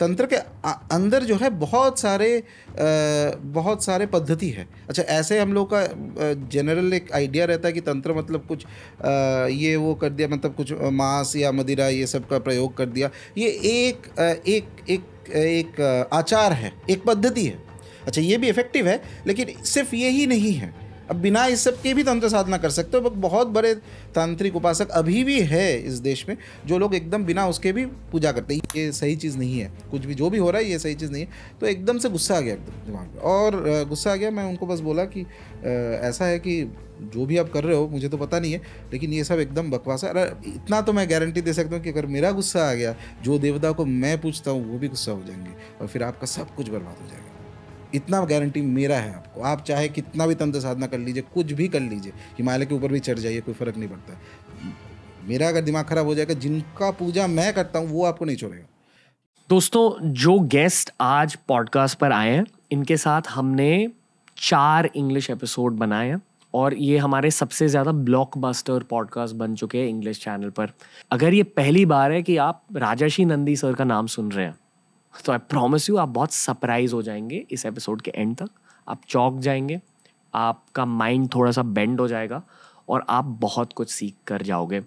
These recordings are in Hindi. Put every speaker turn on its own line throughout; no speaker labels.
तंत्र के अंदर जो है बहुत सारे बहुत सारे पद्धति है अच्छा ऐसे हम लोग का जनरल एक आइडिया रहता है कि तंत्र मतलब कुछ ये वो कर दिया मतलब कुछ मांस या मदिरा ये सब का प्रयोग कर दिया ये एक एक एक एक आचार है एक पद्धति है अच्छा ये भी इफ़ेक्टिव है लेकिन सिर्फ ये ही नहीं है अब बिना इस सब के भी तंत्र साधना कर सकते हो बहुत बड़े तांत्रिक उपासक अभी भी है इस देश में जो लोग एकदम बिना उसके भी पूजा करते हैं ये सही चीज़ नहीं है कुछ भी जो भी हो रहा है ये सही चीज़ नहीं है तो एकदम से गुस्सा आ गया एकदम दिमाग में और गुस्सा आ गया मैं उनको बस बोला कि ऐसा है कि जो भी आप कर रहे हो मुझे तो पता नहीं है लेकिन ये सब एकदम बकवास है अरे इतना तो मैं गारंटी दे सकता हूँ कि अगर मेरा गुस्सा आ गया जो देवता को मैं पूछता हूँ वो भी गुस्सा हो जाएंगे और फिर आपका सब कुछ बर्बाद हो जाएगा इतना गारंटी मेरा है आपको आप चाहे कितना भी तंत्र साधना कर लीजिए कुछ भी कर लीजिए हिमालय के ऊपर भी चढ़ जाइए कोई फ़र्क नहीं पड़ता
मेरा अगर दिमाग खराब हो जाएगा जिनका पूजा मैं करता हूँ वो आपको नहीं छोड़ेगा दोस्तों जो गेस्ट आज पॉडकास्ट पर आए हैं इनके साथ हमने चार इंग्लिश एपिसोड बनाए हैं और ये हमारे सबसे ज़्यादा ब्लॉकबस्टर पॉडकास्ट बन चुके हैं इंग्लिश चैनल पर अगर ये पहली बार है कि आप राजाशी नंदी सर का नाम सुन रहे हैं तो आई प्रॉमिस यू आप बहुत सरप्राइज हो जाएंगे इस एपिसोड के एंड तक आप चौक जाएंगे आपका माइंड थोड़ा सा बेंड हो जाएगा और आप बहुत कुछ सीख कर जाओगे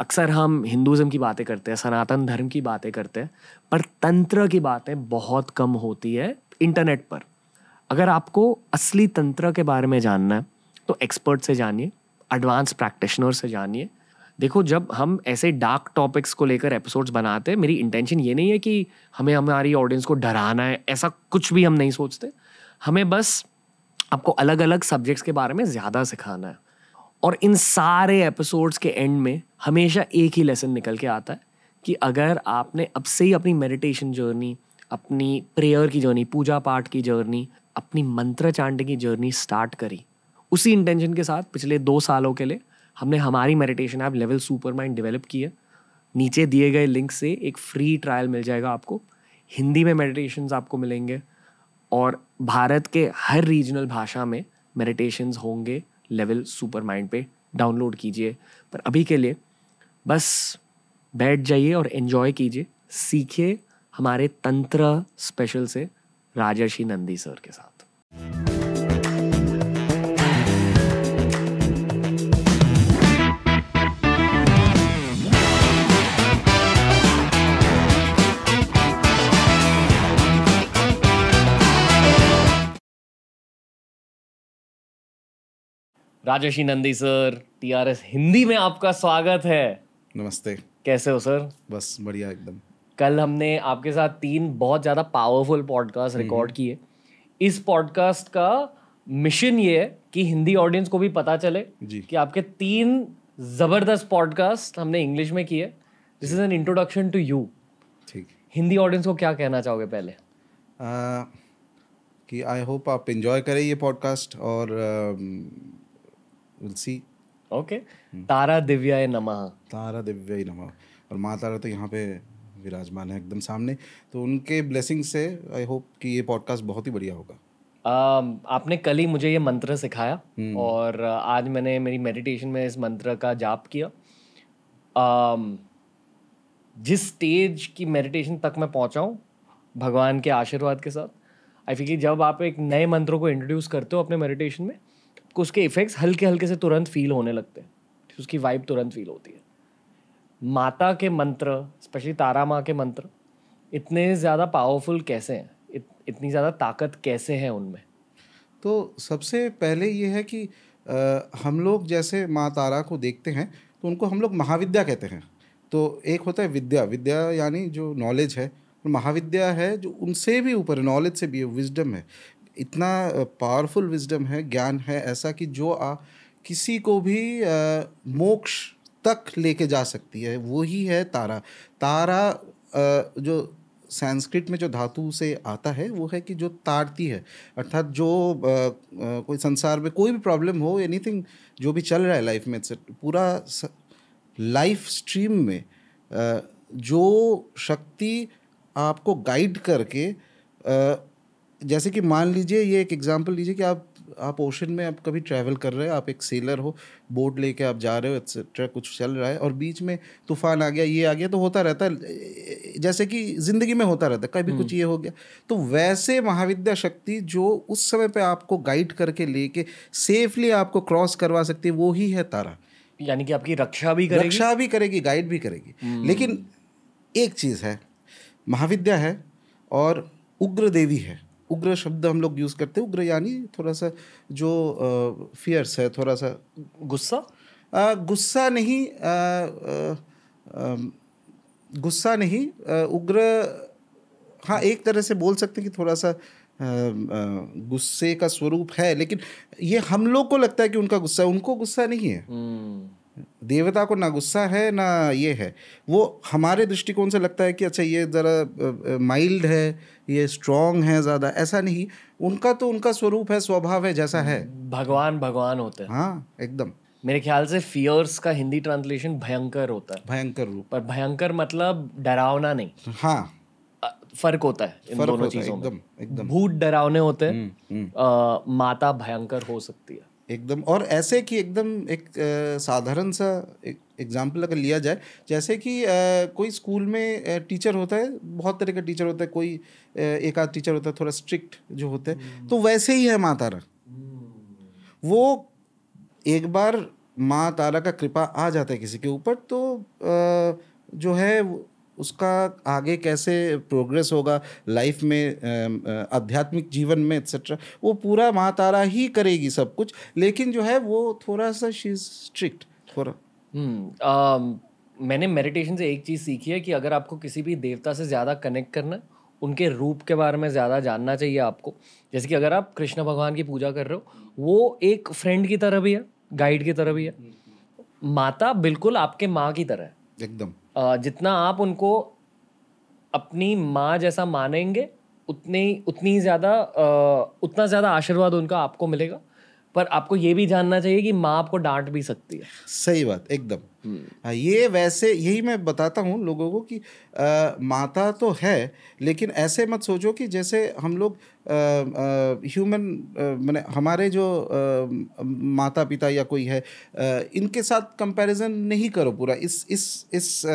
अक्सर हम हिंदुज़म की बातें करते हैं सनातन धर्म की बातें करते हैं पर तंत्र की बातें बहुत कम होती है इंटरनेट पर अगर आपको असली तंत्र के बारे में जानना है तो एक्सपर्ट से जानिए एडवांस प्रैक्टिशनर से जानिए देखो जब हम ऐसे डार्क टॉपिक्स को लेकर एपिसोड्स बनाते हैं मेरी इंटेंशन ये नहीं है कि हमें हमारी ऑडियंस को डराना है ऐसा कुछ भी हम नहीं सोचते हमें बस आपको अलग अलग सब्जेक्ट्स के बारे में ज़्यादा सिखाना है और इन सारे एपिसोड्स के एंड में हमेशा एक ही लेसन निकल के आता है कि अगर आपने अब से ही अपनी मेडिटेशन जर्नी अपनी प्रेयर की जर्नी पूजा पाठ की जर्नी अपनी मंत्र चांड की जर्नी स्टार्ट करी उसी इंटेंशन के साथ पिछले दो सालों के लिए हमने हमारी meditation app level super mind develop की है नीचे दिए गए लिंक से एक फ्री ट्रायल मिल जाएगा आपको हिंदी में मेडिटेशन आपको मिलेंगे और भारत के हर रीजनल भाषा में मेडिटेशन होंगे लेवल सुपर माइंड पे डाउनलोड कीजिए पर अभी के लिए बस बैठ जाइए और इन्जॉय कीजिए सीखिए हमारे तंत्र स्पेशल से राजर्षि नंदी सर के साथ राजेश नंदी सर टीआरएस हिंदी में आपका स्वागत है नमस्ते कैसे हो सर बस बढ़िया एकदम कल हमने आपके साथ तीन बहुत ज़्यादा पावरफुल पॉडकास्ट रिकॉर्ड किए इस पॉडकास्ट का मिशन ये है कि हिंदी ऑडियंस को भी पता चले कि आपके तीन ज़बरदस्त पॉडकास्ट हमने इंग्लिश में किए this is an introduction to you ठीक हिंदी ऑडियंस को क्या कहना चाहोगे पहले
uh, कि आई होप आप इंजॉय करें ये पॉडकास्ट और uh, विल सी ओके तारा दिव्याय नमः तारा दिव्याय नमः और माँ तारा तो यहाँ पे विराजमान है एकदम सामने तो उनके ब्लेसिंग से आई होप कि ये पॉडकास्ट बहुत ही बढ़िया होगा
uh, आपने कल ही मुझे ये मंत्र सिखाया hmm. और uh, आज मैंने मेरी मेडिटेशन में इस मंत्र का जाप किया um, जिस स्टेज की मेडिटेशन तक मैं पहुंचा हूँ भगवान के आशीर्वाद के साथ आई फील जब आप एक नए मंत्रों को इंट्रोड्यूस करते हो अपने मेडिटेशन में उसको उसके इफेक्ट्स हल्के हल्के से तुरंत फील होने लगते हैं उसकी वाइब तुरंत फील होती है माता के मंत्र स्पेशली तारा माँ के मंत्र इतने ज़्यादा पावरफुल कैसे हैं इत, इतनी ज़्यादा ताकत कैसे है उनमें तो
सबसे पहले ये है कि आ, हम लोग जैसे माँ तारा को देखते हैं तो उनको हम लोग महाविद्या कहते हैं तो एक होता है विद्या विद्या यानी जो नॉलेज है महाविद्या है जो उनसे भी ऊपर नॉलेज से भी विजडम है इतना पावरफुल विजडम है ज्ञान है ऐसा कि जो आ किसी को भी मोक्ष तक लेके जा सकती है वो ही है तारा तारा जो संस्कृत में जो धातु से आता है वो है कि जो तारती है अर्थात जो आ, आ, कोई संसार में कोई भी प्रॉब्लम हो एनीथिंग जो भी चल रहा है लाइफ में पूरा लाइफ स्ट्रीम में आ, जो शक्ति आपको गाइड करके जैसे कि मान लीजिए ये एक एग्जांपल लीजिए कि आप आप ओशन में आप कभी ट्रैवल कर रहे हैं आप एक सेलर हो बोट लेके आप जा रहे हो एक्सेट्रा कुछ चल रहा है और बीच में तूफान आ गया ये आ गया तो होता रहता है जैसे कि ज़िंदगी में होता रहता है कभी कुछ हम्म। ये हो गया तो वैसे महाविद्या शक्ति जो उस समय पे आपको गाइड करके लेके सेफली आपको क्रॉस करवा सकती है वो ही है तारा यानी कि आपकी रक्षा भी करेगी रक्षा भी करेगी गाइड भी करेगी हम्म। लेकिन एक चीज़ है महाविद्या है और उग्र देवी है उग्र शब्द हम लोग यूज़ करते हैं उग्र यानी थोड़ा सा जो फियर्स है थोड़ा सा गुस्सा गुस्सा नहीं गुस्सा नहीं उग्र हाँ एक तरह से बोल सकते हैं कि थोड़ा सा गुस्से का स्वरूप है लेकिन ये हम लोग को लगता है कि उनका गुस्सा है उनको गुस्सा नहीं है
हम्म।
देवता को ना गुस्सा है ना ये है वो हमारे दृष्टिकोण से लगता है कि अच्छा ये ज़रा माइल्ड है ये स्ट्रॉन्ग है ज़्यादा ऐसा नहीं उनका तो उनका स्वरूप है स्वभाव है जैसा
है भगवान भगवान होते हैं हाँ एकदम मेरे ख्याल से फियर्स का हिंदी ट्रांसलेशन भयंकर होता है भयंकर रूप पर भयंकर मतलब डरावना नहीं हाँ फर्क होता है इन दोनों चीजों में एकदम भूत डरावने होते हैं हम्म, हम्म। माता भयंकर हो सकती है एकदम और ऐसे कि एकदम एक साधारण सा
एग्जाम्पल अगर लिया जाए जैसे कि कोई स्कूल में टीचर होता है बहुत तरह का टीचर होता है कोई एक आध टीचर होता है थोड़ा स्ट्रिक्ट जो होते हैं तो हम्म। वैसे ही है माँ तारा हम्म। वो एक बार माँ तारा का कृपा आ जाता है किसी के ऊपर तो जो है उसका आगे कैसे प्रोग्रेस होगा लाइफ में आध्यात्मिक जीवन में एक्सेट्रा वो पूरा माँ तारा ही
करेगी सब कुछ लेकिन जो है वो थोड़ा सा शी इज़ स्ट्रिक्ट थोड़ा मैंने मेडिटेशन से एक चीज़ सीखी है कि अगर आपको किसी भी देवता से ज़्यादा कनेक्ट करना उनके रूप के बारे में ज़्यादा जानना चाहिए आपको जैसे कि अगर आप कृष्ण भगवान की पूजा कर रहे हो वो एक फ्रेंड की तरह भी है गाइड की तरह भी है माता बिल्कुल आपके माँ की तरह है एकदम जितना आप उनको अपनी माँ जैसा मानेंगे उतने उतनी ही ज़्यादा उतना ज़्यादा आशीर्वाद उनका आपको मिलेगा पर आपको ये भी जानना चाहिए कि माँ आपको डांट भी सकती है सही बात एकदम हम्म।
हाँ, ये वैसे यही मैं बताता हूँ लोगों को कि आ, माता तो है लेकिन ऐसे मत सोचो कि जैसे हम लोग ह्यूमन मैंने हमारे जो आ, माता पिता या कोई है आ, इनके साथ कंपैरिजन नहीं करो पूरा इस इस इस आ,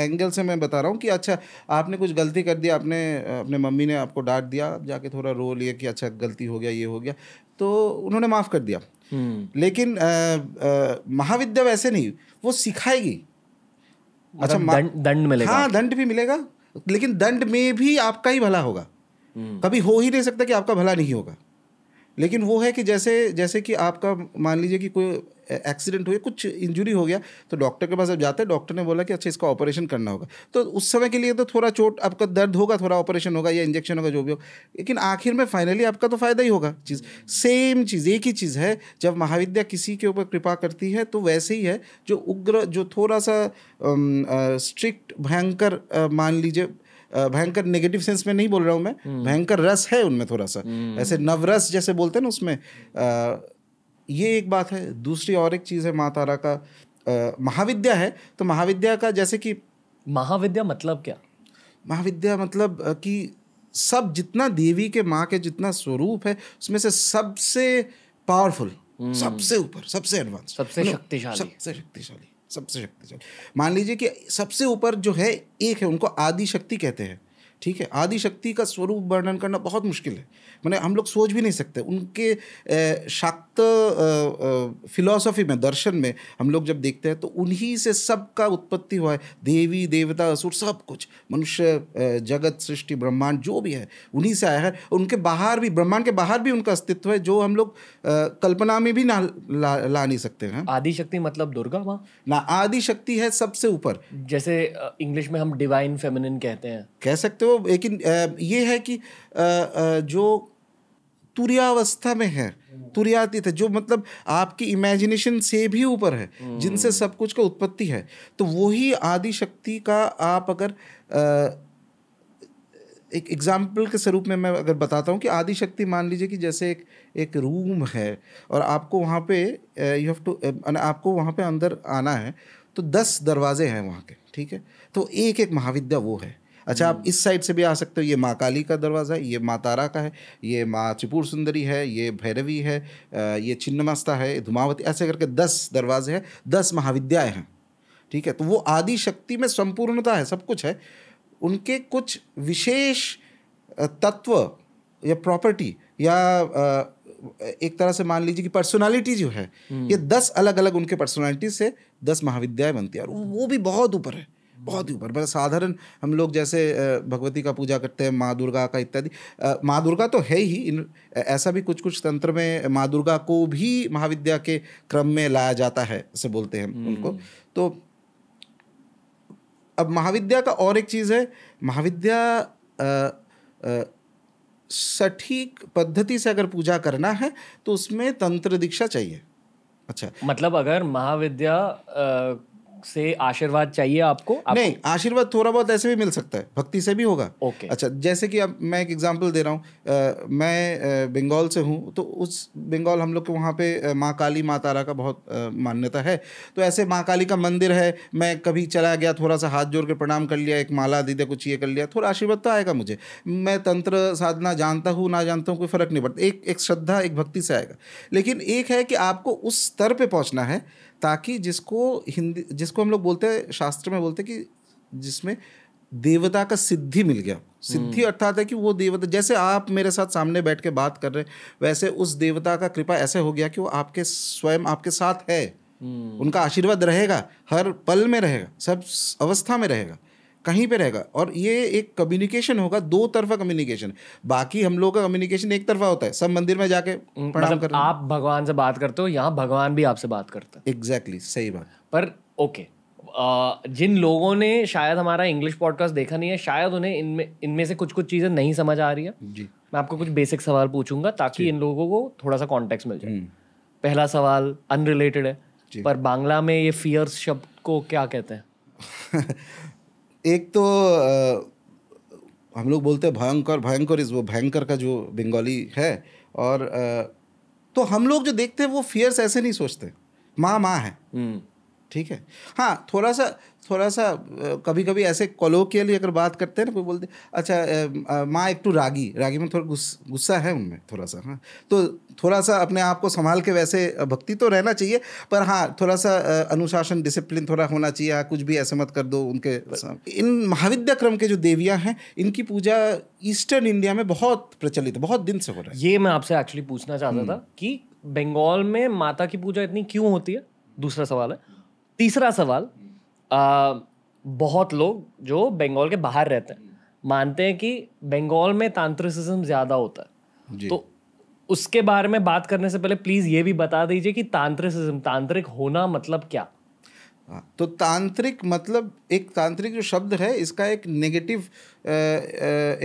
एंगल से मैं बता रहा हूँ कि अच्छा आपने कुछ गलती कर दिया आपने अपने मम्मी ने आपको डांट दिया जाके थोड़ा रो लिया कि अच्छा गलती हो गया ये हो गया तो उन्होंने माफ़ कर दिया हम्म। लेकिन महाविद्या वैसे नहीं वो सिखाएगी मतलब अच्छा दंड, मिलेगा हाँ दंड भी मिलेगा लेकिन दंड में भी आपका ही भला होगा हम्म। कभी हो ही नहीं सकता कि आपका भला नहीं होगा लेकिन वो है कि जैसे जैसे कि आपका मान लीजिए कि कोई एक्सीडेंट हो गया कुछ इंजुरी हो गया तो डॉक्टर के पास अब जाते हैं डॉक्टर ने बोला कि अच्छा इसका ऑपरेशन करना होगा तो उस समय के लिए तो थोड़ा चोट आपका दर्द होगा थोड़ा ऑपरेशन होगा या इंजेक्शन होगा जो भी हो लेकिन आखिर में फाइनली आपका तो फ़ायदा ही होगा चीज़ सेम चीज़ एक ही चीज़ है जब महाविद्या किसी के ऊपर कृपा करती है तो वैसे ही है जो उग्र जो थोड़ा सा स्ट्रिक्ट भयंकर मान लीजिए भयंकर नेगेटिव सेंस में नहीं बोल रहा हूँ मैं हम्म। भयंकर रस है उनमें थोड़ा सा हम्म। ऐसे नवरस जैसे बोलते हैं ना उसमें आ, ये एक बात है दूसरी और एक चीज़ है माँ तारा का महाविद्या है तो महाविद्या का जैसे कि महाविद्या मतलब क्या महाविद्या मतलब कि सब जितना देवी के माँ के जितना स्वरूप है उसमें से सबसे पावरफुल हम्म। सबसे ऊपर सबसे एडवांस सबसे मतलब शक्तिशाली सबसे शक्तिशाली सबसे शक्तिशाली मान लीजिए कि सबसे ऊपर जो है एक है उनको आदि शक्ति कहते हैं ठीक है आदि शक्ति का स्वरूप वर्णन करना बहुत मुश्किल है मैंने हम लोग सोच भी नहीं सकते उनके शाक्त फिलोसफी में दर्शन में हम लोग जब देखते हैं तो उन्हीं से सब का उत्पत्ति हुआ है देवी देवता असुर सब कुछ मनुष्य जगत सृष्टि ब्रह्मांड जो भी है उन्हीं से आया है उनके बाहर भी ब्रह्मांड के बाहर भी उनका अस्तित्व है जो हम लोग कल्पना में भी ना ला, ला नहीं सकते हैं आदिशक्ति मतलब दुर्गा माँ ना आदिशक्ति है सबसे ऊपर जैसे इंग्लिश में हम डिवाइन फेमिनिन कहते हैं कह सकते हो लेकिन ये है कि जो तुर्यावस्था में है तुरियातीत है जो मतलब आपकी इमेजिनेशन से भी ऊपर है जिनसे सब कुछ का उत्पत्ति है तो वही आदि शक्ति का आप अगर आ, एक एग्जाम्पल के स्वरूप में मैं अगर बताता हूँ कि आदि शक्ति मान लीजिए कि जैसे एक एक रूम है और आपको वहाँ पे यू हैव टू आपको वहाँ पे अंदर आना है तो दस दरवाजे हैं वहाँ के ठीक है तो एक एक महाविद्या वो है अच्छा आप इस साइड से भी आ सकते हो ये माँ काली का दरवाज़ा है ये माँ तारा का है ये माँ त्रिपुर सुंदरी है ये भैरवी है ये छिन्नमस्ता है धुमावती ऐसे करके दस दरवाजे हैं दस महाविद्याएँ हैं ठीक है तो वो आदि शक्ति में संपूर्णता है सब कुछ है उनके कुछ विशेष तत्व या प्रॉपर्टी या एक तरह से मान लीजिए कि पर्सनालिटी जो है हम्म। ये दस अलग अलग उनके पर्सनालिटी से दस महाविद्याएं बनती है और वो भी बहुत ऊपर है बहुत ही ऊपर मतलब साधारण हम लोग जैसे भगवती का पूजा करते हैं माँ दुर्गा का इत्यादि माँ दुर्गा तो है ही इन ऐसा भी कुछ कुछ तंत्र में माँ दुर्गा को भी महाविद्या के क्रम में लाया जाता है ऐसे बोलते हैं हम्म। उनको तो अब महाविद्या का और एक चीज़ है महाविद्या सठीक सटीक पद्धति से अगर पूजा करना है तो उसमें तंत्र दीक्षा चाहिए अच्छा
मतलब अगर महाविद्या से आशीर्वाद चाहिए आपको
आप... नहीं आशीर्वाद थोड़ा बहुत ऐसे भी मिल सकता है भक्ति से भी होगा ओके अच्छा जैसे कि अब मैं एक एग्जांपल दे रहा हूँ मैं बंगाल से हूँ तो उस बंगाल हम लोग के वहाँ पे माँ काली माँ तारा का बहुत मान्यता है तो ऐसे माँ काली का मंदिर है मैं कभी चला गया थोड़ा सा हाथ जोड़ के प्रणाम कर लिया एक माला दी दिया कुछ ये कर लिया थोड़ा आशीर्वाद तो आएगा मुझे मैं तंत्र साधना जानता हूँ ना जानता हूँ कोई फ़र्क नहीं पड़ता एक एक श्रद्धा एक भक्ति से आएगा लेकिन एक है कि आपको उस स्तर पर पहुँचना है ताकि जिसको हिंदी जिसको हम लोग बोलते हैं शास्त्र में बोलते हैं कि जिसमें देवता का सिद्धि मिल गया सिद्धि हम्म। अर्थात है कि वो देवता जैसे आप मेरे साथ सामने बैठ के बात कर रहे हैं वैसे उस देवता का कृपा ऐसे हो गया कि वो आपके स्वयं आपके साथ है हम्म। उनका आशीर्वाद रहेगा हर पल में रहेगा सब अवस्था में रहेगा कहीं पे रहेगा और ये एक कम्युनिकेशन होगा दो तरफा कम्युनिकेशन बाकी हम लोग का कम्युनिकेशन एक तरफा होता है सब मंदिर में जाके हम्म, प्रणाम मतलब आप
भगवान से बात करते हो यहाँ भगवान भी आपसे बात करता है एग्जैक्टली exactly, सही बात पर ओके okay. जिन लोगों ने शायद हमारा इंग्लिश पॉडकास्ट देखा नहीं है शायद उन्हें इनमें इनमें से कुछ कुछ चीज़ें नहीं समझ आ रही है जी मैं आपको कुछ बेसिक सवाल पूछूंगा ताकि इन लोगों को थोड़ा सा कॉन्टेक्स्ट मिल जाए हम्म। पहला सवाल अनरिलेटेड है पर बांग्ला में ये फियर्स शब्द को क्या कहते हैं
एक तो आ, हम लोग बोलते हैं भयंकर भयंकर इस वो भयंकर का जो बंगाली है और आ, तो हम लोग जो देखते हैं वो फियर्स ऐसे नहीं सोचते माँ माँ है हम्म। ठीक है हाँ थोड़ा सा थोड़ा सा कभी कभी ऐसे कॉलोकियली अगर बात करते हैं ना कोई बोलते अच्छा माँ एक टू तो रागी रागी में थोड़ा गुस्सा है उनमें थोड़ा सा हाँ तो थोड़ा सा अपने आप को संभाल के वैसे भक्ति तो रहना चाहिए पर हाँ थोड़ा सा अनुशासन डिसिप्लिन थोड़ा होना चाहिए हाँ कुछ भी ऐसे मत कर दो उनके इन महाविद्या क्रम के जो देवियाँ हैं इनकी पूजा
ईस्टर्न इंडिया में बहुत प्रचलित है बहुत दिन से हो रहा है ये मैं आपसे एक्चुअली पूछना चाहता था हम्म। कि बंगाल में माता की पूजा इतनी क्यों होती है दूसरा सवाल है तीसरा सवाल आ, बहुत लोग जो बंगाल के बाहर रहते हैं मानते हैं कि बंगाल में तांत्रिसिज्म ज़्यादा होता है तो उसके बारे में बात करने से पहले प्लीज़ ये भी बता दीजिए कि तांत्रिसिज्म तांत्रिक होना मतलब क्या हाँ, तो
तांत्रिक मतलब एक तांत्रिक जो शब्द है इसका एक नेगेटिव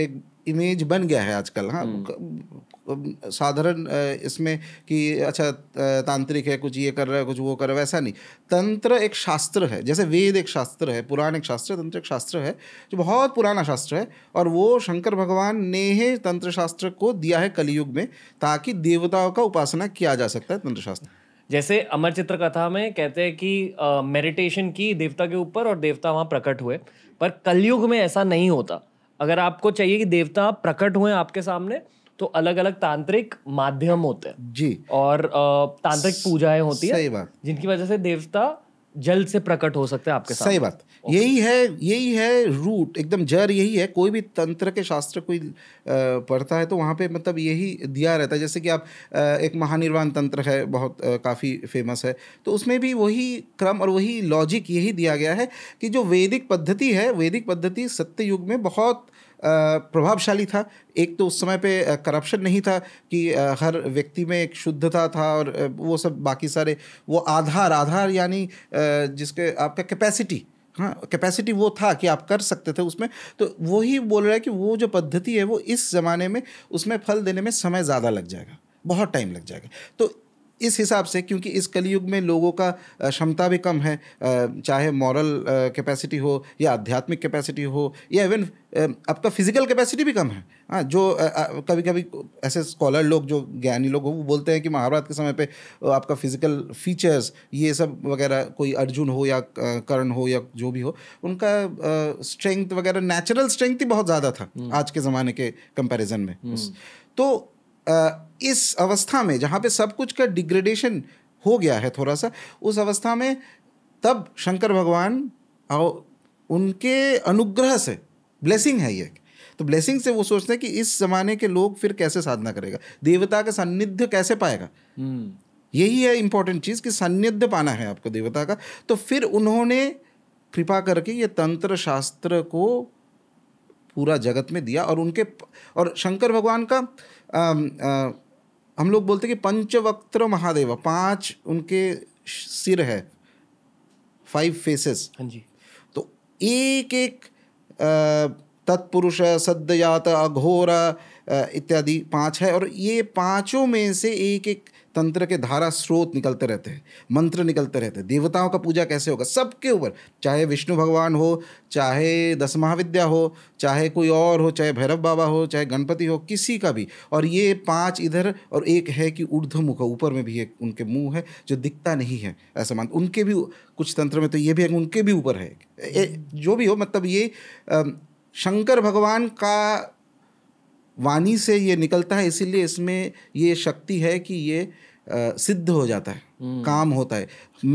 एक इमेज बन गया है आजकल हाँ हम्म। साधारण इसमें कि अच्छा तांत्रिक है कुछ ये कर रहा है कुछ वो कर रहा है वैसा नहीं तंत्र एक शास्त्र है जैसे वेद एक शास्त्र है पुराण एक शास्त्र तंत्र एक शास्त्र है जो बहुत पुराना शास्त्र है और वो शंकर भगवान ने ही तंत्र शास्त्र को दिया है कलयुग में ताकि देवताओं का उपासना किया जा सकता है तंत्र शास्त्र
जैसे अमर चित्र कथा में कहते हैं कि मेडिटेशन की देवता के ऊपर और देवता वहाँ प्रकट हुए पर कलयुग में ऐसा नहीं होता अगर आपको चाहिए कि देवता प्रकट हुए आपके सामने तो अलग अलग तांत्रिक माध्यम होते हैं जी और तांत्रिक पूजाएं होती है सही बात जिनकी वजह से देवता जल से प्रकट हो सकते हैं
आपके साथ सही बात यही है यही है रूट एकदम जड़ यही है कोई भी तंत्र के शास्त्र कोई पढ़ता है तो वहाँ पे मतलब यही दिया रहता है जैसे कि आप एक महानिर्वाण तंत्र है बहुत काफ़ी फेमस है तो उसमें भी वही क्रम और वही लॉजिक यही दिया गया है कि जो वैदिक पद्धति है वैदिक पद्धति सत्य युग में बहुत प्रभावशाली था एक तो उस समय पे करप्शन नहीं था कि हर व्यक्ति में एक शुद्धता था और वो सब बाकी सारे वो आधार आधार यानी जिसके आपका कैपेसिटी हाँ कैपेसिटी वो था कि आप कर सकते थे उसमें तो वही बोल रहा है कि वो जो पद्धति है वो इस ज़माने में उसमें फल देने में समय ज़्यादा लग जाएगा बहुत टाइम लग जाएगा तो इस हिसाब से क्योंकि इस कलयुग में लोगों का क्षमता भी कम है चाहे मॉरल कैपेसिटी हो या आध्यात्मिक कैपेसिटी हो या इवन आपका फिजिकल कैपेसिटी भी कम है हाँ जो कभी कभी ऐसे स्कॉलर लोग जो ज्ञानी लोग हो वो बोलते हैं कि महाभारत के समय पे आपका फिजिकल फीचर्स ये सब वगैरह कोई अर्जुन हो या कर्ण हो या जो भी हो उनका स्ट्रेंथ वगैरह नेचुरल स्ट्रेंथ ही बहुत ज़्यादा था हम्म। आज के ज़माने के कंपैरिजन में हम्म। तो इस अवस्था में जहाँ पे सब कुछ का डिग्रेडेशन हो गया है थोड़ा सा उस अवस्था में तब शंकर भगवान और उनके अनुग्रह से ब्लेसिंग है ये तो ब्लेसिंग से वो सोचते हैं कि इस जमाने के लोग फिर कैसे साधना करेगा देवता का सान्निध्य कैसे पाएगा हम्म। यही है इंपॉर्टेंट चीज़ कि सान्निध्य पाना है आपको देवता का तो फिर उन्होंने कृपा करके ये तंत्र शास्त्र को पूरा जगत में दिया और उनके और शंकर भगवान का Um, uh, हम लोग बोलते कि पंचवक्त्र महादेव पांच उनके सिर है फाइव फेसेस हाँ जी तो एक एक uh, तत्पुरुष सद्यात अघोर uh, इत्यादि पांच है और ये पांचों में से एक एक तंत्र के धारा स्रोत निकलते रहते हैं मंत्र निकलते रहते हैं देवताओं का पूजा कैसे होगा सबके ऊपर चाहे विष्णु भगवान हो चाहे दस महाविद्या हो चाहे कोई और हो चाहे भैरव बाबा हो चाहे गणपति हो किसी का भी और ये पाँच इधर और एक है कि ऊर्ध्वमुख ऊपर में भी एक उनके मुँह है जो दिखता नहीं है ऐसा मान उनके भी कुछ तंत्र में तो ये भी है उनके भी ऊपर है जो भी हो मतलब ये शंकर भगवान का वाणी से ये निकलता है इसीलिए इसमें ये शक्ति है कि ये आ, सिद्ध हो जाता है हम्म। काम होता है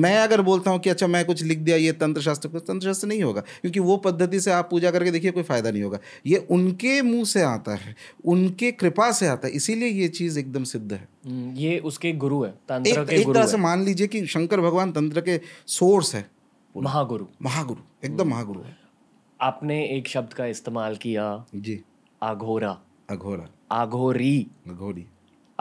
मैं अगर बोलता हूँ कि अच्छा मैं कुछ लिख दिया ये तंत्र शास्त्र कुछ तंत्र शास्त्र नहीं होगा क्योंकि वो पद्धति से आप पूजा करके देखिए कोई फ़ायदा नहीं होगा ये उनके मुंह से आता है उनके कृपा से आता है इसीलिए ये चीज़ एकदम सिद्ध है
हम्म, ये उसके गुरु है तंत्र एक, के एक तरह से
मान लीजिए कि शंकर भगवान तंत्र के सोर्स है महागुरु महागुरु एकदम हम्म। महागुरु
है आपने एक शब्द का इस्तेमाल किया जी आघोरा अघोरा अघोरी अघोरी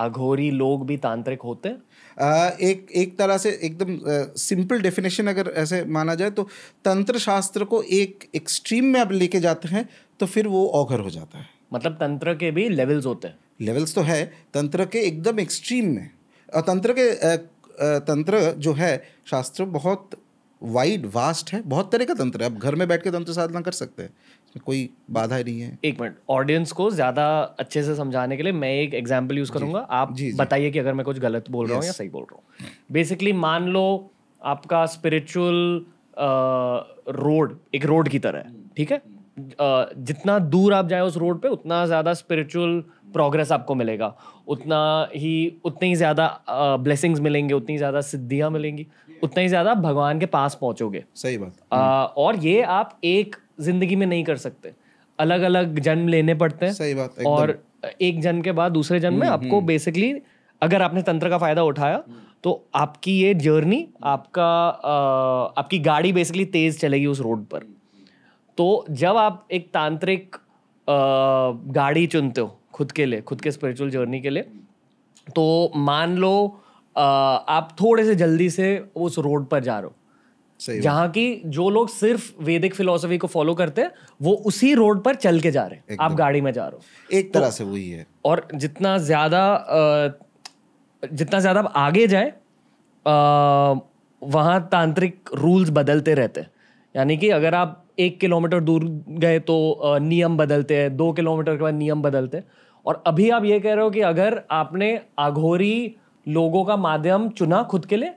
अघोरी लोग भी तांत्रिक होते
हैं आ, एक एक तरह से एकदम सिंपल डेफिनेशन अगर ऐसे माना जाए तो तंत्र शास्त्र को एक एक्सट्रीम में अब लेके जाते हैं तो फिर वो औघर हो जाता है मतलब तंत्र के भी लेवल्स होते हैं लेवल्स तो है तंत्र के एकदम एक्सट्रीम में और तंत्र के तंत्र जो है शास्त्र बहुत वाइड वास्ट है बहुत
तरह का तंत्र है आप घर में बैठ के तंत्र साधना कर सकते हैं कोई बाधा नहीं है एक मिनट ऑडियंस को ज़्यादा अच्छे से समझाने के लिए मैं एक एग्जाम्पल यूज़ करूंगा आप बताइए कि अगर मैं कुछ गलत बोल रहा हूँ या सही बोल रहा हूँ बेसिकली मान लो आपका स्पिरिचुअल रोड एक रोड की तरह है ठीक है जितना दूर आप जाए उस रोड पे उतना ज़्यादा स्पिरिचुअल प्रोग्रेस आपको मिलेगा उतना ही उतनी ही ज़्यादा ब्लेसिंग्स मिलेंगे उतनी ज़्यादा सिद्धियाँ मिलेंगी उतना ही ज़्यादा भगवान के पास पहुँचोगे सही बात आ, हम्म। और ये आप एक जिंदगी में नहीं कर सकते अलग अलग जन्म लेने पड़ते हैं सही बात और एक जन्म के बाद दूसरे जन्म में हम्म, आपको बेसिकली हम्म। अगर आपने तंत्र का फायदा उठाया तो आपकी ये जर्नी आपका आ, आपकी गाड़ी बेसिकली तेज चलेगी उस रोड पर तो जब आप एक तांत्रिक गाड़ी चुनते हो खुद के लिए खुद के स्पिरिचुअल जर्नी के लिए तो मान लो आ, आप थोड़े से जल्दी से उस रोड पर जा रहे हो जहाँ की जो लोग सिर्फ वेदिक फिलोसफी को फॉलो करते हैं वो उसी रोड पर चल के जा रहे हैं आप गाड़ी में जा रहे हो
एक तरह तो, से वही है
और जितना ज्यादा जितना ज्यादा आप आगे जाए वहाँ तांत्रिक रूल्स बदलते रहते हैं यानी कि अगर आप एक किलोमीटर दूर गए तो नियम बदलते हैं दो किलोमीटर के बाद नियम बदलते हैं और अभी आप ये कह रहे हो कि अगर आपने आघोरी लोगों का माध्यम चुना खुद के लिए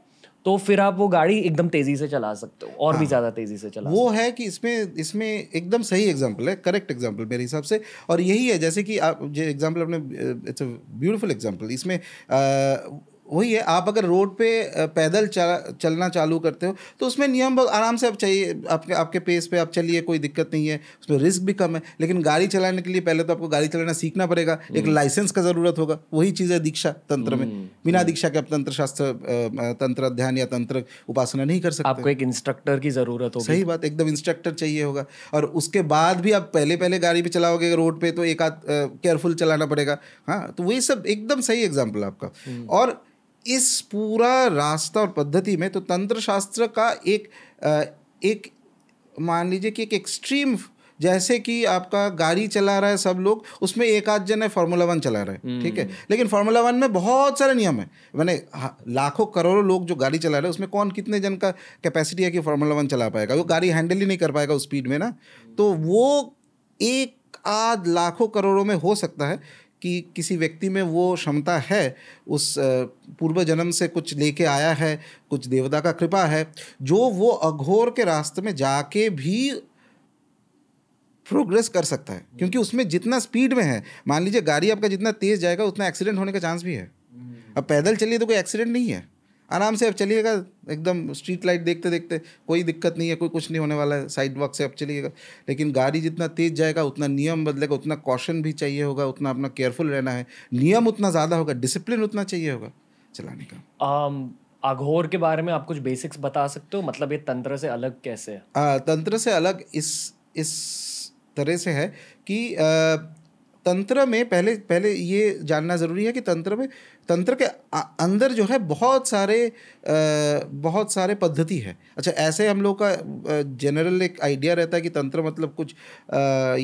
तो फिर आप वो गाड़ी एकदम तेजी से चला सकते हो और हाँ, भी ज्यादा तेजी से चला
वो है कि इसमें इसमें एकदम सही एग्जाम्पल है करेक्ट एग्जाम्पल मेरे हिसाब से और यही है जैसे कि आप जो एग्जाम्पल आपने इट्स अ ब्यूटिफुल एग्जाम्पल इसमें आ, वही है आप अगर रोड पे पैदल चल, चलना चालू करते हो तो उसमें नियम आराम से आप चाहिए आपके आपके पेस पे आप चलिए कोई दिक्कत नहीं है उसमें रिस्क भी कम है लेकिन गाड़ी चलाने के लिए पहले तो आपको गाड़ी चलाना सीखना पड़ेगा एक लाइसेंस हम्म। का ज़रूरत होगा वही चीज़ है दीक्षा तंत्र में हम्म, बिना हम्म। दीक्षा के आप तंत्र शास्त्र तंत्र अध्ययन या तंत्र उपासना नहीं कर सकते आपको एक इंस्ट्रक्टर की ज़रूरत होगी सही बात एकदम इंस्ट्रक्टर चाहिए होगा और उसके बाद भी आप पहले पहले गाड़ी पर चलाओगे रोड पर तो एक आध केयरफुल चलाना पड़ेगा हाँ तो वही सब एकदम सही एग्जाम्पल आपका और इस पूरा रास्ता और पद्धति में तो तंत्र शास्त्र का एक एक मान लीजिए कि एक एक्सट्रीम जैसे कि आपका गाड़ी चला रहा है सब लोग उसमें एक आध जन है फार्मूला वन चला रहे हैं हम्म। ठीक है लेकिन फार्मूला वन में बहुत सारे नियम है मैंने हाँ, लाखों करोड़ों लोग जो गाड़ी चला रहे हैं उसमें कौन कितने जन का कैपेसिटी है कि फार्मूला वन चला पाएगा वो गाड़ी हैंडल ही नहीं कर पाएगा उस स्पीड में ना तो वो एक आध लाखों करोड़ों में हो सकता है कि किसी व्यक्ति में वो क्षमता है उस पूर्व जन्म से कुछ लेके आया है कुछ देवता का कृपा है जो वो अघोर के रास्ते में जाके भी प्रोग्रेस कर सकता है क्योंकि उसमें जितना स्पीड में है मान लीजिए गाड़ी आपका जितना तेज़ जाएगा उतना एक्सीडेंट होने का चांस भी है अब पैदल चलिए तो कोई एक्सीडेंट नहीं है आराम से आप चलिएगा एकदम स्ट्रीट लाइट देखते देखते कोई दिक्कत नहीं है कोई कुछ नहीं होने वाला है साइड वॉक से आप चलिएगा लेकिन गाड़ी जितना तेज़ जाएगा उतना नियम बदलेगा उतना कॉशन भी चाहिए होगा उतना अपना केयरफुल रहना है नियम उतना ज़्यादा होगा डिसिप्लिन उतना चाहिए होगा चलाने का
um... अघोर के बारे में आप कुछ बेसिक्स बता सकते हो मतलब ये तंत्र से अलग कैसे
है तंत्र से अलग इस इस तरह से है कि तंत्र में पहले पहले ये जानना ज़रूरी है कि तंत्र में तंत्र के अंदर जो है बहुत सारे बहुत सारे पद्धति है अच्छा ऐसे हम लोग का जनरल एक आइडिया रहता है कि तंत्र मतलब कुछ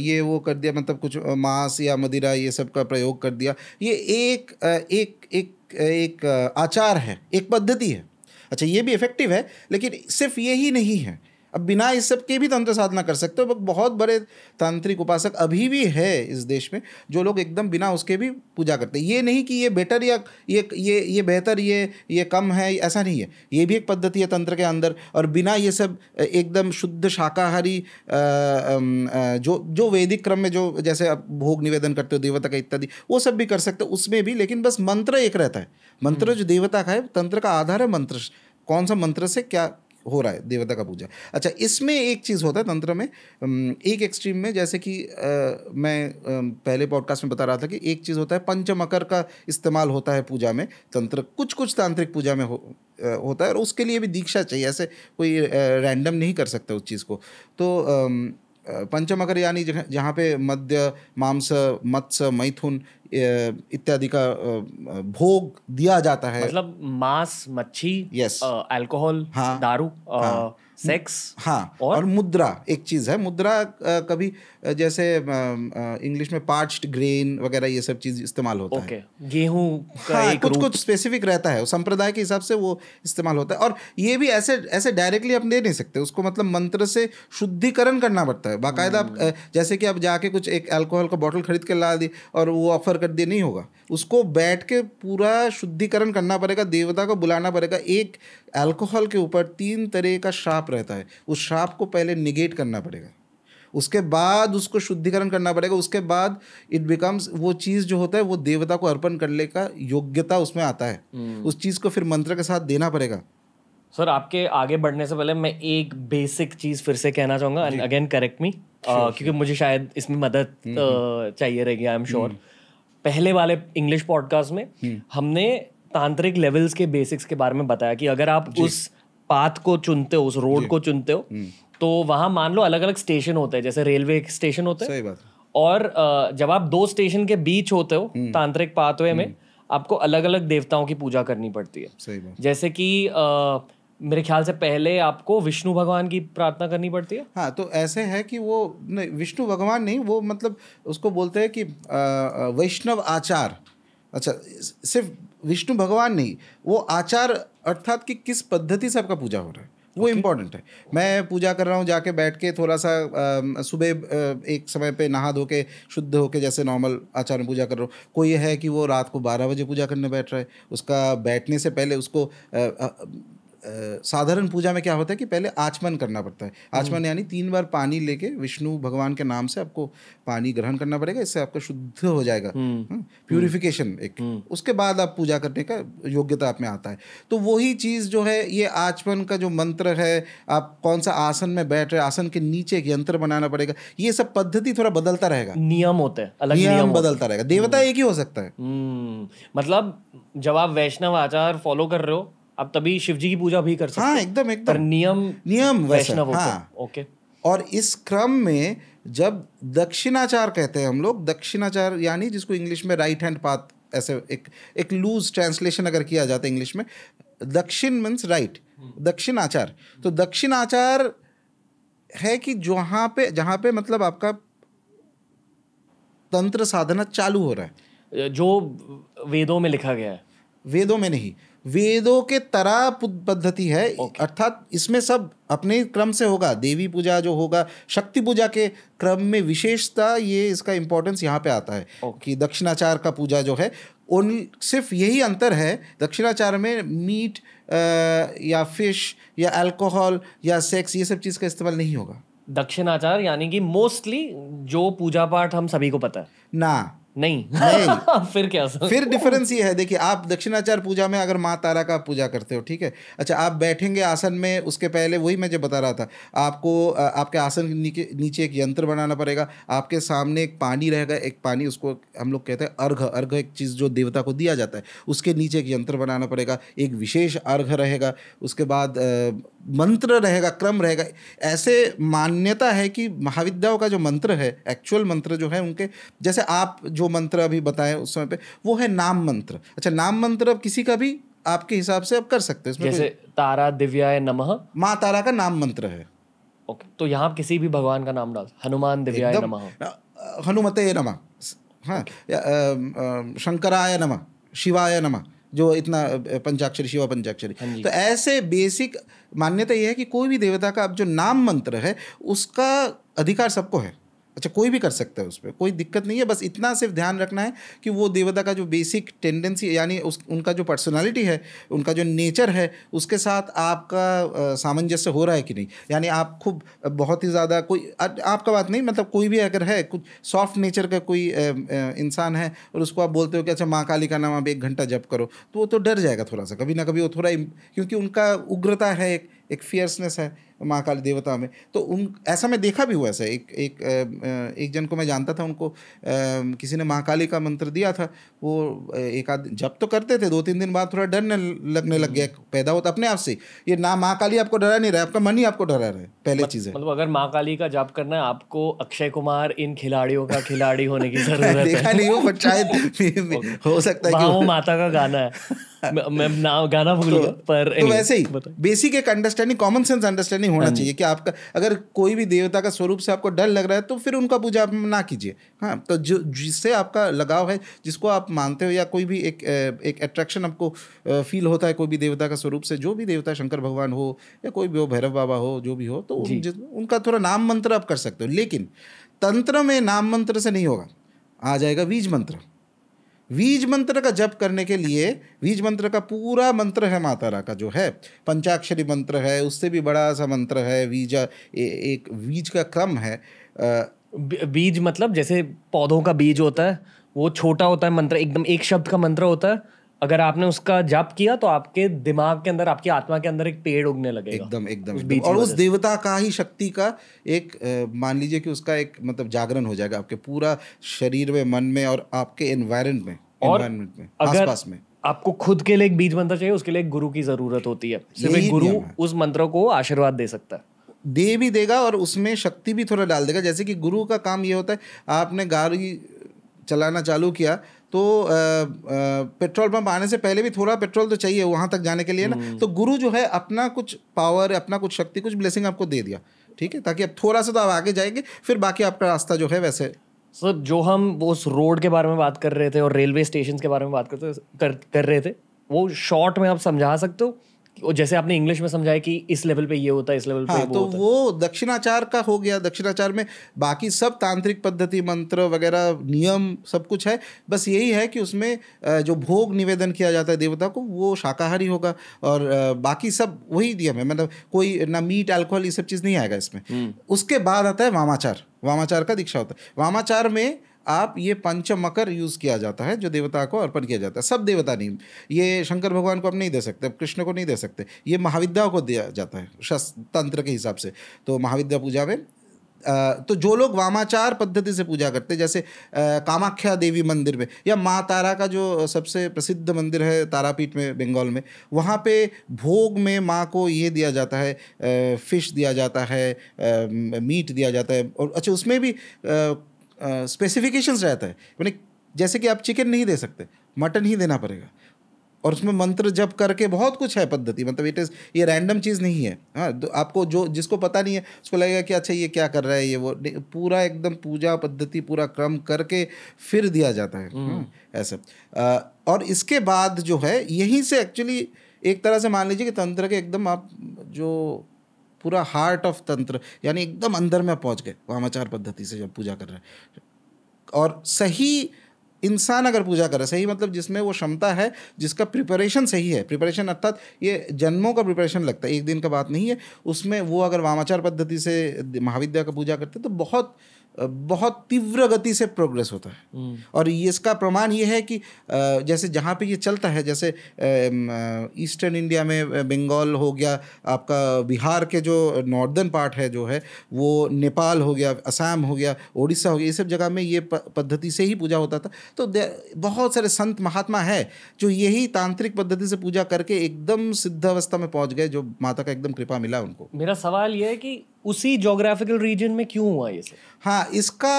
ये वो कर दिया मतलब कुछ मांस या मदिरा ये सब का प्रयोग कर दिया ये एक एक एक एक आचार है एक पद्धति है अच्छा ये भी इफ़ेक्टिव है लेकिन सिर्फ ये ही नहीं है अब बिना इस सब के भी तंत्र साधना कर सकते हो बहुत बड़े तांत्रिक उपासक अभी भी है इस देश में जो लोग एकदम बिना उसके भी पूजा करते ये नहीं कि ये बेटर या ये ये ये बेहतर ये ये कम है ऐसा नहीं है ये भी एक पद्धति है तंत्र के अंदर और बिना ये सब एकदम शुद्ध शाकाहारी जो जो वैदिक क्रम में जो जैसे आप भोग निवेदन करते हो देवता का इत्यादि वो सब भी कर सकते हो उसमें भी लेकिन बस मंत्र एक रहता है मंत्र हम्म। जो देवता का है तंत्र का आधार है मंत्र कौन सा मंत्र से क्या हो रहा है देवता का पूजा अच्छा इसमें एक चीज़ होता है तंत्र में एक एक्सट्रीम में जैसे कि आ, मैं आ, पहले पॉडकास्ट में बता रहा था कि एक चीज़ होता है पंचमकर का इस्तेमाल होता है पूजा में तंत्र कुछ कुछ तांत्रिक पूजा में हो आ, होता है और उसके लिए भी दीक्षा चाहिए ऐसे कोई रैंडम नहीं कर सकता उस चीज़ को तो आ, पंचमकर यानी जहाँ पे मध्य मांस मत्स्य मैथुन इत्यादि का भोग दिया जाता है मतलब
मांस मच्छी यस अल्कोहल हाँ, दारू हाँ, सेक्स हाँ और, और
मुद्रा एक चीज है मुद्रा कभी जैसे इंग्लिश में पार्च्ड ग्रेन वगैरह ये सब चीज इस्तेमाल होता okay. है गेहूं का हाँ, एक कुछ कुछ स्पेसिफिक रहता है संप्रदाय के हिसाब से वो इस्तेमाल होता है और ये भी ऐसे ऐसे डायरेक्टली आप दे नहीं सकते उसको मतलब मंत्र से शुद्धिकरण करना पड़ता है बाकायदा आप हम्म। जैसे कि आप जाके कुछ एक अल्कोहल का बॉटल खरीद के ला दी और वो ऑफर कर दिए नहीं होगा उसको बैठ के पूरा शुद्धिकरण करना पड़ेगा देवता को बुलाना पड़ेगा एक अल्कोहल के ऊपर तीन तरह का श्राप रहता है उस श्राप को पहले निगेट करना पड़ेगा उसके बाद उसको शुद्धिकरण करना पड़ेगा उसके बाद इट बिकम्स वो चीज़ जो होता है वो देवता को अर्पण करने का योग्यता उसमें आता है हम्म। उस चीज़ को फिर मंत्र के साथ देना पड़ेगा
सर आपके आगे बढ़ने से पहले मैं एक बेसिक चीज़ फिर से कहना चाहूंगा अगेन करेक्ट मी क्योंकि मुझे शायद इसमें मदद हम्म, हम्म। चाहिए रहेगी आई एम श्योर पहले वाले इंग्लिश पॉडकास्ट में हमने तांत्रिक लेवल्स के बेसिक्स के बारे में बताया कि अगर आप उस पाथ को चुनते हो उस रोड को चुनते हो तो वहां मान लो अलग अलग स्टेशन होते हैं जैसे रेलवे स्टेशन होते हैं और जब आप दो स्टेशन के बीच होते हो हम्म। तांत्रिक पाथवे में हम्म। आपको अलग अलग देवताओं की पूजा करनी पड़ती है सही बात जैसे कि मेरे ख्याल से पहले आपको विष्णु भगवान की प्रार्थना करनी पड़ती है हाँ तो ऐसे है कि वो नहीं विष्णु भगवान नहीं वो मतलब उसको बोलते हैं कि
वैष्णव आचार अच्छा सिर्फ विष्णु भगवान नहीं वो आचार अर्थात कि किस पद्धति से आपका पूजा हो रहा है वो इम्पोर्टेंट okay. है मैं पूजा कर रहा हूँ जाके बैठ के थोड़ा सा सुबह एक समय पे नहा धो के शुद्ध होके जैसे नॉर्मल आचार में पूजा कर रहा हूँ कोई है कि वो रात को बारह बजे पूजा करने बैठ रहा है उसका बैठने से पहले उसको साधारण पूजा में क्या होता है कि पहले आचमन करना पड़ता है हम्म। आचमन यानी तीन बार पानी लेके विष्णु भगवान के नाम से आपको पानी ग्रहण करना पड़ेगा इससे आपका शुद्ध हो जाएगा हम्म। हाँ, हम्म। प्यूरिफिकेशन एक उसके बाद आप पूजा करने का योग्यता आप में आता है तो वही चीज़ जो है ये आचमन का जो मंत्र है आप कौन सा आसन में बैठ रहे आसन के नीचे एक यंत्र बनाना पड़ेगा ये सब पद्धति थोड़ा बदलता रहेगा नियम होता है नियम बदलता रहेगा
देवता एक ही हो सकता है मतलब जब आप वैष्णव आचार फॉलो कर रहे हो आप तभी शिव जी की पूजा भी कर सकते हाँ एकदम एकदम पर नियम नियम वैष्णव हाँ ओके
और इस क्रम में जब दक्षिणाचार कहते हैं हम लोग दक्षिणाचार यानी जिसको इंग्लिश में राइट हैंड पाथ ऐसे एक एक लूज ट्रांसलेशन अगर किया जाता है इंग्लिश में दक्षिण मीन्स राइट दक्षिण आचार तो दक्षिण आचार है कि जहाँ पे जहाँ पे मतलब आपका तंत्र साधना चालू हो रहा है जो वेदों में लिखा गया है वेदों में नहीं वेदों के तरह पद्धति है okay. अर्थात इसमें सब अपने क्रम से होगा देवी पूजा जो होगा शक्ति पूजा के क्रम में विशेषता ये इसका इंपॉर्टेंस यहाँ पे आता है okay. कि दक्षिणाचार का पूजा जो है उन सिर्फ यही अंतर है दक्षिणाचार में मीट आ, या फिश या अल्कोहल या सेक्स ये सब चीज़ का इस्तेमाल नहीं
होगा दक्षिणाचार यानी कि मोस्टली जो पूजा पाठ हम सभी को पता है ना नहीं नहीं फिर क्या सर? फिर
डिफरेंस ये है देखिए आप दक्षिणाचार पूजा में अगर माँ तारा का पूजा करते हो ठीक है अच्छा आप बैठेंगे आसन में उसके पहले वही मैं जो बता रहा था आपको आपके आसन के नीचे नीचे एक यंत्र बनाना पड़ेगा आपके सामने एक पानी रहेगा एक पानी उसको हम लोग कहते हैं अर्घ अर्घ एक चीज़ जो देवता को दिया जाता है उसके नीचे एक यंत्र बनाना पड़ेगा एक विशेष अर्घ रहेगा उसके बाद मंत्र रहेगा क्रम रहेगा ऐसे मान्यता है कि महाविद्याओं का जो मंत्र है एक्चुअल मंत्र जो है उनके जैसे आप जो जो मंत्र अभी बताएं उस समय पे वो है नाम मंत्र अच्छा नाम मंत्र अब किसी का भी आपके हिसाब
से आप कर सकते हैं जैसे तारा दिव्याय नमः माँ तारा का नाम मंत्र है ओके तो यहाँ किसी भी भगवान का नाम डाल हनुमान दिव्याय नमः हनुमते नमः हाँ
शंकराय नमः शिवाय नमः जो इतना पंचाक्षरी शिवा पंचाक्षरी हाँ तो ऐसे बेसिक मान्यता यह है कि कोई भी देवता का अब जो नाम मंत्र है उसका अधिकार सबको है अच्छा कोई भी कर सकता है उस पर कोई दिक्कत नहीं है बस इतना सिर्फ ध्यान रखना है कि वो देवता का जो बेसिक टेंडेंसी यानी उस उनका जो पर्सनालिटी है उनका जो नेचर है उसके साथ आपका सामंजस्य हो रहा है कि नहीं यानी आप खूब बहुत ही ज़्यादा कोई आ, आपका बात नहीं मतलब कोई भी अगर है कुछ सॉफ्ट नेचर का कोई इंसान है और उसको आप बोलते हो कि अच्छा माँ काली का नाम आप एक घंटा जब करो तो वो तो डर जाएगा थोड़ा सा कभी ना कभी वो थोड़ा क्योंकि उनका उग्रता है एक एक फियर्सनेस है महाकाली देवता में तो उन ऐसा मैं देखा भी हुआ ऐसा एक एक एक जन को मैं जानता था उनको किसी ने महाकाली का मंत्र दिया था वो एक आध जब तो करते थे दो तीन दिन बाद थोड़ा डरने लगने लग गया हम्म। पैदा होता अपने आप से ये ना महाकाली आपको डरा नहीं रहा आपका मन ही आपको डरा रहा है पहले चीज़ है
मतलब अगर महाकाली का जाप करना है आपको अक्षय कुमार इन खिलाड़ियों का खिलाड़ी होने की जरूरत है देखा नहीं हो बट शायद हो सकता है माता का गाना है मैं नाम गाना भूल तो, गया पर तो वैसे ही
बेसिक एक अंडरस्टैंडिंग कॉमन सेंस अंडरस्टैंडिंग होना हाँ चाहिए कि आपका अगर कोई भी देवता का स्वरूप से आपको डर लग रहा है तो फिर उनका पूजा आप ना कीजिए हाँ तो जो जिससे आपका लगाव है जिसको आप मानते हो या कोई भी एक एक अट्रैक्शन आपको फील होता है कोई भी देवता का स्वरूप से जो भी देवता शंकर भगवान हो या कोई भी हो भैरव बाबा हो जो भी हो तो उनका थोड़ा नाम मंत्र आप कर सकते हो लेकिन तंत्र में नाम मंत्र से नहीं होगा आ जाएगा बीज मंत्र बीज मंत्र का जप करने के लिए बीज मंत्र का पूरा मंत्र है माता रा का जो है पंचाक्षरी मंत्र है उससे भी बड़ा सा मंत्र है बीज एक
बीज का क्रम है बीज मतलब जैसे पौधों का बीज होता है वो छोटा होता है मंत्र एकदम एक शब्द का मंत्र होता है अगर आपने उसका जप किया तो आपके दिमाग के अंदर आपकी आत्मा के अंदर एक पेड़ उगने लगेगा एकदम एकदम, एकदम और उस देवता का ही शक्ति का
एक मान लीजिए कि उसका एक मतलब जागरण हो जाएगा आपके पूरा शरीर में मन में और आपके एनवायरमेंट में और में अगर आस
में आपको खुद के लिए एक बीज मंत्र चाहिए उसके लिए एक गुरु की जरूरत होती है सिर्फ एक गुरु उस मंत्र को आशीर्वाद दे सकता है दे भी देगा और
उसमें शक्ति भी थोड़ा डाल देगा जैसे कि गुरु का काम ये होता है आपने गाड़ी चलाना चालू किया तो पेट्रोल पंप आने से पहले भी थोड़ा पेट्रोल तो चाहिए वहाँ तक जाने के लिए ना हम्म। तो गुरु जो है अपना कुछ पावर अपना कुछ शक्ति कुछ ब्लेसिंग आपको दे दिया ठीक है ताकि
अब थोड़ा सा तो आप आगे जाएंगे फिर बाकी आपका रास्ता जो है वैसे सर जो हम उस रोड के बारे में बात कर रहे थे और रेलवे स्टेशन के बारे में बात करते कर, कर रहे थे वो शॉर्ट में आप समझा सकते हो जैसे आपने इंग्लिश में समझाया कि इस लेवल पे ये होता है इस लेवल पे हाँ, वो तो वो दक्षिणाचार
का हो गया दक्षिणाचार में बाकी सब तांत्रिक पद्धति मंत्र वगैरह नियम सब कुछ है बस यही है कि उसमें जो भोग निवेदन किया जाता है देवता को वो शाकाहारी होगा और बाकी सब वही नियम है मतलब कोई ना मीट अल्कोहल ये सब चीज़ नहीं आएगा इसमें हम्म। उसके बाद आता है वामाचार वामाचार का दीक्षा होता है वामाचार में आप ये पंचमकर यूज़ किया जाता है जो देवता को अर्पण किया जाता है सब देवता नहीं ये शंकर भगवान को आप नहीं दे सकते आप कृष्ण को नहीं दे सकते ये महाविद्या को दिया जाता है शस्त्र तंत्र के हिसाब से तो महाविद्या पूजा में तो जो लोग वामाचार पद्धति से पूजा करते जैसे कामाख्या देवी मंदिर में या माँ तारा का जो सबसे प्रसिद्ध मंदिर है तारापीठ में बंगाल में वहाँ पे भोग में माँ को ये दिया जाता है फिश दिया जाता है मीट दिया जाता है और अच्छा उसमें भी स्पेसिफिकेशंस uh, रहता है मैंने जैसे कि आप चिकन नहीं दे सकते मटन ही देना पड़ेगा और उसमें मंत्र जप करके बहुत कुछ है पद्धति मतलब इट इज़ ये रैंडम चीज़ नहीं है हाँ तो आपको जो जिसको पता नहीं है उसको लगेगा कि अच्छा ये क्या कर रहा है ये वो पूरा एकदम पूजा पद्धति पूरा क्रम करके फिर दिया जाता है हम्म। हाँ, ऐसा और इसके बाद जो है यहीं से एक्चुअली एक तरह से मान लीजिए कि तंत्र के एकदम आप जो पूरा हार्ट ऑफ तंत्र यानी एकदम अंदर में पहुंच गए वामाचार पद्धति से जब पूजा कर रहे हैं और सही इंसान अगर पूजा कर रहा है सही मतलब जिसमें वो क्षमता है जिसका प्रिपरेशन सही है प्रिपरेशन अर्थात ये जन्मों का प्रिपरेशन लगता है एक दिन का बात नहीं है उसमें वो अगर वामाचार पद्धति से महाविद्या का पूजा करते तो बहुत बहुत तीव्र गति से प्रोग्रेस होता है हम्म। और ये इसका प्रमाण ये है कि जैसे जहाँ पे ये चलता है जैसे ईस्टर्न इंडिया में बंगाल हो गया आपका बिहार के जो नॉर्दर्न पार्ट है जो है वो नेपाल हो गया असम हो गया उड़ीसा हो गया ये सब जगह में ये पद्धति से ही पूजा होता था तो बहुत सारे संत महात्मा है जो यही तांत्रिक पद्धति से पूजा करके एकदम सिद्ध अवस्था में पहुँच गए जो माता का एकदम कृपा मिला उनको
मेरा सवाल ये है कि उसी जोग्राफिकल रीजन में क्यों हुआ ये सब हाँ इसका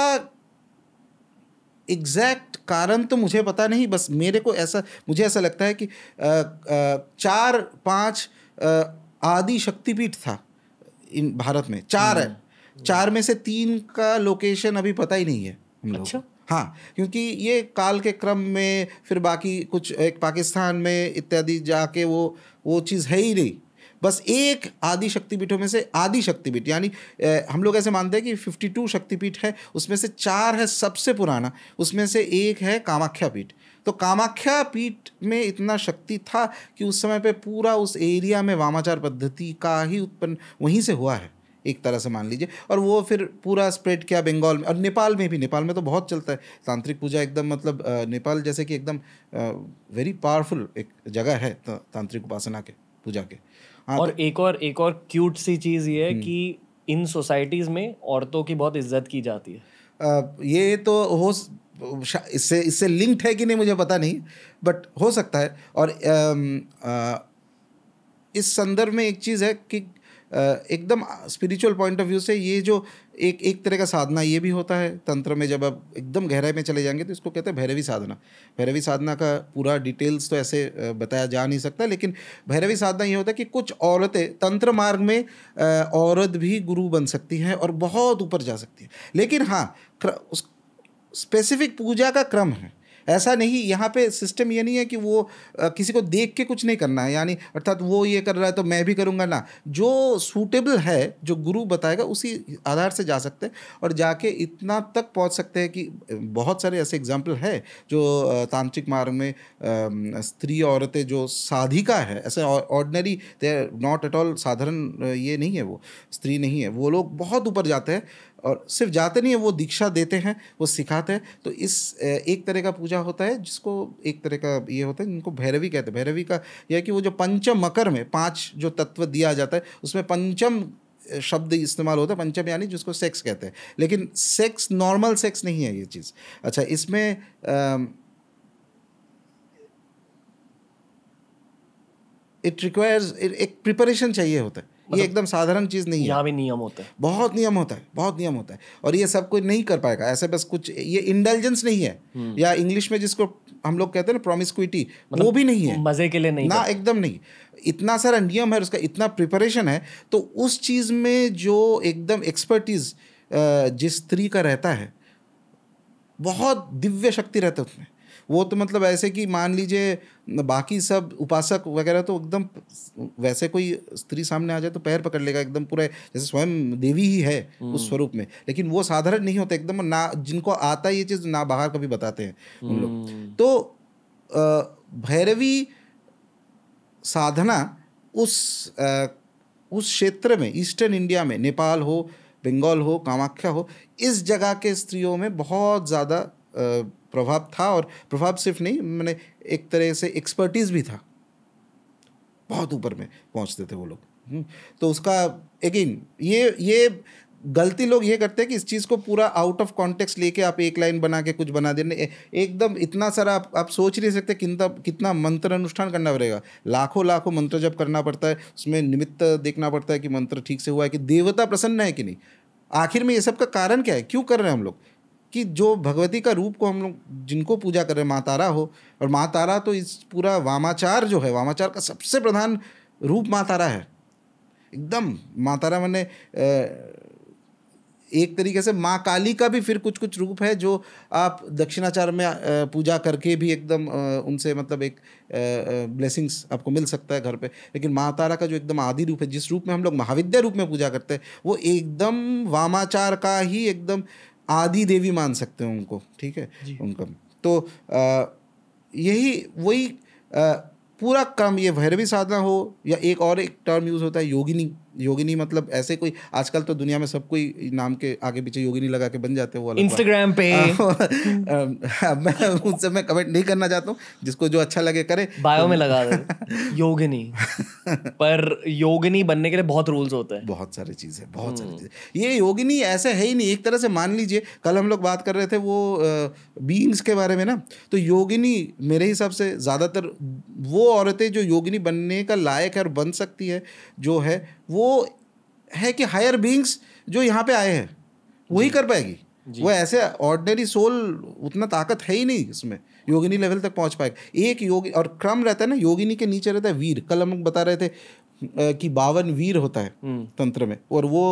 एग्जैक्ट
कारण तो मुझे पता नहीं बस मेरे को ऐसा मुझे ऐसा लगता है कि आ, आ, चार पाँच आदि शक्तिपीठ था इन भारत में चार है हम्म। चार में से तीन का लोकेशन अभी पता ही नहीं है हम लोग अच्छा? हाँ क्योंकि ये काल के क्रम में फिर बाकी कुछ एक पाकिस्तान में इत्यादि जाके वो वो चीज़ है ही नहीं बस एक आदि शक्तिपीठों में से आदि शक्तिपीठ यानी हम लोग ऐसे मानते हैं कि फिफ्टी टू शक्तिपीठ है उसमें से चार है सबसे पुराना उसमें से एक है कामाख्या पीठ तो कामाख्या पीठ में इतना शक्ति था कि उस समय पे पूरा उस एरिया में वामाचार पद्धति का ही उत्पन्न वहीं से हुआ है एक तरह से मान लीजिए और वो फिर पूरा स्प्रेड किया बंगाल में और नेपाल में भी नेपाल में तो बहुत चलता है तांत्रिक पूजा एकदम मतलब नेपाल जैसे कि एकदम वेरी पावरफुल एक जगह है तांत्रिक उपासना के पूजा के
हाँ, और तो, एक और एक और क्यूट सी चीज़ ये है हम्म। कि इन सोसाइटीज़ में औरतों की बहुत इज्जत की जाती है आ, ये तो हो
इससे इससे लिंक्ड है कि नहीं मुझे पता नहीं बट हो सकता है और आ, आ, इस संदर्भ में एक चीज़ है कि एकदम स्पिरिचुअल पॉइंट ऑफ व्यू से ये जो एक एक तरह का साधना ये भी होता है तंत्र में जब आप एकदम गहराई में चले जाएंगे तो इसको कहते हैं भैरवी साधना भैरवी साधना का पूरा डिटेल्स तो ऐसे बताया जा नहीं सकता लेकिन भैरवी साधना ये होता है कि कुछ औरतें तंत्र मार्ग में औरत भी गुरु बन सकती हैं और बहुत ऊपर जा सकती है लेकिन हाँ उस स्पेसिफिक पूजा का क्रम है ऐसा नहीं यहाँ पे सिस्टम ये नहीं है कि वो किसी को देख के कुछ नहीं करना है यानी अर्थात वो ये कर रहा है तो मैं भी करूँगा ना जो सूटेबल है जो गुरु बताएगा उसी आधार से जा सकते हैं और जाके इतना तक पहुँच सकते हैं कि बहुत सारे ऐसे एग्जाम्पल है जो तांत्रिक मार्ग में स्त्री औरतें जो साधिका है ऐसे ordinary they not at all साधारण ये नहीं है वो स्त्री नहीं है वो लोग बहुत ऊपर जाते हैं और सिर्फ जाते नहीं है वो दीक्षा देते हैं वो सिखाते हैं तो इस एक तरह का पूजा होता है जिसको एक तरह का ये होता है जिनको भैरवी कहते हैं भैरवी का यह कि वो जो पंचम मकर में पाँच जो तत्व दिया जाता है उसमें पंचम शब्द इस्तेमाल होता है पंचम यानी जिसको सेक्स कहते हैं लेकिन सेक्स नॉर्मल सेक्स नहीं है ये चीज़ अच्छा इसमें इट रिक्वायर्स एक प्रिपरेशन चाहिए होता है ये मतलब एकदम साधारण चीज़ नहीं है भी नियम होता है बहुत नियम होता है बहुत नियम होता है और ये सब कोई नहीं कर पाएगा ऐसे बस कुछ ये इंटेलिजेंस नहीं है हम्म। या इंग्लिश में जिसको हम लोग कहते हैं ना प्रोमिस्क्विटी मतलब वो भी नहीं है मज़े के लिए नहीं ना एकदम नहीं इतना सारा नियम है उसका इतना प्रिपरेशन है तो उस चीज़ में जो एकदम एक्सपर्टीज़ जिस स्त्री का रहता है बहुत दिव्य शक्ति रहता है उसमें वो तो मतलब ऐसे कि मान लीजिए बाकी सब उपासक वगैरह तो एकदम वैसे कोई स्त्री सामने आ जाए तो पैर पकड़ लेगा एकदम पूरे जैसे स्वयं देवी ही है उस हम्म। स्वरूप में लेकिन वो साधारण नहीं होते एकदम ना जिनको आता ये चीज़ ना बाहर कभी बताते हैं उन लोग हम्म। तो भैरवी साधना उस आ, उस क्षेत्र में ईस्टर्न इंडिया में नेपाल हो बंगाल हो कामाख्या हो इस जगह के स्त्रियों में बहुत ज़्यादा प्रभाव था और प्रभाव सिर्फ नहीं मैंने एक तरह से एक्सपर्टीज़ भी था बहुत ऊपर में पहुंचते थे वो लोग हम्म, तो उसका एक ये ये गलती लोग ये करते हैं कि इस चीज़ को पूरा आउट ऑफ कॉन्टेक्स्ट लेके आप एक लाइन बना के कुछ बना देने एकदम इतना सारा आप आप सोच नहीं सकते कितना कितना मंत्र अनुष्ठान करना पड़ेगा लाखों लाखों मंत्र जब करना पड़ता है उसमें निमित्त देखना पड़ता है कि मंत्र ठीक से हुआ है कि देवता प्रसन्न है कि नहीं आखिर में ये सब का कारण क्या है क्यों कर रहे हैं हम लोग कि जो भगवती का रूप को हम लोग जिनको पूजा कर रहे हैं माँ तारा हो और माँ तारा तो इस पूरा वामाचार जो है वामाचार का सबसे प्रधान रूप माँ तारा है एकदम माँ तारा मैंने एक तरीके से माँ काली का भी फिर कुछ कुछ रूप है जो आप दक्षिणाचार में पूजा करके भी एकदम उनसे मतलब एक ब्लेसिंग्स आपको मिल सकता है घर पे लेकिन माँ तारा का जो एकदम आदि रूप है जिस रूप में हम लोग महाविद्या रूप में पूजा करते हैं वो एकदम वामाचार का ही एकदम आदि देवी मान सकते हैं उनको ठीक है उनका तो आ, यही वही पूरा काम ये भैरवी साधना हो या एक और एक टर्म यूज़ होता है योगिनी योगिनी मतलब ऐसे कोई आजकल तो दुनिया में सब कोई नाम के आगे पीछे योगिनी लगा के बन जाते वो इंस्टाग्राम पे हाँ, हाँ, मैं उनसे मैं कमेंट नहीं करना चाहता हूँ जिसको जो अच्छा लगे करे बायो में लगा दे योगिनी
पर योगिनी
बनने के लिए बहुत रूल्स होते हैं बहुत सारी है बहुत सारी हम्म। चीज ये योगिनी ऐसे है ही नहीं एक तरह से मान लीजिए कल हम लोग बात कर रहे थे वो बींग्स के बारे में ना तो योगिनी मेरे हिसाब से ज़्यादातर वो औरतें जो योगिनी बनने का लायक है और बन सकती है जो है वो है कि हायर बींग्स जो यहाँ पे आए हैं वही कर पाएगी वो ऐसे ऑर्डनरी सोल उतना ताकत है ही नहीं इसमें योगिनी लेवल तक पहुंच पाएगा एक योगी और क्रम रहता है ना योगिनी के नीचे रहता है वीर कल हम बता रहे थे कि बावन वीर होता है हम्म। तंत्र में और वो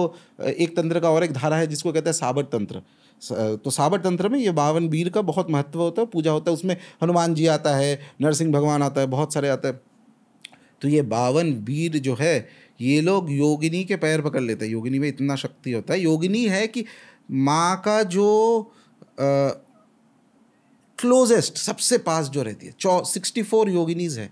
एक तंत्र का और एक धारा है जिसको कहते हैं साबर तंत्र तो साबर तंत्र में ये बावन वीर का बहुत महत्व होता है पूजा होता है उसमें हनुमान जी आता है नरसिंह भगवान आता है बहुत सारे आते हैं तो ये बावन वीर जो है ये लोग योगिनी के पैर पकड़ लेते हैं योगिनी में इतना शक्ति होता है योगिनी है कि माँ का जो क्लोजेस्ट सबसे पास जो रहती है चौ सिक्सटी फोर योगिनीज है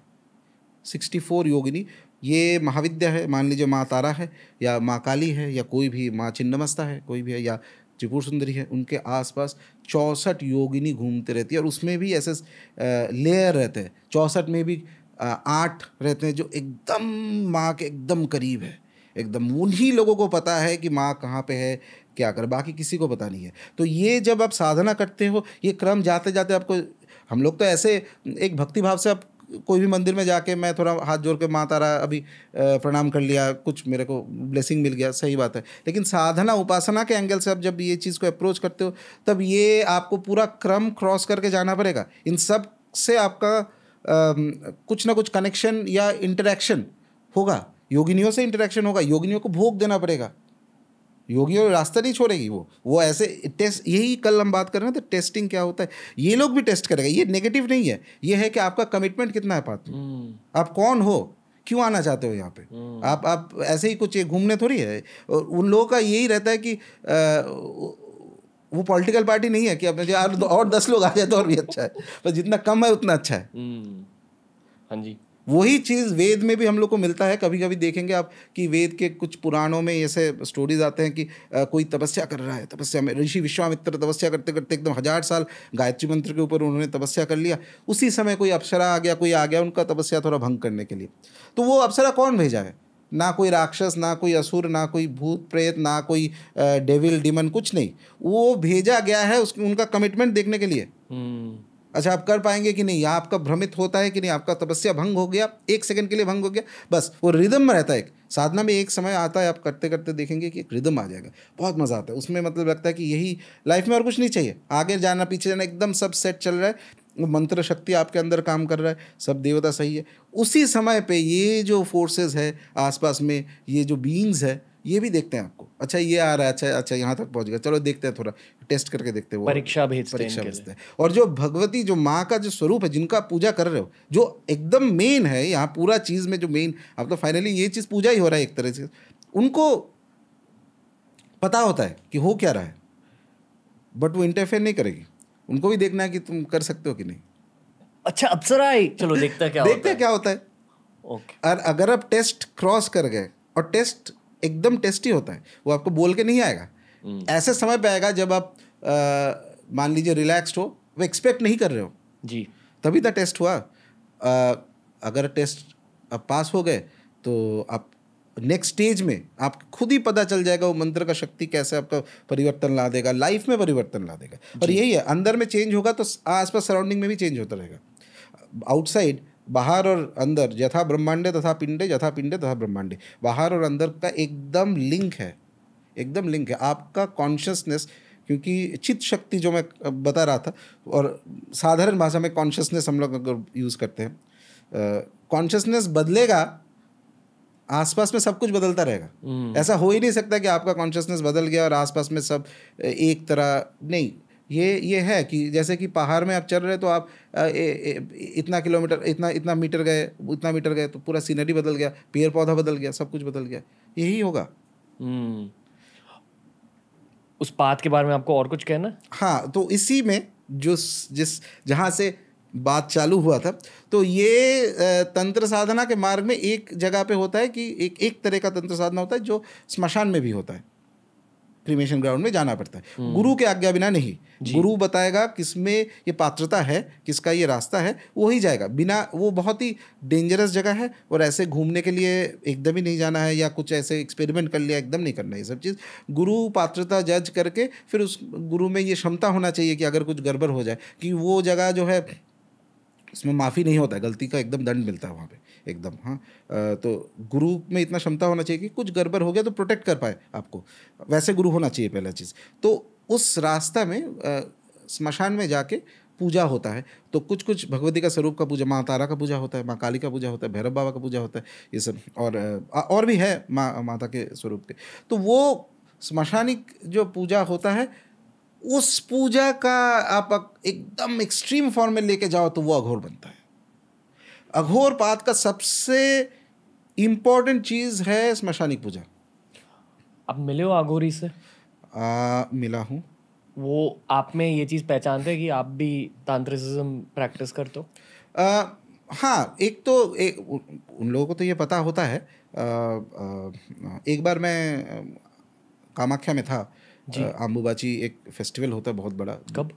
सिक्सटी फोर योगिनी ये महाविद्या है मान लीजिए माँ तारा है या माँ काली है या कोई भी माँ चिन्नमस्ता है कोई भी है या त्रिपुर सुंदरी है उनके आसपास चौंसठ योगिनी घूमते रहती है और उसमें भी ऐसे लेयर रहते हैं चौंसठ में भी आठ रहते हैं जो एकदम माँ के एकदम करीब है एकदम उन्हीं लोगों को पता है कि माँ कहाँ पे है क्या कर बाकी किसी को पता नहीं है तो ये जब आप साधना करते हो ये क्रम जाते जाते आपको हम लोग तो ऐसे एक भक्ति भाव से आप कोई भी मंदिर में जाके मैं थोड़ा हाथ जोड़ के माँ तारा अभी प्रणाम कर लिया कुछ मेरे को ब्लेसिंग मिल गया सही बात है लेकिन साधना उपासना के एंगल से आप जब ये चीज़ को अप्रोच करते हो तब ये आपको पूरा क्रम क्रॉस करके जाना पड़ेगा इन सब से आपका कुछ ना कुछ कनेक्शन या इंटरेक्शन होगा योगिनियों से इंटरेक्शन होगा योगिनियों को भोग देना पड़ेगा योगियों रास्ता नहीं छोड़ेगी वो वो ऐसे टेस्ट यही कल हम बात कर रहे हैं तो टेस्टिंग क्या होता है ये लोग भी टेस्ट करेगा ये नेगेटिव नहीं है ये है कि आपका कमिटमेंट कितना है पात्र हम्म। आप कौन हो क्यों आना चाहते हो यहाँ पे हम्म। आप आप ऐसे ही कुछ घूमने थोड़ी है और उन लोगों का यही रहता है कि आ, वो पॉलिटिकल पार्टी नहीं है कि अपने यार और दस लोग आ जाए तो और भी अच्छा है पर जितना कम है उतना अच्छा है हम्म। हाँ जी वही चीज़ वेद में भी हम लोग को मिलता है कभी कभी देखेंगे आप कि वेद के कुछ पुराणों में ऐसे स्टोरीज आते हैं कि आ, कोई तपस्या कर रहा है तपस्या में ऋषि विश्वामित्र तपस्या करते करते एकदम हज़ार साल गायत्री मंत्र के ऊपर उन्होंने तपस्या कर लिया उसी समय कोई अप्सरा आ गया कोई आ गया उनका तपस्या थोड़ा भंग करने के लिए तो वो अप्सरा कौन भेजा है ना कोई राक्षस ना कोई असुर ना कोई भूत प्रेत ना कोई डेविल डिमन कुछ नहीं वो भेजा गया है उस उनका कमिटमेंट देखने के लिए हम्म। अच्छा आप कर पाएंगे कि नहीं आपका भ्रमित होता है कि नहीं आपका तपस्या भंग हो गया एक सेकंड के लिए भंग हो गया बस वो रिदम में रहता है एक साधना में एक समय आता है आप करते करते देखेंगे कि एक रिदम आ जाएगा बहुत मज़ा आता है उसमें मतलब लगता है कि यही लाइफ में और कुछ नहीं चाहिए आगे जाना पीछे जाना एकदम सब सेट चल रहा है मंत्र शक्ति आपके अंदर काम कर रहा है सब देवता सही है उसी समय पे ये जो फोर्सेस है आसपास में ये जो बींग्स है ये भी देखते हैं आपको अच्छा ये आ रहा है अच्छा अच्छा यहाँ तक पहुँच गया चलो देखते हैं थोड़ा टेस्ट करके देखते हैं परीक्षा
भेजते परीक्षा भेजते हैं
और जो भगवती जो माँ का जो स्वरूप है जिनका पूजा कर रहे हो जो एकदम मेन है यहाँ पूरा चीज़ में जो मेन अब तो फाइनली ये चीज़ पूजा ही हो रहा है एक तरह से उनको पता होता है कि हो क्या रहा है बट वो इंटरफेयर नहीं करेगी उनको भी देखना है कि तुम कर सकते हो कि नहीं अच्छा अप्सरा आई चलो देखते क्या देखते होता क्या होता है ओके और अगर आप टेस्ट क्रॉस कर गए और टेस्ट एकदम टेस्टी होता है वो आपको बोल के नहीं आएगा हम्म। ऐसे समय पे आएगा जब आप मान लीजिए रिलैक्स्ड हो वो एक्सपेक्ट नहीं कर रहे हो जी तभी तो टेस्ट हुआ आ, अगर टेस्ट आप पास हो गए तो आप नेक्स्ट स्टेज में आप खुद ही पता चल जाएगा वो मंत्र का शक्ति कैसे आपका परिवर्तन ला देगा लाइफ में परिवर्तन ला देगा और यही है अंदर में चेंज होगा तो आसपास सराउंडिंग में भी चेंज होता रहेगा आउटसाइड बाहर और अंदर यथा ब्रह्मांडे तथा पिंडे यथा पिंडे तथा ब्रह्मांडे बाहर और अंदर का एकदम लिंक है एकदम लिंक है आपका कॉन्शियसनेस क्योंकि चित्त शक्ति जो मैं बता रहा था और साधारण भाषा में कॉन्शियसनेस हम लोग अगर यूज़ करते हैं कॉन्शियसनेस बदलेगा आसपास में सब कुछ बदलता रहेगा हम्म। ऐसा हो ही नहीं सकता कि आपका कॉन्शियसनेस बदल गया और आसपास में सब एक तरह नहीं ये ये है कि जैसे कि पहाड़ में आप चल रहे तो आप ए, ए, इतना किलोमीटर इतना इतना मीटर गए इतना मीटर गए तो पूरा सीनरी बदल गया पेड़ पौधा बदल गया सब कुछ बदल गया यही होगा हम्म। उस पात के बारे में आपको और कुछ कहना हाँ तो इसी में जो जिस जहाँ से बात चालू हुआ था तो ये तंत्र साधना के मार्ग में एक जगह पे होता है कि एक एक तरह का तंत्र साधना होता है जो स्मशान में भी होता है क्रीमेशन ग्राउंड में जाना पड़ता है हम्म। गुरु के आज्ञा बिना नहीं गुरु बताएगा किसमें ये पात्रता है किसका ये रास्ता है वो ही जाएगा बिना वो बहुत ही डेंजरस जगह है और ऐसे घूमने के लिए एकदम ही नहीं जाना है या कुछ ऐसे एक्सपेरिमेंट कर लिया एकदम नहीं करना है ये सब चीज़ गुरु पात्रता जज करके फिर उस गुरु में ये क्षमता होना चाहिए कि अगर कुछ गड़बड़ हो जाए कि वो जगह जो है उसमें माफ़ी नहीं होता गलती का एकदम दंड मिलता है वहाँ पे एकदम हाँ तो गुरु में इतना क्षमता होना चाहिए कि कुछ गड़बड़ हो गया तो प्रोटेक्ट कर पाए आपको वैसे गुरु होना चाहिए पहला चीज़ तो उस रास्ता में स्मशान में जाके पूजा होता है तो कुछ कुछ भगवती का स्वरूप का पूजा माँ तारा का पूजा होता है माँ काली का पूजा होता है भैरव बाबा का पूजा होता है ये सब और और भी है माँ माता के स्वरूप के तो वो स्मशानिक जो पूजा होता है उस पूजा का आप एकदम एक्सट्रीम फॉर्म में लेके जाओ तो वो अघोर बनता है अघोर पात का सबसे इम्पोर्टेंट चीज़ है स्मशानिक पूजा
आप मिले हो अघोरी से आ, मिला हूँ वो आप में ये चीज़ पहचानते हैं कि आप भी तांत्रिसिज्म प्रैक्टिस करते हो हाँ एक तो एक उन लोगों को तो ये पता होता
है आ, आ, एक बार मैं कामाख्या में था आम्बुबाची एक फेस्टिवल होता है बहुत बड़ा कब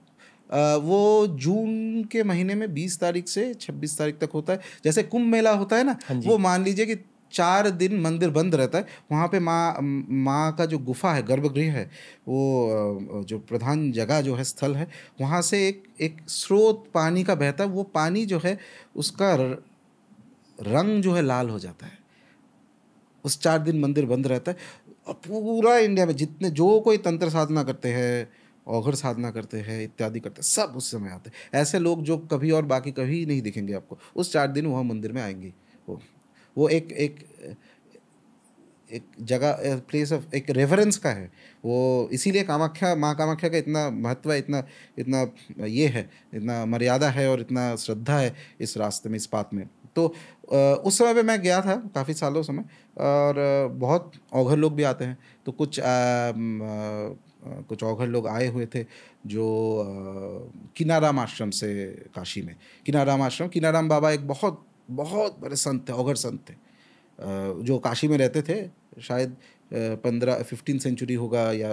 आ, वो जून के महीने में 20 तारीख से 26 तारीख तक होता है जैसे कुंभ मेला होता है ना हाँ वो मान लीजिए कि चार दिन मंदिर बंद रहता है वहाँ पे माँ माँ का जो गुफा है गर्भगृह है वो जो प्रधान जगह जो है स्थल है वहाँ से एक एक स्रोत पानी का बहता है वो पानी जो है उसका रंग जो है लाल हो जाता है उस चार दिन मंदिर बंद रहता है और पूरा इंडिया में जितने जो कोई तंत्र साधना करते हैं औघर साधना करते हैं इत्यादि करते हैं सब उस समय आते हैं ऐसे लोग जो कभी और बाकी कभी नहीं दिखेंगे आपको उस चार दिन वहाँ मंदिर में आएंगे वो वो एक एक एक जगह प्लेस ऑफ एक रेफरेंस का है वो इसीलिए कामाख्या माँ कामाख्या का इतना महत्व है इतना इतना ये है इतना मर्यादा है और इतना श्रद्धा है इस रास्ते में इस बात में तो उस समय पे मैं गया था काफ़ी सालों समय और बहुत औघर लोग भी आते हैं तो कुछ आ, आ, कुछ औघर लोग आए हुए थे जो किनाराम आश्रम से काशी में किनाराम आश्रम किनाराम बाबा एक बहुत बहुत बड़े संत थे औघर संत थे जो काशी में रहते थे शायद पंद्रह फिफ्टीन सेंचुरी होगा या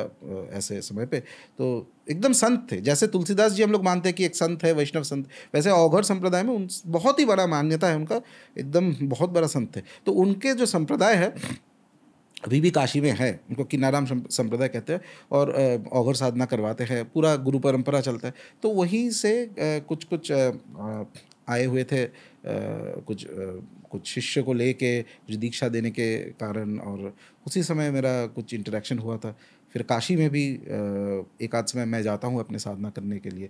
ऐसे समय पे तो एकदम संत थे जैसे तुलसीदास जी हम लोग मानते हैं कि एक संत है वैष्णव संत वैसे औघर संप्रदाय में उन बहुत ही बड़ा मान्यता है उनका एकदम बहुत बड़ा संत थे तो उनके जो संप्रदाय है अभी भी काशी में है उनको किन्नाराम संप्रदाय कहते हैं और औघर साधना करवाते हैं पूरा गुरु परंपरा चलता है तो वहीं से कुछ कुछ आए हुए थे कुछ कुछ शिष्य को लेके कुछ दीक्षा देने के कारण और उसी समय मेरा कुछ इंटरेक्शन हुआ था फिर काशी में भी एक आध समय मैं जाता हूँ अपने साधना करने के लिए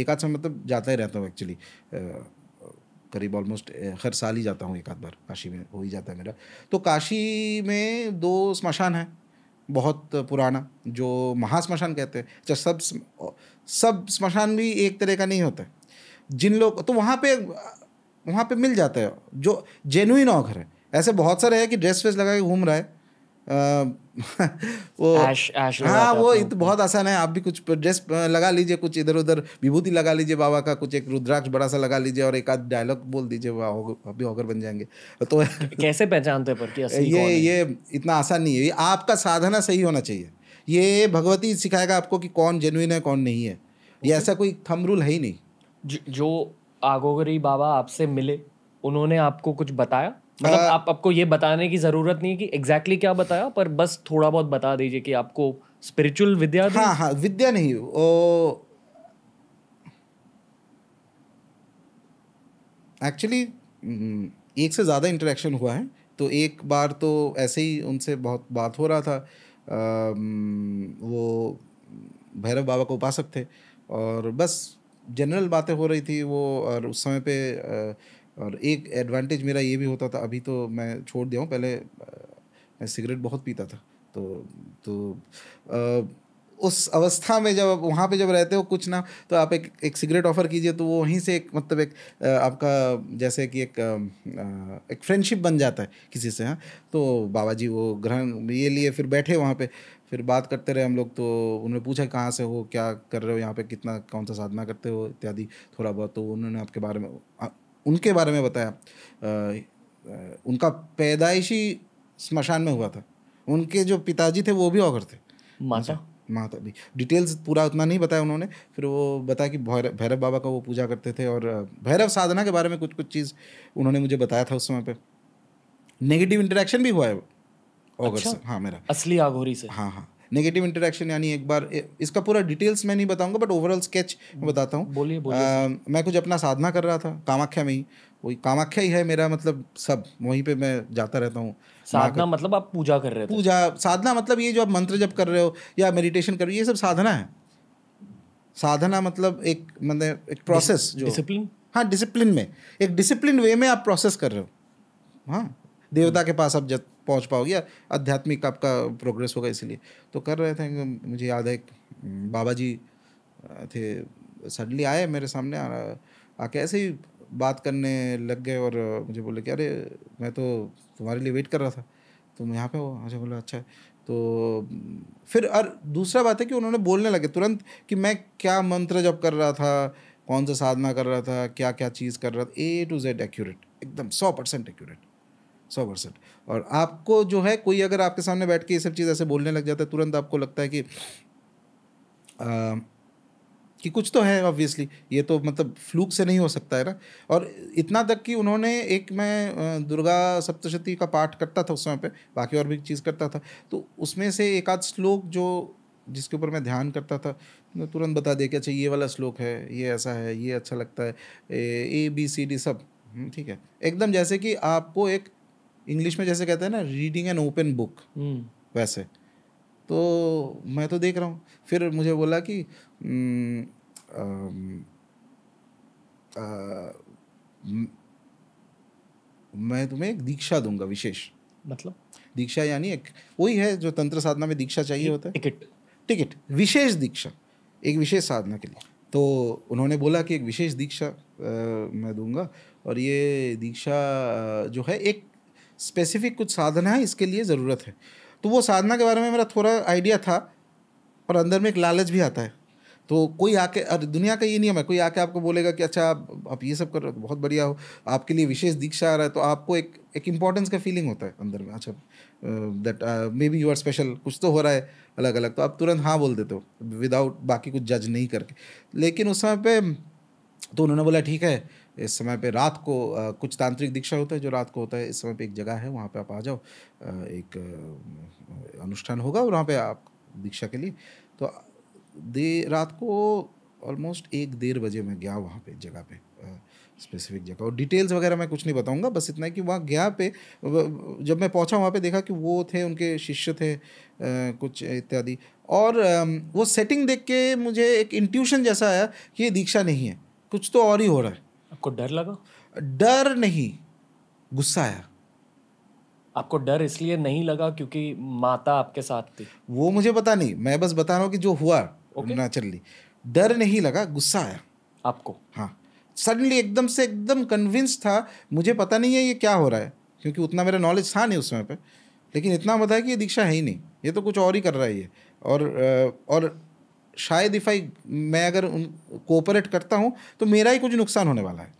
एक आध समय मतलब जाता ही रहता हूँ एक्चुअली करीब ऑलमोस्ट हर साल ही जाता हूँ एक आध बार काशी में हो ही जाता है मेरा तो काशी में दो स्मशान हैं बहुत पुराना जो महाश्मशान कहते हैं अच्छा सब सब स्मशान भी एक तरह का नहीं होता जिन लोग तो वहाँ पे वहाँ पे मिल जाता है जो जेनुइन ऑगर है ऐसे बहुत सारे हैं कि ड्रेस वेस लगा के घूम रहा है वो आश, आश हाँ वो इत बहुत आसान है आप भी कुछ ड्रेस लगा लीजिए कुछ इधर उधर विभूति लगा लीजिए बाबा का कुछ एक रुद्राक्ष बड़ा सा लगा लीजिए और एक आध डायलॉग बोल दीजिए अभी ऑगर बन जाएंगे तो
कैसे पहचानते पर कि असली ये ये
इतना आसान नहीं है ये आपका साधना सही होना चाहिए ये भगवती सिखाएगा आपको कि कौन जेनुइन है कौन नहीं है ये ऐसा कोई थम रूल है ही
नहीं जो आगोगरी बाबा आपसे मिले उन्होंने आपको कुछ बताया मतलब आ, आप आपको ये बताने की जरूरत नहीं है कि एग्जैक्टली exactly क्या बताया पर बस थोड़ा बहुत बता दीजिए कि आपको स्पिरिचुअल
विद्या हाँ हाँ विद्या नहीं एक्चुअली हम्म, एक से ज़्यादा इंटरेक्शन हुआ है तो एक बार तो ऐसे ही उनसे बहुत बात हो रहा था आ, वो भैरव बाबा को उपासक थे और बस जनरल बातें हो रही थी वो और उस समय पे और एक एडवांटेज मेरा ये भी होता था अभी तो मैं छोड़ दिया हूँ पहले मैं सिगरेट बहुत पीता था तो तो आ, उस अवस्था में जब वहाँ पे जब रहते हो कुछ ना तो आप एक एक सिगरेट ऑफ़र कीजिए तो वो वहीं से एक मतलब एक आपका जैसे कि एक एक फ्रेंडशिप बन जाता है किसी से हाँ तो बाबा जी वो ग्रहण ये लिए फिर बैठे वहाँ पे फिर बात करते रहे हम लोग तो उन्होंने पूछा कहाँ से हो क्या कर रहे हो यहाँ पे कितना कौन सा साधना करते हो इत्यादि थोड़ा बहुत तो उन्होंने आपके बारे में उनके बारे में बताया उनका पैदाइशी स्मशान में हुआ था उनके जो पिताजी थे वो भी ऑगर थे माता माता भी डिटेल्स पूरा उतना नहीं बताया उन्होंने फिर वो बताया कि भैरव बाबा का वो पूजा करते थे और भैरव साधना के बारे में कुछ कुछ चीज़ उन्होंने मुझे बताया था उस समय पर नेगेटिव इंटरेक्शन भी हुआ है ऑगर अच्छा। से हाँ मेरा असली आघोरी से हाँ हाँ नेगेटिव इंटरेक्शन यानी एक बार इसका पूरा डिटेल्स मैं नहीं बताऊंगा बट ओवरऑल स्केच मैं हम्म। बताता हूँ बोलिए बोलिए मैं कुछ अपना साधना कर रहा था कामाख्या में ही वही कामाख्या ही है मेरा मतलब सब वहीं पे मैं जाता रहता हूँ
साधना मतलब आप पूजा कर रहे हो
पूजा साधना मतलब ये जो आप मंत्र जब कर रहे हो या मेडिटेशन कर रहे हो ये सब साधना है साधना मतलब एक मतलब एक प्रोसेस जो डिसिप्लिन हाँ डिसिप्लिन में एक डिसिप्लिन वे में आप प्रोसेस कर रहे हो हाँ देवता के पास आप जब पहुँच पाओगे आध्यात्मिक आपका प्रोग्रेस होगा इसीलिए तो कर रहे थे मुझे याद है बाबा जी थे सडनली आए मेरे सामने आके ऐसे ही बात करने लग गए और मुझे बोले कि अरे मैं तो तुम्हारे लिए वेट कर रहा था तुम तो यहाँ पे हो अच्छा बोला अच्छा तो फिर और दूसरा बात है कि उन्होंने बोलने लगे तुरंत कि मैं क्या मंत्र जब कर रहा था कौन सा साधना कर रहा था क्या क्या चीज़ कर रहा था ए टू जेड एक्यूरेट एकदम सौ परसेंट एक्यूरेट सौ परसेंट और आपको जो है कोई अगर आपके सामने बैठ के ये सब चीज़ ऐसे बोलने लग जाता है तुरंत आपको लगता है कि आ, कि कुछ तो है ऑब्वियसली ये तो मतलब फ्लूक से नहीं हो सकता है ना और इतना तक कि उन्होंने एक मैं दुर्गा सप्तशती का पाठ करता था उस समय पे बाकी और भी चीज़ करता था तो उसमें से एक आध श्लोक जो जिसके ऊपर मैं ध्यान करता था तो तुरंत बता दिया कि अच्छा ये वाला श्लोक है ये ऐसा है ये अच्छा लगता है ए बी सी डी सब हम्म, ठीक है एकदम जैसे कि आपको एक इंग्लिश में जैसे कहते हैं ना रीडिंग एन ओपन बुक वैसे तो मैं तो देख रहा हूँ फिर मुझे बोला कि hmm, um, uh, मैं तुम्हें एक दीक्षा दूंगा विशेष मतलब दीक्षा यानी एक वही है जो तंत्र साधना में दीक्षा चाहिए होता है टिकट टिकट विशेष दीक्षा एक विशेष साधना के लिए तो उन्होंने बोला कि एक विशेष दीक्षा uh, मैं दूंगा और ये दीक्षा uh, जो है एक स्पेसिफिक कुछ साधना है इसके लिए ज़रूरत है तो वो साधना के बारे में मेरा थोड़ा आइडिया था और अंदर में एक लालच भी आता है तो कोई आके दुनिया का ये नियम है कोई आके आपको बोलेगा कि अच्छा आप, आप ये सब कर रहे हो तो बहुत बढ़िया हो आपके लिए विशेष दीक्षा आ रहा है तो आपको एक एक इंपॉर्टेंस का फीलिंग होता है अंदर में अच्छा that maybe you are special कुछ तो हो रहा है अलग अलग तो आप तुरंत हाँ बोल देते हो विदाउट बाकी कुछ जज नहीं करके लेकिन उस समय पर तो उन्होंने बोला ठीक है इस समय पे रात को कुछ तांत्रिक दीक्षा होता है जो रात को होता है इस समय पे एक जगह है वहाँ पे आप आ जाओ एक अनुष्ठान होगा और वहाँ पे आप दीक्षा के लिए तो देर रात को ऑलमोस्ट एक डेढ़ बजे मैं गया वहाँ पे जगह पे स्पेसिफिक जगह और डिटेल्स वगैरह मैं कुछ नहीं बताऊंगा बस इतना है कि वहाँ गया पे जब मैं पहुँचा वहाँ पे देखा कि वो थे उनके शिष्य थे कुछ इत्यादि और वो सेटिंग देख के मुझे एक इंट्यूशन जैसा आया कि ये दीक्षा नहीं है कुछ तो और ही हो रहा है
आपको डर लगा डर नहीं गुस्सा आया आपको डर इसलिए नहीं लगा क्योंकि माता आपके साथ थी वो मुझे पता नहीं मैं बस बता रहा हूँ कि
जो हुआ okay. नेचुरली डर नहीं लगा गुस्सा आया आपको हाँ सडनली एकदम से एकदम कन्विंस था मुझे पता नहीं है ये क्या हो रहा है क्योंकि उतना मेरा नॉलेज था नहीं उस समय पर लेकिन इतना पता है कि ये दीक्षा है ही नहीं ये तो कुछ और ही कर रहा है ये और और शायद इफ़ आई मैं अगर उन कोऑपरेट करता हूँ तो मेरा ही कुछ नुकसान होने
वाला है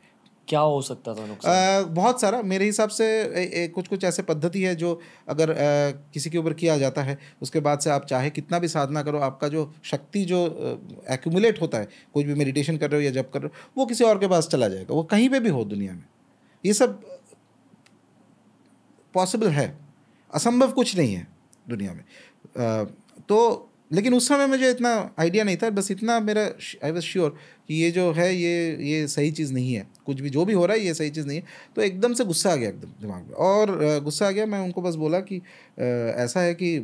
क्या हो सकता था नुकसान
आ, बहुत सारा मेरे हिसाब से ए, ए, कुछ कुछ ऐसे पद्धति है जो अगर आ, किसी के ऊपर किया जाता है उसके बाद से आप चाहे कितना भी साधना करो आपका जो शक्ति जो एक्यूमुलेट होता है कोई भी मेडिटेशन कर रहे हो या जब कर रहे हो वो किसी और के पास चला जाएगा वो कहीं पे भी हो दुनिया में ये सब पॉसिबल है असंभव कुछ नहीं है दुनिया में आ, तो लेकिन उस समय मुझे इतना आइडिया नहीं था बस इतना मेरा आई वॉज श्योर कि ये जो है ये ये सही चीज़ नहीं है कुछ भी जो भी हो रहा है ये सही चीज़ नहीं है तो एकदम से गुस्सा आ गया एकदम दिमाग में और गुस्सा आ गया मैं उनको बस बोला कि ऐसा है कि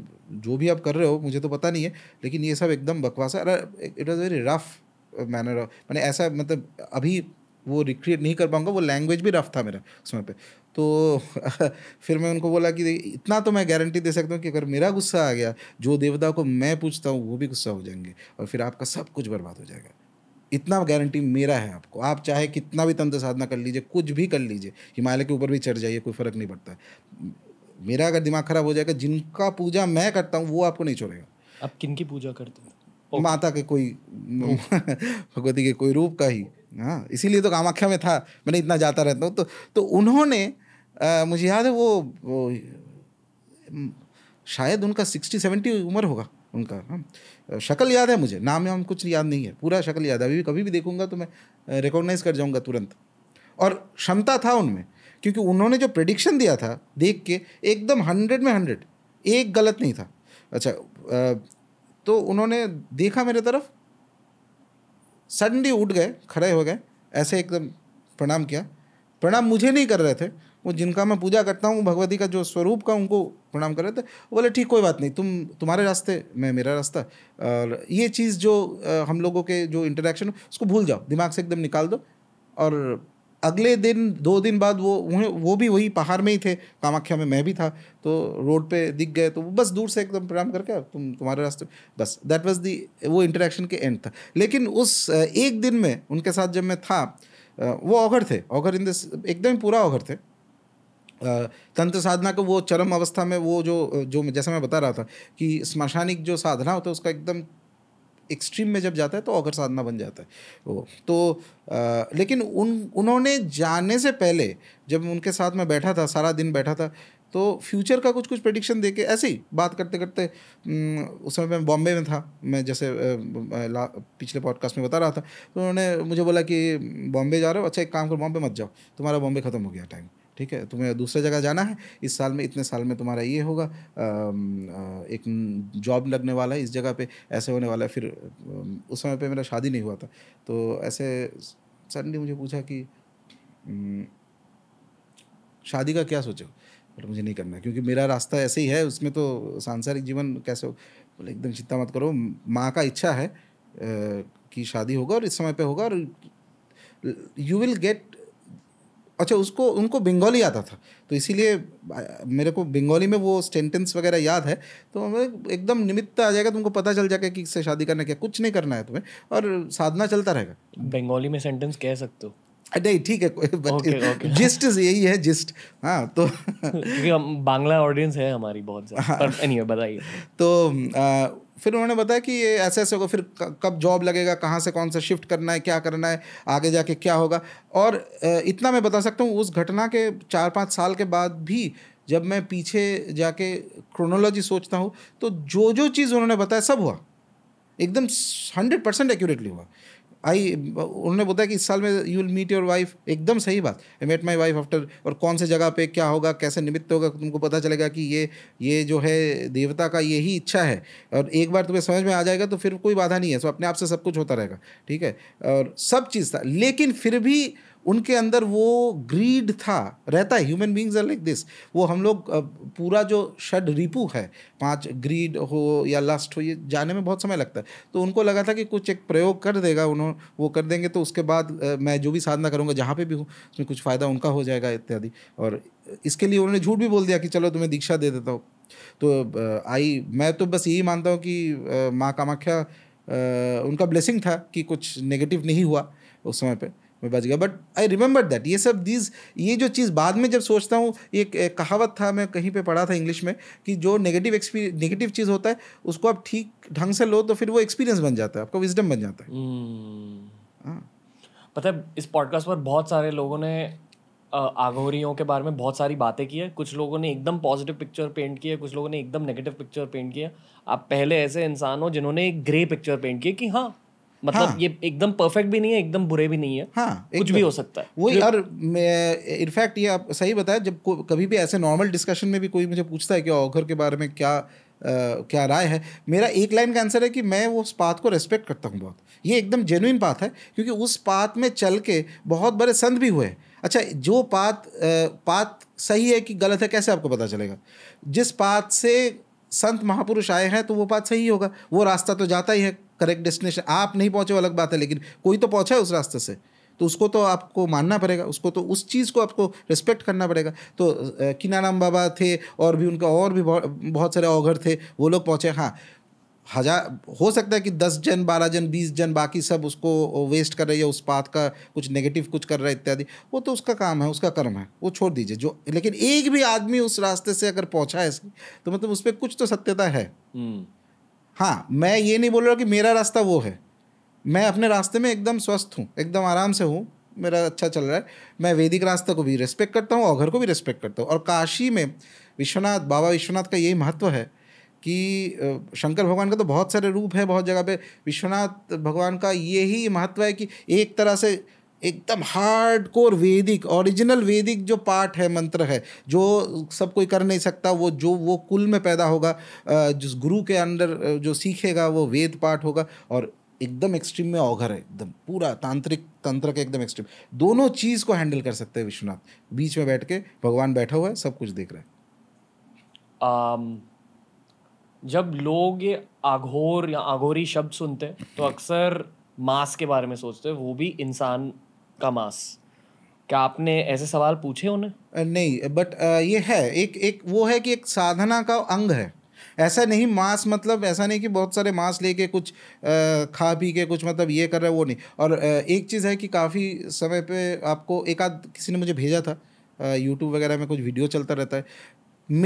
जो भी आप कर रहे हो मुझे तो पता नहीं है लेकिन ये सब एकदम बकवास है it was very rough manner मैंने ऐसा मतलब अभी वो रिक्रिएट नहीं कर पाऊँगा वो लैंग्वेज भी रफ था मेरा उस समय पर तो फिर मैं उनको बोला कि इतना तो मैं गारंटी दे सकता हूँ कि अगर मेरा गुस्सा आ गया जो देवता को मैं पूछता हूँ वो भी गुस्सा हो जाएंगे और फिर आपका सब कुछ बर्बाद हो जाएगा इतना गारंटी मेरा है आपको आप चाहे कितना भी तंत्र साधना कर लीजिए कुछ भी कर लीजिए हिमालय के ऊपर भी चढ़ जाइए कोई फ़र्क नहीं पड़ता मेरा अगर दिमाग खराब हो जाएगा जिनका पूजा मैं करता हूँ वो आपको नहीं छोड़ेगा
आप किन की पूजा करते
हैं माता के कोई भगवती के कोई रूप का ही हाँ इसीलिए तो कामाख्या में था मैंने इतना जाता रहता हूँ तो तो उन्होंने आ, मुझे याद है वो, वो शायद उनका सिक्सटी सेवेंटी उम्र होगा उनका हाँ शक्ल याद है मुझे नाम याम कुछ याद नहीं है पूरा शक्ल याद है अभी भी कभी भी देखूंगा तो मैं रिकॉग्नाइज कर जाऊंगा तुरंत और क्षमता था उनमें क्योंकि उन्होंने जो प्रडिक्शन दिया था देख के एकदम हंड्रेड में हंड्रेड एक गलत नहीं था अच्छा तो उन्होंने देखा मेरे तरफ सडनली उठ गए खड़े हो गए ऐसे एकदम प्रणाम किया प्रणाम मुझे नहीं कर रहे थे वो जिनका मैं पूजा करता हूँ भगवती का जो स्वरूप का उनको प्रणाम कर रहे थे बोले ठीक कोई बात नहीं तुम तुम्हारे रास्ते मैं मेरा रास्ता और ये चीज़ जो हम लोगों के जो इंटरेक्शन उसको भूल जाओ दिमाग से एकदम निकाल दो और अगले दिन दो दिन बाद वो वो भी वही पहाड़ में ही थे कामाख्या में मैं भी था तो रोड पे दिख गए तो बस दूर से एकदम प्रणाम करके तुम तुम्हारे रास्ते बस दैट वाज दी वो इंटरेक्शन के एंड था लेकिन उस एक दिन में उनके साथ जब मैं था वो ऑगर थे ऑगर इन दिस एकदम पूरा ऑगर थे तंत्र साधना का वो चरम अवस्था में वो जो जो जैसा मैं बता रहा था कि स्मशानिक जो साधना होता है उसका एकदम एक्सट्रीम में जब जाता है तो अगर साधना बन जाता है वो तो आ, लेकिन उन उन्होंने जाने से पहले जब उनके साथ में बैठा था सारा दिन बैठा था तो फ्यूचर का कुछ कुछ प्रडिक्शन दे के ऐसे ही बात करते करते उस समय मैं बॉम्बे में था मैं जैसे पिछले पॉडकास्ट में बता रहा था तो उन्होंने मुझे बोला कि बॉम्बे जा रहे हो अच्छा एक काम करो बॉम्बे मत जाओ तुम्हारा बॉम्बे ख़त्म हो गया टाइम ठीक है तुम्हें दूसरे जगह जाना है इस साल में इतने साल में तुम्हारा ये होगा एक जॉब लगने वाला है इस जगह पे ऐसे होने वाला है फिर उस समय पे मेरा शादी नहीं हुआ था तो ऐसे सर ने मुझे पूछा कि शादी का क्या सोचे बोले मुझे नहीं करना क्योंकि मेरा रास्ता ऐसे ही है उसमें तो सांसारिक जीवन कैसे हो बोले एकदम चिंता मत करो माँ का इच्छा है कि शादी होगा और इस समय पे होगा और यू विल गेट अच्छा उसको उनको बंगाली आता था तो इसीलिए मेरे को बंगाली में वो सेंटेंस वगैरह याद है तो एकदम निमित्त आ जाएगा तुमको पता चल जाएगा कि इससे शादी करना क्या कुछ नहीं करना है तुम्हें और साधना चलता रहेगा बंगाली में
सेंटेंस कह सकते हो
नहीं ठीक है बात नहीं जिस्ट यही है जिस्ट हाँ तो क्योंकि हम बांग्ला ऑडियंस है हमारी बहुत ज़्यादा हाँ। anyway, बताइए तो आ, फिर उन्होंने बताया कि ये ऐसे ऐसे होगा फिर कब जॉब लगेगा कहाँ से कौन सा शिफ्ट करना है क्या करना है आगे जाके क्या होगा और इतना मैं बता सकता हूँ उस घटना के चार पाँच साल के बाद भी जब मैं पीछे जाके क्रोनोलॉजी सोचता हूँ तो जो जो चीज़ उन्होंने बताया सब हुआ एकदम हंड्रेड परसेंट एक्यूरेटली हुआ आई उन्होंने बताया कि इस साल में you will meet your wife एकदम सही बात I met my wife after और कौन से जगह पे क्या होगा कैसे निमित्त होगा तुमको पता चलेगा कि ये ये जो है देवता का यही इच्छा है और एक बार तुम्हें समझ में आ जाएगा तो फिर कोई बाधा नहीं है सो अपने आप से सब कुछ होता रहेगा ठीक है और सब चीज़ था लेकिन फिर भी उनके अंदर वो ग्रीड था रहता है human beings are like this वो हम लोग पूरा जो षड रिपू है पांच ग्रीड हो या लस्ट हो ये जाने में बहुत समय लगता है तो उनको लगा था कि कुछ एक प्रयोग कर देगा उन्होंने वो कर देंगे तो उसके बाद मैं जो भी साधना करूँगा जहाँ पर भी हूँ उसमें कुछ फ़ायदा उनका हो जाएगा इत्यादि और इसके लिए उन्होंने झूठ भी बोल दिया कि चलो तुम्हें दीक्षा दे देता हूँ तो आई मैं तो बस यही मानता हूँ कि माँ कामाख्या उनका ब्लेसिंग था कि कुछ नेगेटिव नहीं हुआ उस समय पर मैं बच गया बट आई रिमेंबर दैट ये सब दीज ये जो चीज़ बाद में जब सोचता हूँ एक कहावत था मैं कहीं पे पढ़ा था इंग्लिश में कि जो नेगेटिव एक्सपीरियंस नेगेटिव चीज़ होता है उसको आप ठीक ढंग से लो तो फिर वो एक्सपीरियंस बन जाता है आपका विजडम बन जाता है
hmm. हाँ। पता है इस पॉडकास्ट पर बहुत सारे लोगों ने आघोरियों के बारे में बहुत सारी बातें की है कुछ लोगों ने एकदम पॉजिटिव पिक्चर पेंट किया कुछ लोगों ने एकदम नेगेटिव पिक्चर पेंट किया आप पहले ऐसे इंसान हो जिन्होंने एक ग्रे पिक्चर पेंट किया कि हाँ मतलब हाँ, ये एकदम परफेक्ट भी नहीं है एकदम बुरे भी नहीं है हाँ, कुछ भी हो सकता है
वही और इनफैक्ट ये आप सही बताया जब कभी भी ऐसे नॉर्मल डिस्कशन में भी कोई मुझे पूछता है कि ऑघर के बारे में क्या Uh, क्या राय है मेरा एक लाइन का आंसर है कि मैं वो उस पाथ को रेस्पेक्ट करता हूँ बहुत ये एकदम जेनुइन पाथ है क्योंकि उस पाथ में चल के बहुत बड़े संत भी हुए अच्छा जो पात पात सही है कि गलत है कैसे आपको पता चलेगा जिस पाथ से संत महापुरुष आए हैं तो वो बात सही होगा वो रास्ता तो जाता ही है करेक्ट डेस्टिनेशन आप नहीं पहुँचे अलग बात है लेकिन कोई तो पहुँचा है उस रास्ते से तो उसको तो आपको मानना पड़ेगा उसको तो उस चीज़ को आपको रिस्पेक्ट करना पड़ेगा तो किनाराम बाबा थे और भी उनका और भी बहुत सारे औघर थे वो लोग पहुँचे हाँ हजार हो सकता है कि दस जन बारह जन बीस जन बाकी सब उसको वेस्ट कर रहे या उस पात का कुछ नेगेटिव कुछ कर रहा है इत्यादि वो तो उसका काम है उसका कर्म है वो छोड़ दीजिए जो लेकिन एक भी आदमी उस रास्ते से अगर पहुंचा है तो मतलब उस पर कुछ तो सत्यता है हम्म। हाँ मैं ये नहीं बोल रहा कि मेरा रास्ता वो है मैं अपने रास्ते में एकदम स्वस्थ हूँ एकदम आराम से हूँ मेरा अच्छा चल रहा है मैं वैदिक रास्ता को भी रेस्पेक्ट करता हूँ और घर को भी रेस्पेक्ट करता हूँ और काशी में विश्वनाथ बाबा विश्वनाथ का यही महत्व है कि शंकर भगवान का तो बहुत सारे रूप है बहुत जगह पे विश्वनाथ भगवान का यही महत्व है कि एक तरह से एकदम हार्ड कोर वैदिक ओरिजिनल वैदिक जो पाठ है मंत्र है जो सब कोई कर नहीं सकता वो जो वो कुल में पैदा होगा जिस गुरु के अंदर जो सीखेगा वो वेद पाठ होगा और एकदम एक्सट्रीम में औघर है एकदम पूरा तांत्रिक तंत्र के एकदम एक्सट्रीम दोनों चीज़ को हैंडल कर सकते हैं विश्वनाथ बीच में बैठ के भगवान बैठा हुआ है सब कुछ देख रहा
है um, जब लोग आघोर या आघोरी शब्द सुनते हैं तो अक्सर मांस के बारे में सोचते हैं वो भी इंसान का मास क्या आपने ऐसे सवाल पूछे उन्हें नहीं बट ये है एक एक वो है कि
एक साधना का अंग है ऐसा नहीं मांस मतलब ऐसा नहीं कि बहुत सारे मांस लेके कुछ आ, खा पी के कुछ मतलब ये कर रहा है वो नहीं और आ, एक चीज़ है कि काफ़ी समय पे आपको एक आध किसी ने मुझे भेजा था यूट्यूब वगैरह में कुछ वीडियो चलता रहता है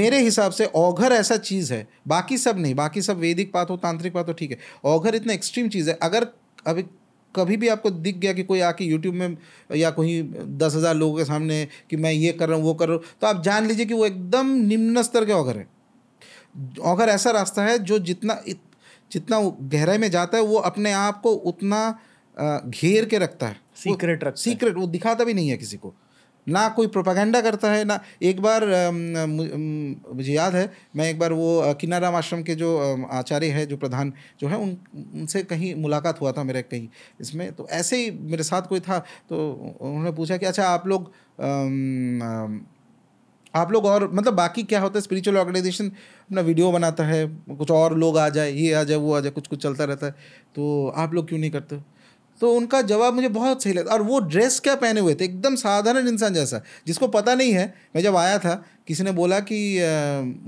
मेरे हिसाब से ओघर ऐसा चीज़ है बाकी सब नहीं बाकी सब वैदिक बात हो तांत्रिक बात हो ठीक है औघर इतना एक्सट्रीम चीज़ है अगर अभी कभी भी आपको दिख गया कि कोई आके यूट्यूब में या कहीं दस हज़ार लोगों के सामने कि मैं ये कर रहा हूँ वो कर रहा हूँ तो आप जान लीजिए कि वो एकदम निम्न स्तर के ऑगर है ऑगर ऐसा रास्ता है जो जितना जितना गहराई में जाता है वो अपने आप को उतना घेर के रखता है सीक्रेट रख सीक्रेट वो दिखाता भी नहीं है किसी को ना कोई प्रोपागेंडा करता है ना एक बार मुझे याद है मैं एक बार वो किनाराम आश्रम के जो आचार्य है जो प्रधान जो है उन उनसे कहीं मुलाकात हुआ था मेरे कहीं इसमें तो ऐसे ही मेरे साथ कोई था तो उन्होंने पूछा कि अच्छा आप लोग आप लोग और मतलब बाकी क्या होता है स्पिरिचुअल ऑर्गेनाइजेशन अपना वीडियो बनाता है कुछ और लोग आ जाए ये आ जाए वो आ जाए कुछ कुछ चलता रहता है तो आप लोग क्यों नहीं करते तो उनका जवाब मुझे बहुत सही लगता और वो ड्रेस क्या पहने हुए थे एकदम साधारण इंसान जैसा जिसको पता नहीं है मैं जब आया था किसी ने बोला कि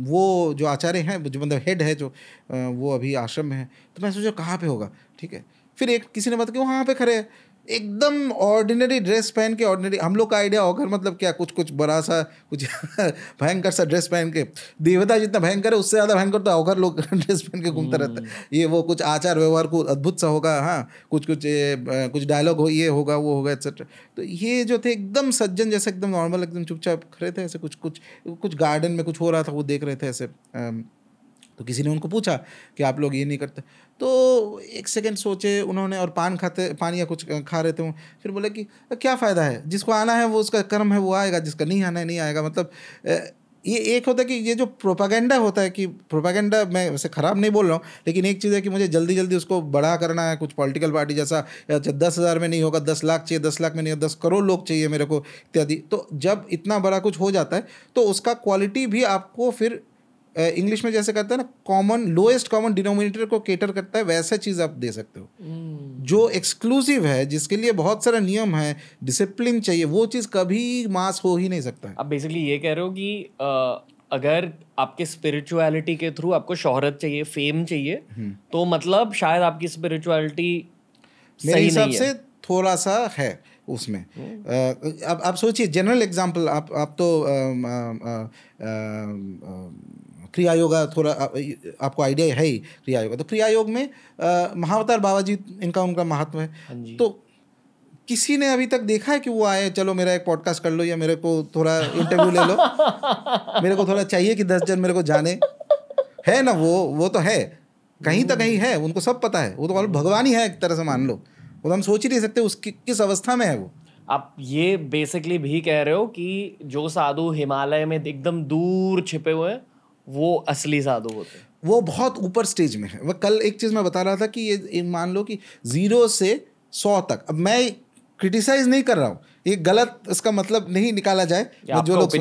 वो जो आचार्य हैं जो मतलब हेड है जो वो अभी आश्रम में है तो मैं सोचा कहाँ पे होगा ठीक है फिर एक किसी ने बताया कि वहाँ पे खड़े हैं एकदम ऑर्डिनरी ड्रेस पहन के ऑर्डिनरी हम लोग का आइडिया होकर मतलब क्या कुछ कुछ बड़ा सा कुछ भयंकर सा ड्रेस पहन के देवता जितना भयंकर है उससे ज़्यादा भयंकर तो ऑगर लोग ड्रेस पहन के घूमता रहता है हम्म। ये वो कुछ आचार व्यवहार को अद्भुत सा होगा हाँ कुछ कुछ कुछ डायलॉग हो ये होगा वो होगा एक्सेट्रा तो ये जो थे एकदम सज्जन जैसे एकदम नॉर्मल एकदम चुपचाप खड़े थे ऐसे कुछ कुछ कुछ गार्डन में कुछ हो रहा था वो देख रहे थे ऐसे तो किसी ने उनको पूछा कि आप लोग ये नहीं करते तो एक सेकेंड सोचे उन्होंने और पान खाते पान या कुछ खा रहे थे फिर बोले कि क्या फ़ायदा है जिसको आना है वो उसका कर्म है वो आएगा जिसका नहीं आना है नहीं आएगा मतलब ये एक होता है कि ये जो प्रोपागेंडा होता है कि प्रोपागेंडा मैं वैसे ख़राब नहीं बोल रहा हूँ लेकिन एक चीज़ है कि मुझे जल्दी जल्दी उसको बड़ा करना है कुछ पॉलिटिकल पार्टी जैसा दस हज़ार में नहीं होगा दस लाख चाहिए दस लाख में नहीं होगा दस करोड़ लोग चाहिए मेरे को इत्यादि तो जब इतना बड़ा कुछ हो जाता है तो उसका क्वालिटी भी आपको फिर इंग्लिश में जैसे कहते हैं ना कॉमन लोएस्ट कॉमन डिनोमिनेटर को केटर करता है वैसा चीज़ आप दे सकते हो mm. जो एक्सक्लूसिव है जिसके लिए बहुत सारा नियम है डिसिप्लिन चाहिए वो चीज़ कभी मास हो ही नहीं सकता
है आप बेसिकली ये कह रहे हो कि अगर आपके स्पिरिचुअलिटी के थ्रू आपको शोहरत चाहिए फेम चाहिए हुँ. Hmm. तो मतलब शायद आपकी स्पिरिचुअलिटी मेरे हिसाब से
थोड़ा सा है उसमें hmm. अब आप सोचिए जनरल एग्जांपल आप आप तो आ, आ, आ, क्रिया योग थोड़ा आ, आपको आइडिया है ही क्रिया योग तो क्रिया योग में महावतार बाबा जी इनका उनका महत्व है हाँ तो किसी ने अभी तक देखा है कि वो आए चलो मेरा एक पॉडकास्ट कर लो या मेरे को थोड़ा इंटरव्यू ले लो मेरे को थोड़ा चाहिए कि दस जन मेरे को जाने है ना वो वो तो है कहीं तो कहीं है उनको सब पता है वो तो भगवान ही है एक तरह से मान लो वो तो हम सोच ही नहीं सकते उसकी किस अवस्था में है वो
आप ये बेसिकली भी कह रहे हो कि जो साधु हिमालय में एकदम दूर छिपे हुए हैं वो असली साधु होते हैं वो बहुत
ऊपर स्टेज में है वह कल
एक चीज़ मैं बता रहा था कि
ये मान लो कि ज़ीरो से सौ तक अब मैं क्रिटिसाइज नहीं कर रहा हूँ ये गलत इसका मतलब नहीं निकाला जाए जो लोग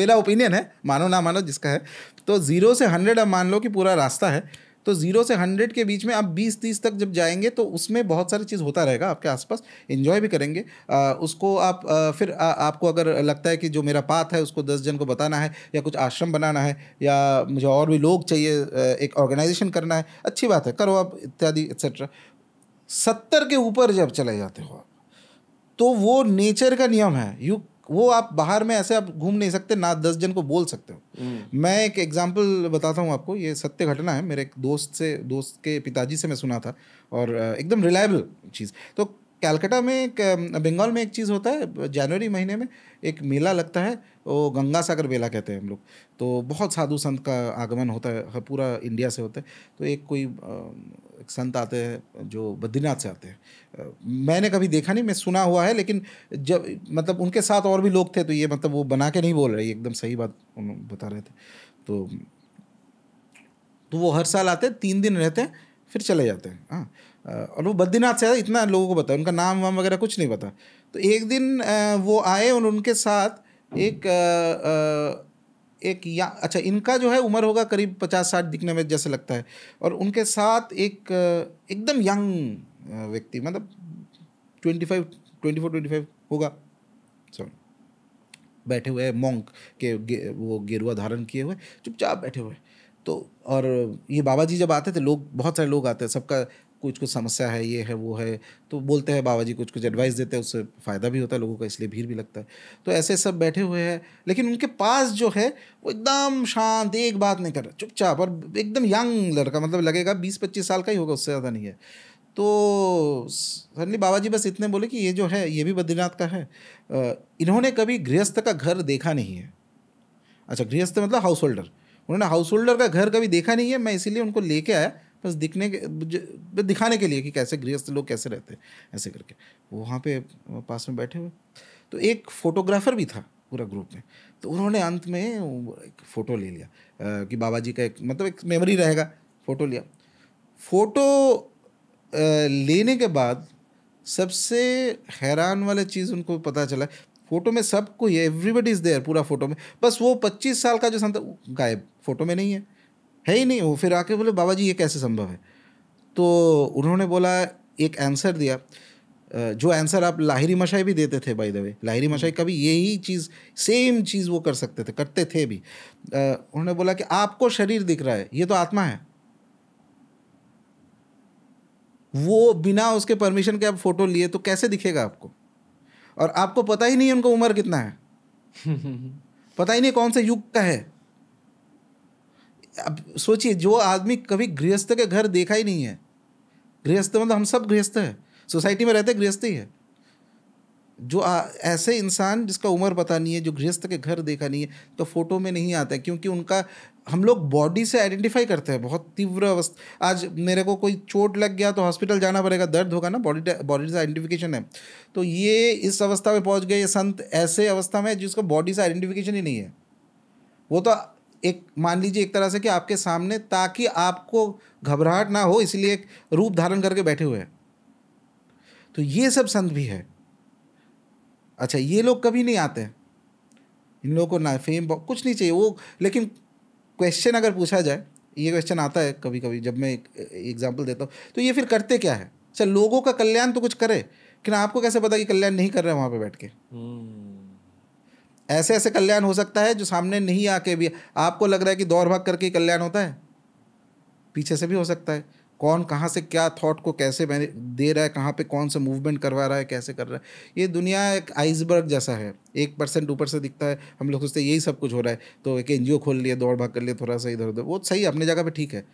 मेरा ओपिनियन है मानो ना मानो जिसका है तो ज़ीरो से हंड्रेड अब मान लो कि पूरा रास्ता है तो जीरो से हंड्रेड के बीच में आप बीस तीस तक जब जाएंगे तो उसमें बहुत सारी चीज़ होता रहेगा आपके आसपास इन्जॉय भी करेंगे आ, उसको आप आ, फिर आ, आपको अगर लगता है कि जो मेरा पाथ है उसको दस जन को बताना है या कुछ आश्रम बनाना है या मुझे और भी लोग चाहिए एक ऑर्गेनाइजेशन करना है अच्छी बात है करो आप इत्यादि एक्सेट्रा सत्तर के ऊपर जब चले जाते हो आप तो वो नेचर का नियम है यू वो आप बाहर में ऐसे आप घूम नहीं सकते ना दस जन को बोल सकते हो हम्म। मैं एक एग्जाम्पल बताता हूँ आपको ये सत्य घटना है मेरे एक दोस्त से दोस्त के पिताजी से मैं सुना था और एकदम रिलायबल चीज़ तो कैलकाटा में एक बंगाल में एक चीज़ होता है जनवरी महीने में एक मेला लगता है वो गंगा सागर मेला कहते हैं हम लोग तो बहुत साधु संत का आगमन होता है पूरा इंडिया से होता है तो एक कोई संत आते हैं जो बद्रीनाथ से आते हैं मैंने कभी देखा नहीं मैं सुना हुआ है लेकिन जब मतलब उनके साथ और भी लोग थे तो ये मतलब वो बना के नहीं बोल रहे एकदम सही बात बता रहे थे तो तो वो हर साल आते तीन दिन रहते हैं फिर चले जाते हैं हाँ और वो बद्रीनाथ से आते इतना लोगों को बताया उनका नाम वाम वगैरह कुछ नहीं पता तो एक दिन वो आए और उनके साथ एक आ, आ, एक या अच्छा इनका जो है उम्र होगा करीब पचास साठ दिखने में जैसे लगता है और उनके साथ एक एकदम यंग व्यक्ति मतलब twenty five twenty four twenty five होगा सॉरी बैठे हुए हैं मोंग के गे, वो गेरुआ धारण किए हुए चुपचाप बैठे हुए तो और ये बाबा जी जब आते थे लोग बहुत सारे लोग आते हैं सबका कुछ कुछ समस्या है ये है वो है तो बोलते हैं बाबा जी कुछ कुछ एडवाइस देते हैं उससे फ़ायदा भी होता है लोगों का इसलिए भीड़ भी लगता है तो ऐसे सब बैठे हुए हैं लेकिन उनके पास जो है वो एकदम शांत एक बात नहीं कर रहा चुपचाप और एकदम यंग लड़का मतलब लगेगा बीस पच्चीस साल का ही होगा उससे ज़्यादा नहीं है तो सडनली बाबा जी बस इतने बोले कि ये जो है ये भी बद्रीनाथ का है इन्होंने कभी गृहस्थ का घर देखा नहीं है अच्छा गृहस्थ मतलब हाउस होल्डर उन्होंने हाउस होल्डर का घर कभी देखा नहीं है मैं इसीलिए उनको लेके आया बस दिखने के दिखाने के लिए कि कैसे गृहस्थ लोग कैसे रहते हैं ऐसे करके वहाँ पे पास में बैठे हुए तो एक फोटोग्राफर भी था पूरा ग्रुप में तो उन्होंने अंत में एक फ़ोटो ले लिया कि बाबा जी का एक मतलब एक मेमोरी रहेगा फ़ोटो लिया फ़ोटो लेने के बाद सबसे हैरान वाला चीज़ उनको पता चला फोटो में सब कोई एवरीबडी इज़ देयर पूरा फोटो में बस वो पच्चीस साल का जो संत गायब फोटो में नहीं है है ही नहीं वो फिर आके बोले बाबा जी ये कैसे संभव है तो उन्होंने बोला एक आंसर दिया जो आंसर आप लाहिरी मशाई भी देते थे बाई दवे वे लाहिरी हम्म। मशाई कभी यही चीज़ सेम चीज़ वो कर सकते थे करते थे भी उन्होंने बोला कि आपको शरीर दिख रहा है ये तो आत्मा है वो बिना उसके परमिशन के आप फोटो लिए तो कैसे दिखेगा आपको और आपको पता ही नहीं उनको उम्र कितना है पता ही नहीं कौन से युग का है अब सोचिए जो आदमी कभी गृहस्थ के घर देखा ही नहीं है गृहस्थ मतलब हम सब गृहस्थ है सोसाइटी में रहते गृहस्थ ही है जो आ, ऐसे इंसान जिसका उम्र पता नहीं है जो गृहस्थ के घर देखा नहीं है तो फोटो में नहीं आता है क्योंकि उनका हम लोग बॉडी से आइडेंटिफाई करते हैं बहुत तीव्र अवस्था आज मेरे को कोई चोट लग गया तो हॉस्पिटल जाना पड़ेगा दर्द होगा ना बॉडी बॉडी से आइडेंटिफिकेशन है तो ये इस अवस्था में पहुंच गए संत ऐसे अवस्था में जिसका बॉडी से आइडेंटिफिकेशन ही नहीं है वो तो एक मान लीजिए एक तरह से कि आपके सामने ताकि आपको घबराहट ना हो इसलिए एक रूप धारण करके बैठे हुए हैं तो ये सब संत भी है अच्छा ये लोग कभी नहीं आते इन लोगों को ना फेम कुछ नहीं चाहिए वो लेकिन क्वेश्चन अगर पूछा जाए ये क्वेश्चन आता है कभी कभी जब मैं एक एग्जाम्पल देता हूँ तो ये फिर करते क्या है अच्छा लोगों का कल्याण तो कुछ करे लेकिन आपको कैसे पता कि कल्याण नहीं कर रहे वहाँ पर बैठ के hmm. ऐसे ऐसे कल्याण हो सकता है जो सामने नहीं आके भी आपको लग रहा है कि दौड़ भाग करके कल्याण होता है पीछे से भी हो सकता है कौन कहाँ से क्या थॉट को कैसे मैंने दे रहा है कहाँ पे कौन सा मूवमेंट करवा रहा है कैसे कर रहा है ये दुनिया एक आइसबर्ग जैसा है एक परसेंट ऊपर से दिखता है हम लोग सोचते हैं यही सब कुछ हो रहा है तो एक एन खोल लिए दौड़ भाग कर लिए थोड़ा सा इधर उधर वो सही अपने जगह पर ठीक है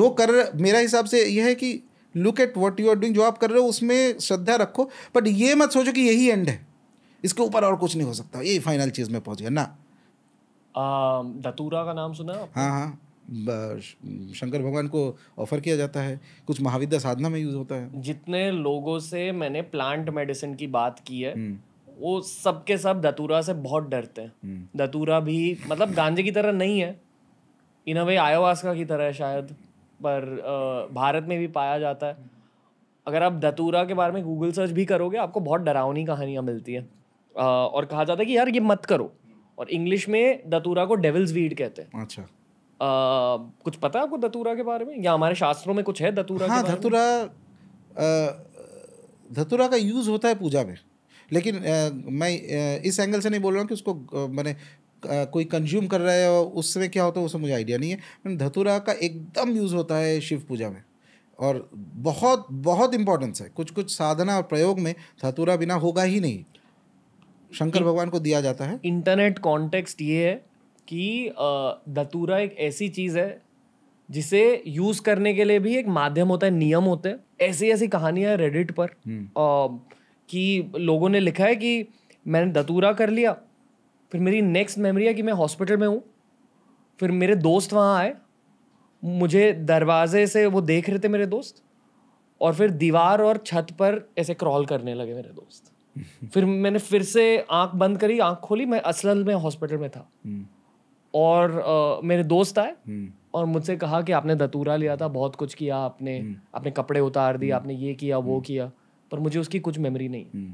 जो कर मेरा हिसाब से यह है कि look at what you are doing जो आप कर रहे हो उसमें श्रद्धा रखो बट ये मत सोचो कि यही एंड है इसके ऊपर और कुछ नहीं हो सकता ये फाइनल चीज़ में पहुंच गया ना
दतूरा का नाम सुना
हाँ हाँ शंकर भगवान को ऑफर किया जाता है कुछ महाविद्या साधना में यूज होता है
जितने लोगों से मैंने प्लांट मेडिसिन की बात की है हम्म। वो सबके सब दतूरा से बहुत डरते हैं हम्म। दतूरा भी मतलब गांजे की तरह नहीं है इन अ वे आयोवास्का की तरह है शायद पर भारत में भी पाया जाता है अगर आप दतूरा के बारे में गूगल सर्च भी करोगे आपको बहुत डरावनी कहानियाँ मिलती है और कहा जाता है कि यार ये मत करो और इंग्लिश में दतूरा को डेविल्स वीड कहते हैं अच्छा कुछ पता है आपको दतूरा के बारे में या हमारे शास्त्रों में कुछ है दतूरा हाँ धतूरा धतूरा
का यूज़ होता है पूजा में लेकिन आ, मैं आ, इस एंगल से नहीं बोल रहा हूँ कि उसको मैंने कोई कंज्यूम कर रहा है और उसमें क्या होता है उससे मुझे आइडिया नहीं है धतूरा का एकदम यूज़ होता है शिव पूजा में और बहुत बहुत इंपॉर्टेंस है कुछ कुछ साधना और प्रयोग में धतूरा बिना होगा ही नहीं
शंकर भगवान को दिया जाता है इंटरनेट कॉन्टेक्स्ट ये है कि धतूरा एक ऐसी चीज़ है जिसे यूज़ करने के लिए भी एक माध्यम होता है नियम होते हैं ऐसी ऐसी कहानियाँ रेडिट पर हम्म। कि लोगों ने लिखा है कि मैंने दतूरा कर लिया फिर मेरी नेक्स्ट मेमोरी है कि मैं हॉस्पिटल में हूँ फिर मेरे दोस्त वहाँ आए मुझे दरवाजे से वो देख रहे थे मेरे दोस्त और फिर दीवार और छत पर ऐसे क्रॉल करने लगे मेरे दोस्त फिर मैंने फिर से आंख बंद करी आंख खोली मैं असल में हॉस्पिटल में था हम्म। और आ, मेरे दोस्त आए हम्म। और मुझसे कहा कि आपने दतूरा लिया था बहुत कुछ किया आपने हम्म। आपने कपड़े उतार दिए आपने ये किया वो किया पर मुझे उसकी कुछ मेमोरी नहीं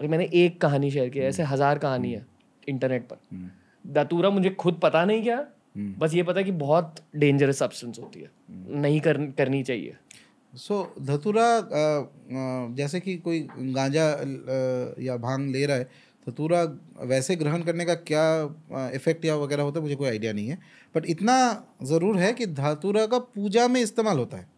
और मैंने एक कहानी शेयर की ऐसे हज़ार कहानी है इंटरनेट पर दतूरा मुझे खुद पता नहीं क्या बस ये पता कि बहुत डेंजरस सब्सटेंस होती है नहीं करनी चाहिए सो
धतूरा uh, uh, जैसे कि कोई गांजा uh, या भांग ले रहा है धतूरा वैसे ग्रहण करने का क्या इफ़ेक्ट या वगैरह होता है मुझे कोई आइडिया नहीं है बट इतना ज़रूर है कि धतूरा का पूजा में इस्तेमाल होता है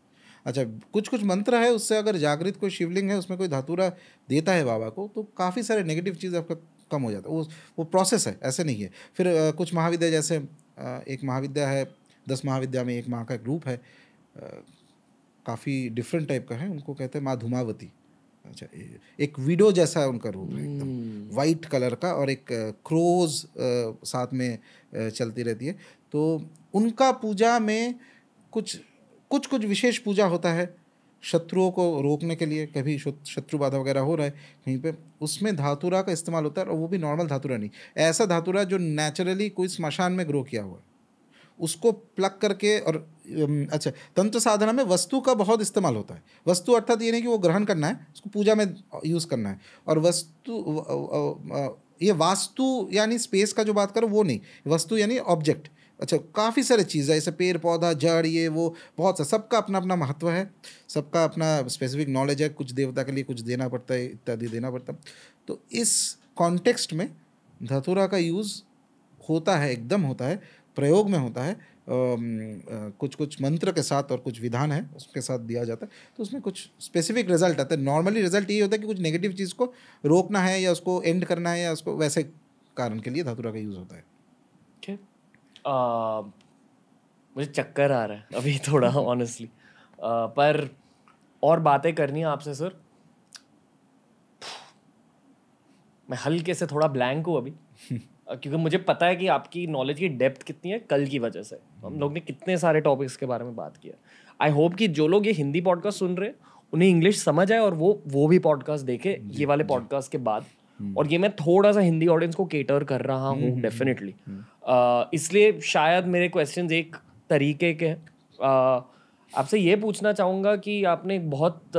अच्छा कुछ कुछ मंत्र है उससे अगर जागृत कोई शिवलिंग है उसमें कोई धातुरा देता है बाबा को तो काफ़ी सारे नेगेटिव चीज़ आपका कम हो जाता है वो वो प्रोसेस है ऐसे नहीं है फिर आ, कुछ महाविद्या जैसे आ, एक महाविद्या है दस महाविद्या में एक महा का ग्रुप है आ, काफ़ी डिफरेंट टाइप का है उनको कहते हैं माँ अच्छा एक वीडो जैसा उनका रूप है एकदम वाइट hmm. कलर का और एक क्रोज साथ में चलती रहती है तो उनका पूजा में कुछ कुछ कुछ विशेष पूजा होता है शत्रुओं को रोकने के लिए कभी शत्रु बाधा वगैरह हो रहा है कहीं पे उसमें धातुरा का इस्तेमाल होता है और वो भी नॉर्मल धातुरा नहीं ऐसा धातुरा जो नेचुरली कोई स्मशान में ग्रो किया हुआ है उसको प्लग करके और अच्छा तंत्र साधना में वस्तु का बहुत इस्तेमाल होता है वस्तु अर्थात ये नहीं कि वो ग्रहण करना है उसको पूजा में यूज़ करना है और वस्तु ये वास्तु यानी स्पेस का जो बात करो वो नहीं वस्तु यानी ऑब्जेक्ट अच्छा काफ़ी सारी चीज़ें जैसे पेड़ पौधा जड़ ये वो बहुत सा सबका अपना अपना महत्व है सबका अपना स्पेसिफिक नॉलेज है कुछ देवता के लिए कुछ देना पड़ता है इत्यादि देना पड़ता है तो इस कॉन्टेक्स्ट में धतुरा का यूज़ होता है एकदम होता है प्रयोग में होता है कुछ कुछ मंत्र के साथ और कुछ विधान है उसके साथ दिया जाता है तो उसमें कुछ स्पेसिफिक रिजल्ट आता है नॉर्मली रिजल्ट ये होता है कि कुछ नेगेटिव चीज़ को रोकना है या उसको एंड करना है या उसको वैसे कारण के लिए धातुरा का यूज़ होता है
मुझे चक्कर आ रहा है अभी थोड़ा ऑनेस्टली पर और बातें करनी है आपसे सर मैं हल्के से थोड़ा ब्लैंक हूँ अभी क्योंकि मुझे पता है कि आपकी नॉलेज की डेप्थ कितनी है कल की वजह से हम हम्म। लोग ने कितने सारे टॉपिक्स के बारे में बात किया आई होप कि जो लोग ये हिंदी पॉडकास्ट सुन रहे हैं उन्हें इंग्लिश समझ आए और वो वो भी पॉडकास्ट देखे ये वाले पॉडकास्ट के बाद हम्म। और ये मैं थोड़ा सा हिंदी ऑडियंस को केटर कर रहा हूँ डेफिनेटली हम्म, इसलिए शायद मेरे क्वेश्चन एक तरीके के हैं आपसे ये पूछना चाहूँगा कि आपने बहुत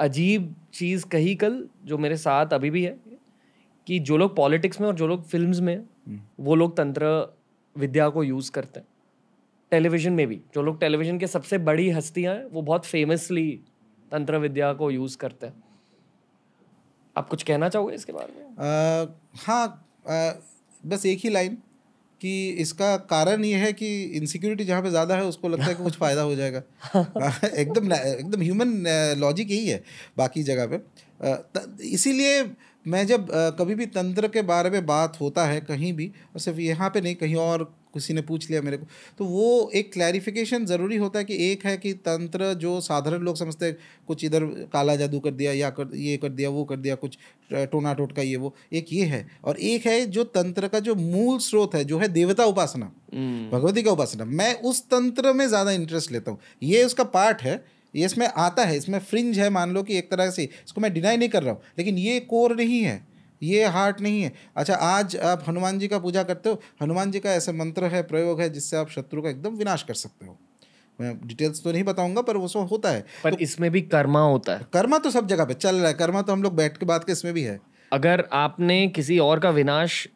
अजीब चीज़ कही कल जो मेरे साथ अभी भी है कि जो लोग पॉलिटिक्स में और जो लोग फिल्म में हम्म। वो लोग तंत्र विद्या को यूज़ करते हैं टेलीविजन में भी जो लोग टेलीविजन के सबसे बड़ी हस्तियां हैं वो बहुत फेमसली तंत्र विद्या को यूज़ करते हैं आप कुछ कहना चाहोगे इसके बारे में
आ, हाँ आ, बस एक ही लाइन कि इसका कारण ये है कि इनसिक्योरिटी जहाँ पे ज़्यादा है उसको लगता है कि कुछ फ़ायदा हो जाएगा एकदम एकदम ह्यूमन लॉजिक यही है बाकी जगह पे इसीलिए मैं जब आ, कभी भी तंत्र के बारे में बात होता है कहीं भी और सिर्फ यहाँ पे नहीं कहीं और किसी ने पूछ लिया मेरे को तो वो एक क्लैरिफिकेशन ज़रूरी होता है कि एक है कि तंत्र जो साधारण लोग समझते हैं कुछ इधर काला जादू कर दिया या कर ये कर दिया वो कर दिया कुछ टोना टोटका ये वो एक ये है और एक है जो तंत्र का जो मूल स्रोत है जो है देवता उपासना हम्म। भगवती का उपासना मैं उस तंत्र में ज़्यादा इंटरेस्ट लेता हूँ ये उसका पार्ट है ये इसमें आता है इसमें फ्रिंज है मान लो कि एक तरह से इसको मैं डिनाई नहीं कर रहा हूँ लेकिन ये कोर नहीं है ये हार्ट नहीं है अच्छा आज आप हनुमान जी का पूजा करते हो हनुमान जी का ऐसा मंत्र है प्रयोग है जिससे आप शत्रु का एकदम विनाश कर सकते हो मैं डिटेल्स तो नहीं बताऊंगा पर वो सब होता है पर तो, इसमें भी कर्मा होता है कर्मा तो सब जगह पे चल रहा है कर्मा तो हम लोग बैठ के बात के इसमें भी है
अगर आपने किसी और का विनाश आ,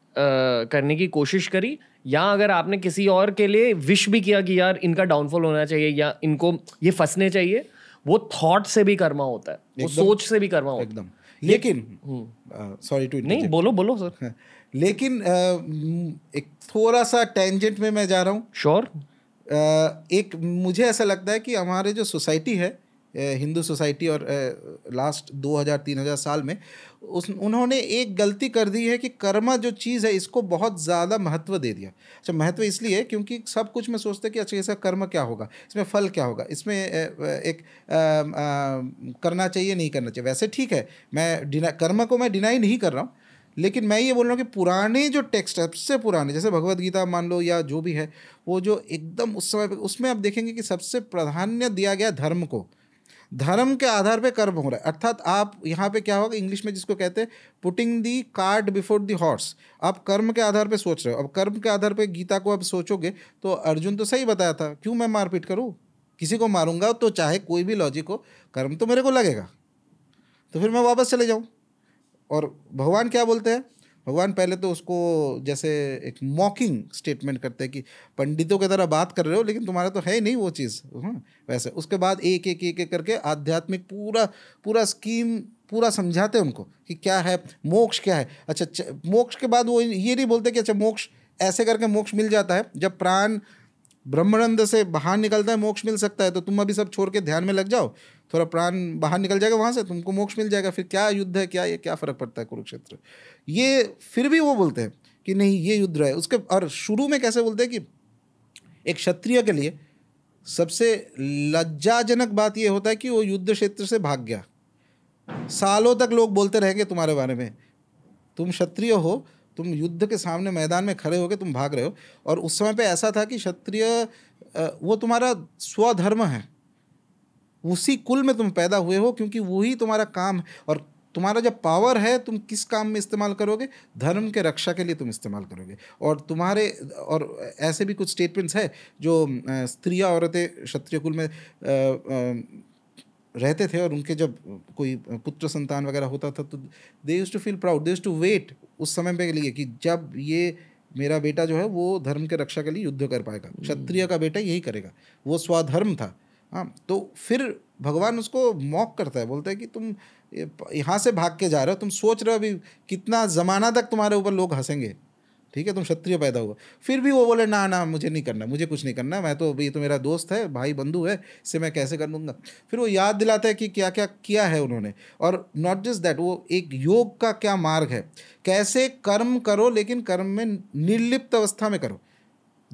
करने की कोशिश करी या अगर आपने किसी और के लिए विश भी किया कि यार इनका डाउनफॉल होना चाहिए या इनको ये फंसने चाहिए वो थॉट से भी कर्मा होता है वो सोच से भी कर्मा होता है एकदम लेकिन
सॉरी हम्म। टू नहीं बोलो बोलो सर लेकिन uh, एक थोड़ा सा टेंजेंट में मैं जा रहा हूँ श्योर sure. uh, एक मुझे ऐसा लगता है कि हमारे जो सोसाइटी है हिंदू सोसाइटी और लास्ट दो हज़ार तीन हज़ार साल में उस उन्होंने एक गलती कर दी है कि कर्मा जो चीज़ है इसको बहुत ज़्यादा महत्व दे दिया अच्छा महत्व इसलिए है क्योंकि सब कुछ में सोचते कि अच्छा ऐसा कर्म क्या होगा इसमें फल क्या होगा इसमें एक आ, आ, करना चाहिए नहीं करना चाहिए वैसे ठीक है मैं डिना कर्म को मैं डिनाई नहीं कर रहा हूँ लेकिन मैं ये बोल रहा हूँ कि पुराने जो टेक्स्ट है सबसे पुराने जैसे भगवदगीता मान लो या जो भी है वो जो एकदम उस समय उसमें आप देखेंगे कि सबसे प्राधान्य दिया गया धर्म को धर्म के आधार पे कर्म हो रहा है अर्थात आप यहाँ पे क्या होगा इंग्लिश में जिसको कहते हैं putting the cart before the horse आप कर्म के आधार पे सोच रहे हो अब कर्म के आधार पे गीता को आप सोचोगे तो अर्जुन तो सही बताया था क्यों मैं मारपीट करूँ किसी को मारूंगा तो चाहे कोई भी लॉजिक हो कर्म तो मेरे को लगेगा तो फिर मैं वापस चले जाऊँ और भगवान क्या बोलते हैं भगवान पहले तो उसको जैसे एक मॉकिंग स्टेटमेंट करते हैं कि पंडितों की तरह बात कर रहे हो लेकिन तुम्हारा तो है ही नहीं वो चीज़ हाँ, वैसे उसके बाद एक एक एक एक करके आध्यात्मिक पूरा पूरा स्कीम पूरा समझाते हैं उनको कि क्या है मोक्ष क्या है अच्छा मोक्ष के बाद वो ये नहीं बोलते कि अच्छा मोक्ष ऐसे करके मोक्ष मिल जाता है जब प्राण ब्रह्मानंद से बाहर निकलता है मोक्ष मिल सकता है तो तुम अभी सब छोड़ के ध्यान में लग जाओ थोड़ा प्राण बाहर निकल जाएगा वहाँ से तुमको मोक्ष मिल जाएगा फिर क्या युद्ध है क्या ये क्या फ़र्क पड़ता है कुरुक्षेत्र ये फिर भी वो बोलते हैं कि नहीं ये युद्ध है उसके और शुरू में कैसे बोलते हैं कि एक क्षत्रिय के लिए सबसे लज्जाजनक बात ये होता है कि वो युद्ध क्षेत्र से भाग गया सालों तक लोग बोलते रहेंगे तुम्हारे बारे में तुम क्षत्रिय हो तुम युद्ध के सामने मैदान में खड़े हो तुम भाग रहे हो और उस समय पे ऐसा था कि क्षत्रिय वो तुम्हारा स्वधर्म है उसी कुल में तुम पैदा हुए हो क्योंकि वही तुम्हारा काम है और तुम्हारा जब पावर है तुम किस काम में इस्तेमाल करोगे धर्म के रक्षा के लिए तुम इस्तेमाल करोगे और तुम्हारे और ऐसे भी कुछ स्टेटमेंट्स है जो स्त्रिया औरतें क्षत्रिय कुल में आ, आ, रहते थे और उनके जब कोई पुत्र संतान वगैरह होता था तो they used to feel proud they used to wait उस समय पे लिए कि जब ये मेरा बेटा जो है वो धर्म के रक्षा के लिए युद्ध कर पाएगा hmm. क्षत्रिय का बेटा यही करेगा वो स्वाधर्म था हाँ तो फिर भगवान उसको मॉक करता है बोलता है कि तुम यहाँ से भाग के जा रहे हो तुम सोच रहे हो अभी कितना ज़माना तक तुम्हारे ऊपर लोग हंसेंगे ठीक है तुम क्षत्रिय पैदा हुआ फिर भी वो बोले ना ना मुझे नहीं करना मुझे कुछ नहीं करना मैं तो ये तो मेरा दोस्त है भाई बंधु है इसे मैं कैसे कर लूँगा फिर वो याद दिलाता है कि क्या क्या किया है उन्होंने और नॉट जस्ट दैट वो एक योग का क्या मार्ग है कैसे कर्म करो लेकिन कर्म में निर्लिप्त अवस्था में करो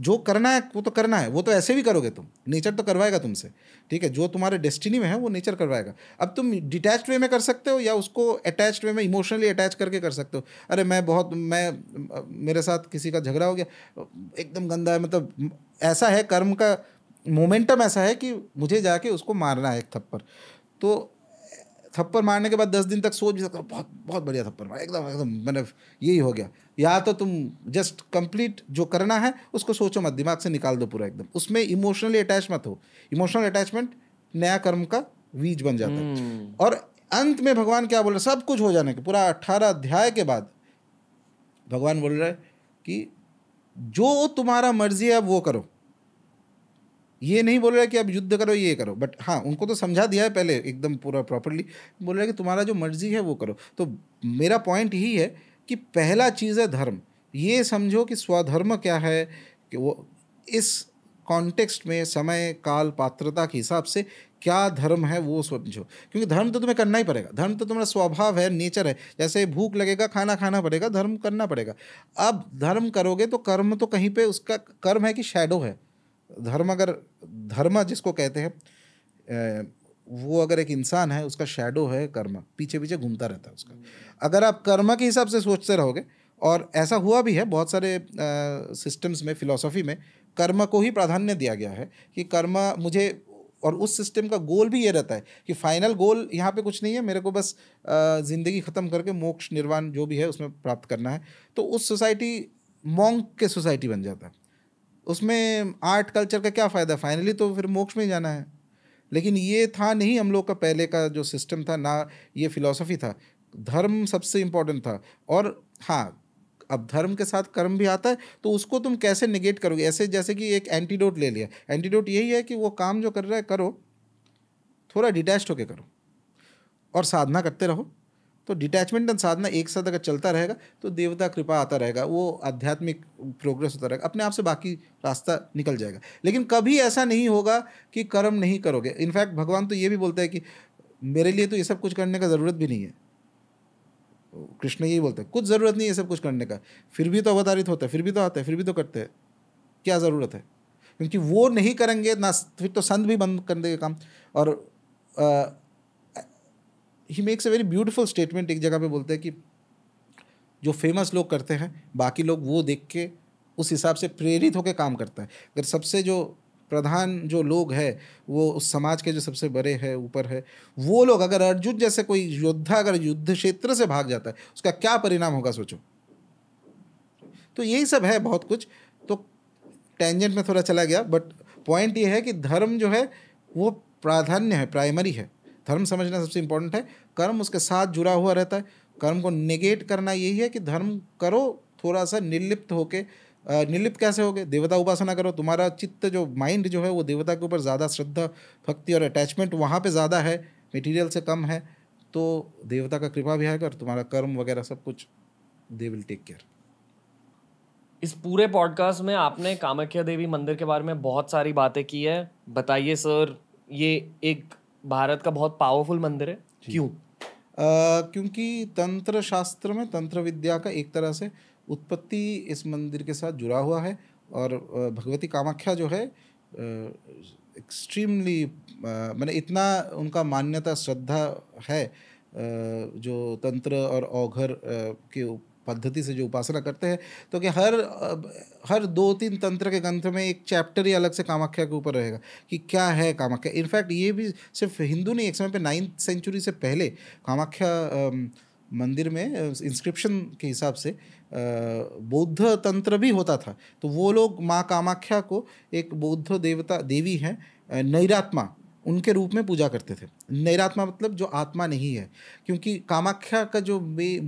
जो करना है वो तो करना है वो तो ऐसे भी करोगे तुम नेचर तो करवाएगा तुमसे ठीक है जो तुम्हारे डेस्टिनी में है वो नेचर करवाएगा अब तुम डिटैच वे में कर सकते हो या उसको अटैच वे में इमोशनली अटैच करके कर सकते हो अरे मैं बहुत मैं मेरे साथ किसी का झगड़ा हो गया एकदम गंदा है मतलब ऐसा है कर्म का मोमेंटम ऐसा है कि मुझे जाके उसको मारना है एक थप्पड़ तो थप्पड़ मारने के बाद दस दिन तक सोच भी सकता बहुत बहुत बढ़िया थप्पड़ मारा एकदम एकदम मैंने यही हो गया या तो तुम जस्ट कंप्लीट जो करना है उसको सोचो मत दिमाग से निकाल दो पूरा एकदम उसमें इमोशनली अटैच मत हो इमोशनल अटैचमेंट नया कर्म का बीज बन जाता है हम्म। और अंत में भगवान क्या बोल रहे सब कुछ हो जाने के पूरा अठारह अध्याय के बाद भगवान बोल रहे कि जो तुम्हारा मर्जी है वो करो ये नहीं बोल रहा कि आप युद्ध करो ये करो बट हाँ उनको तो समझा दिया है पहले एकदम पूरा प्रॉपरली बोल रहा है कि तुम्हारा जो मर्जी है वो करो तो मेरा पॉइंट यही है कि पहला चीज़ है धर्म ये समझो कि स्वधर्म क्या है कि वो इस कॉन्टेक्स्ट में समय काल पात्रता के हिसाब से क्या धर्म है वो समझो क्योंकि धर्म तो तुम्हें करना ही पड़ेगा धर्म तो तुम्हारा स्वभाव है नेचर है जैसे भूख लगेगा खाना खाना पड़ेगा धर्म करना पड़ेगा अब धर्म करोगे तो कर्म तो कहीं पे उसका कर्म है कि शैडो है धर्म अगर धर्म जिसको कहते हैं वो अगर एक इंसान है उसका शेडो है कर्म पीछे पीछे घूमता रहता है उसका अगर आप कर्म के हिसाब से सोचते रहोगे और ऐसा हुआ भी है बहुत सारे सिस्टम्स में फिलोसफी में कर्म को ही प्राधान्य दिया गया है कि कर्म मुझे और उस सिस्टम का गोल भी ये रहता है कि फाइनल गोल यहाँ पे कुछ नहीं है मेरे को बस ज़िंदगी ख़त्म करके मोक्ष निर्वाण जो भी है उसमें प्राप्त करना है तो उस सोसाइटी मोंग के सोसाइटी बन जाता है उसमें आर्ट कल्चर का क्या फ़ायदा फाइनली तो फिर मोक्ष में जाना है लेकिन ये था नहीं हम लोग का पहले का जो सिस्टम था ना ये फिलॉसफी था धर्म सबसे इम्पोर्टेंट था और हाँ अब धर्म के साथ कर्म भी आता है तो उसको तुम कैसे निगेट करोगे ऐसे जैसे कि एक एंटीडोट ले लिया एंटीडोट यही है कि वो काम जो कर रहा है करो थोड़ा डिटैच होकर करो और साधना करते रहो तो डिटैचमेंट एंड साधना एक साथ अगर चलता रहेगा तो देवता कृपा आता रहेगा वो आध्यात्मिक प्रोग्रेस होता रहेगा अपने आप से बाकी रास्ता निकल जाएगा लेकिन कभी ऐसा नहीं होगा कि कर्म नहीं करोगे इनफैक्ट भगवान तो ये भी बोलता है कि मेरे लिए तो ये सब कुछ करने का ज़रूरत भी नहीं है कृष्ण यही बोलते हैं कुछ ज़रूरत नहीं है सब कुछ करने का फिर भी तो अवतारित होता है फिर भी तो आता है फिर भी तो करते हैं क्या ज़रूरत है क्योंकि वो नहीं करेंगे ना फिर तो संत भी बंद कर देंगे काम और आ, he makes a very beautiful statement एक जगह पे बोलते हैं कि जो फेमस लोग करते हैं बाकी लोग वो देख के उस हिसाब से प्रेरित होकर काम करता है अगर सबसे जो प्रधान जो लोग है वो उस समाज के जो सबसे बड़े हैं ऊपर है वो लोग अगर अर्जुन जैसे कोई योद्धा अगर युद्ध क्षेत्र से भाग जाता है उसका क्या परिणाम होगा सोचो तो यही सब है बहुत कुछ तो टेंजेंट में थोड़ा चला गया बट पॉइंट ये है कि धर्म जो है वो प्राधान्य है प्राइमरी है धर्म समझना सबसे इम्पोर्टेंट है कर्म उसके साथ जुड़ा हुआ रहता है कर्म को निगेट करना यही है कि धर्म करो थोड़ा सा निर्लिप्त होके निर्लिप्त कैसे होगे देवता उपासना करो तुम्हारा चित्त जो माइंड जो है वो देवता के ऊपर ज़्यादा श्रद्धा भक्ति और अटैचमेंट वहाँ पे ज़्यादा है मटेरियल से कम है तो देवता का कृपा भी आएगा और तुम्हारा कर्म वगैरह सब कुछ दे विल टेक केयर
इस पूरे पॉडकास्ट में आपने कामाख्या देवी मंदिर के बारे में बहुत सारी बातें की है बताइए सर ये एक भारत का बहुत पावरफुल मंदिर है क्यों
Uh, क्योंकि तंत्र शास्त्र में तंत्र विद्या का एक तरह से उत्पत्ति इस मंदिर के साथ जुड़ा हुआ है और भगवती कामाख्या जो है एक्सट्रीमली मैंने इतना उनका मान्यता श्रद्धा है जो तंत्र और औघर के पद्धति से जो उपासना करते हैं तो कि हर हर दो तीन तंत्र के ग्रंथ में एक चैप्टर ही अलग से कामाख्या के ऊपर रहेगा कि क्या है कामाख्या इनफैक्ट ये भी सिर्फ हिंदू नहीं एक समय पर नाइन्थ सेंचुरी से पहले कामाख्या मंदिर में इंस्क्रिप्शन के हिसाब से बौद्ध तंत्र भी होता था तो वो लोग माँ कामाख्या को एक बौद्ध देवता देवी हैं नैरात्मा उनके रूप में पूजा करते थे नैरात्मा मतलब जो आत्मा नहीं है क्योंकि कामाख्या का जो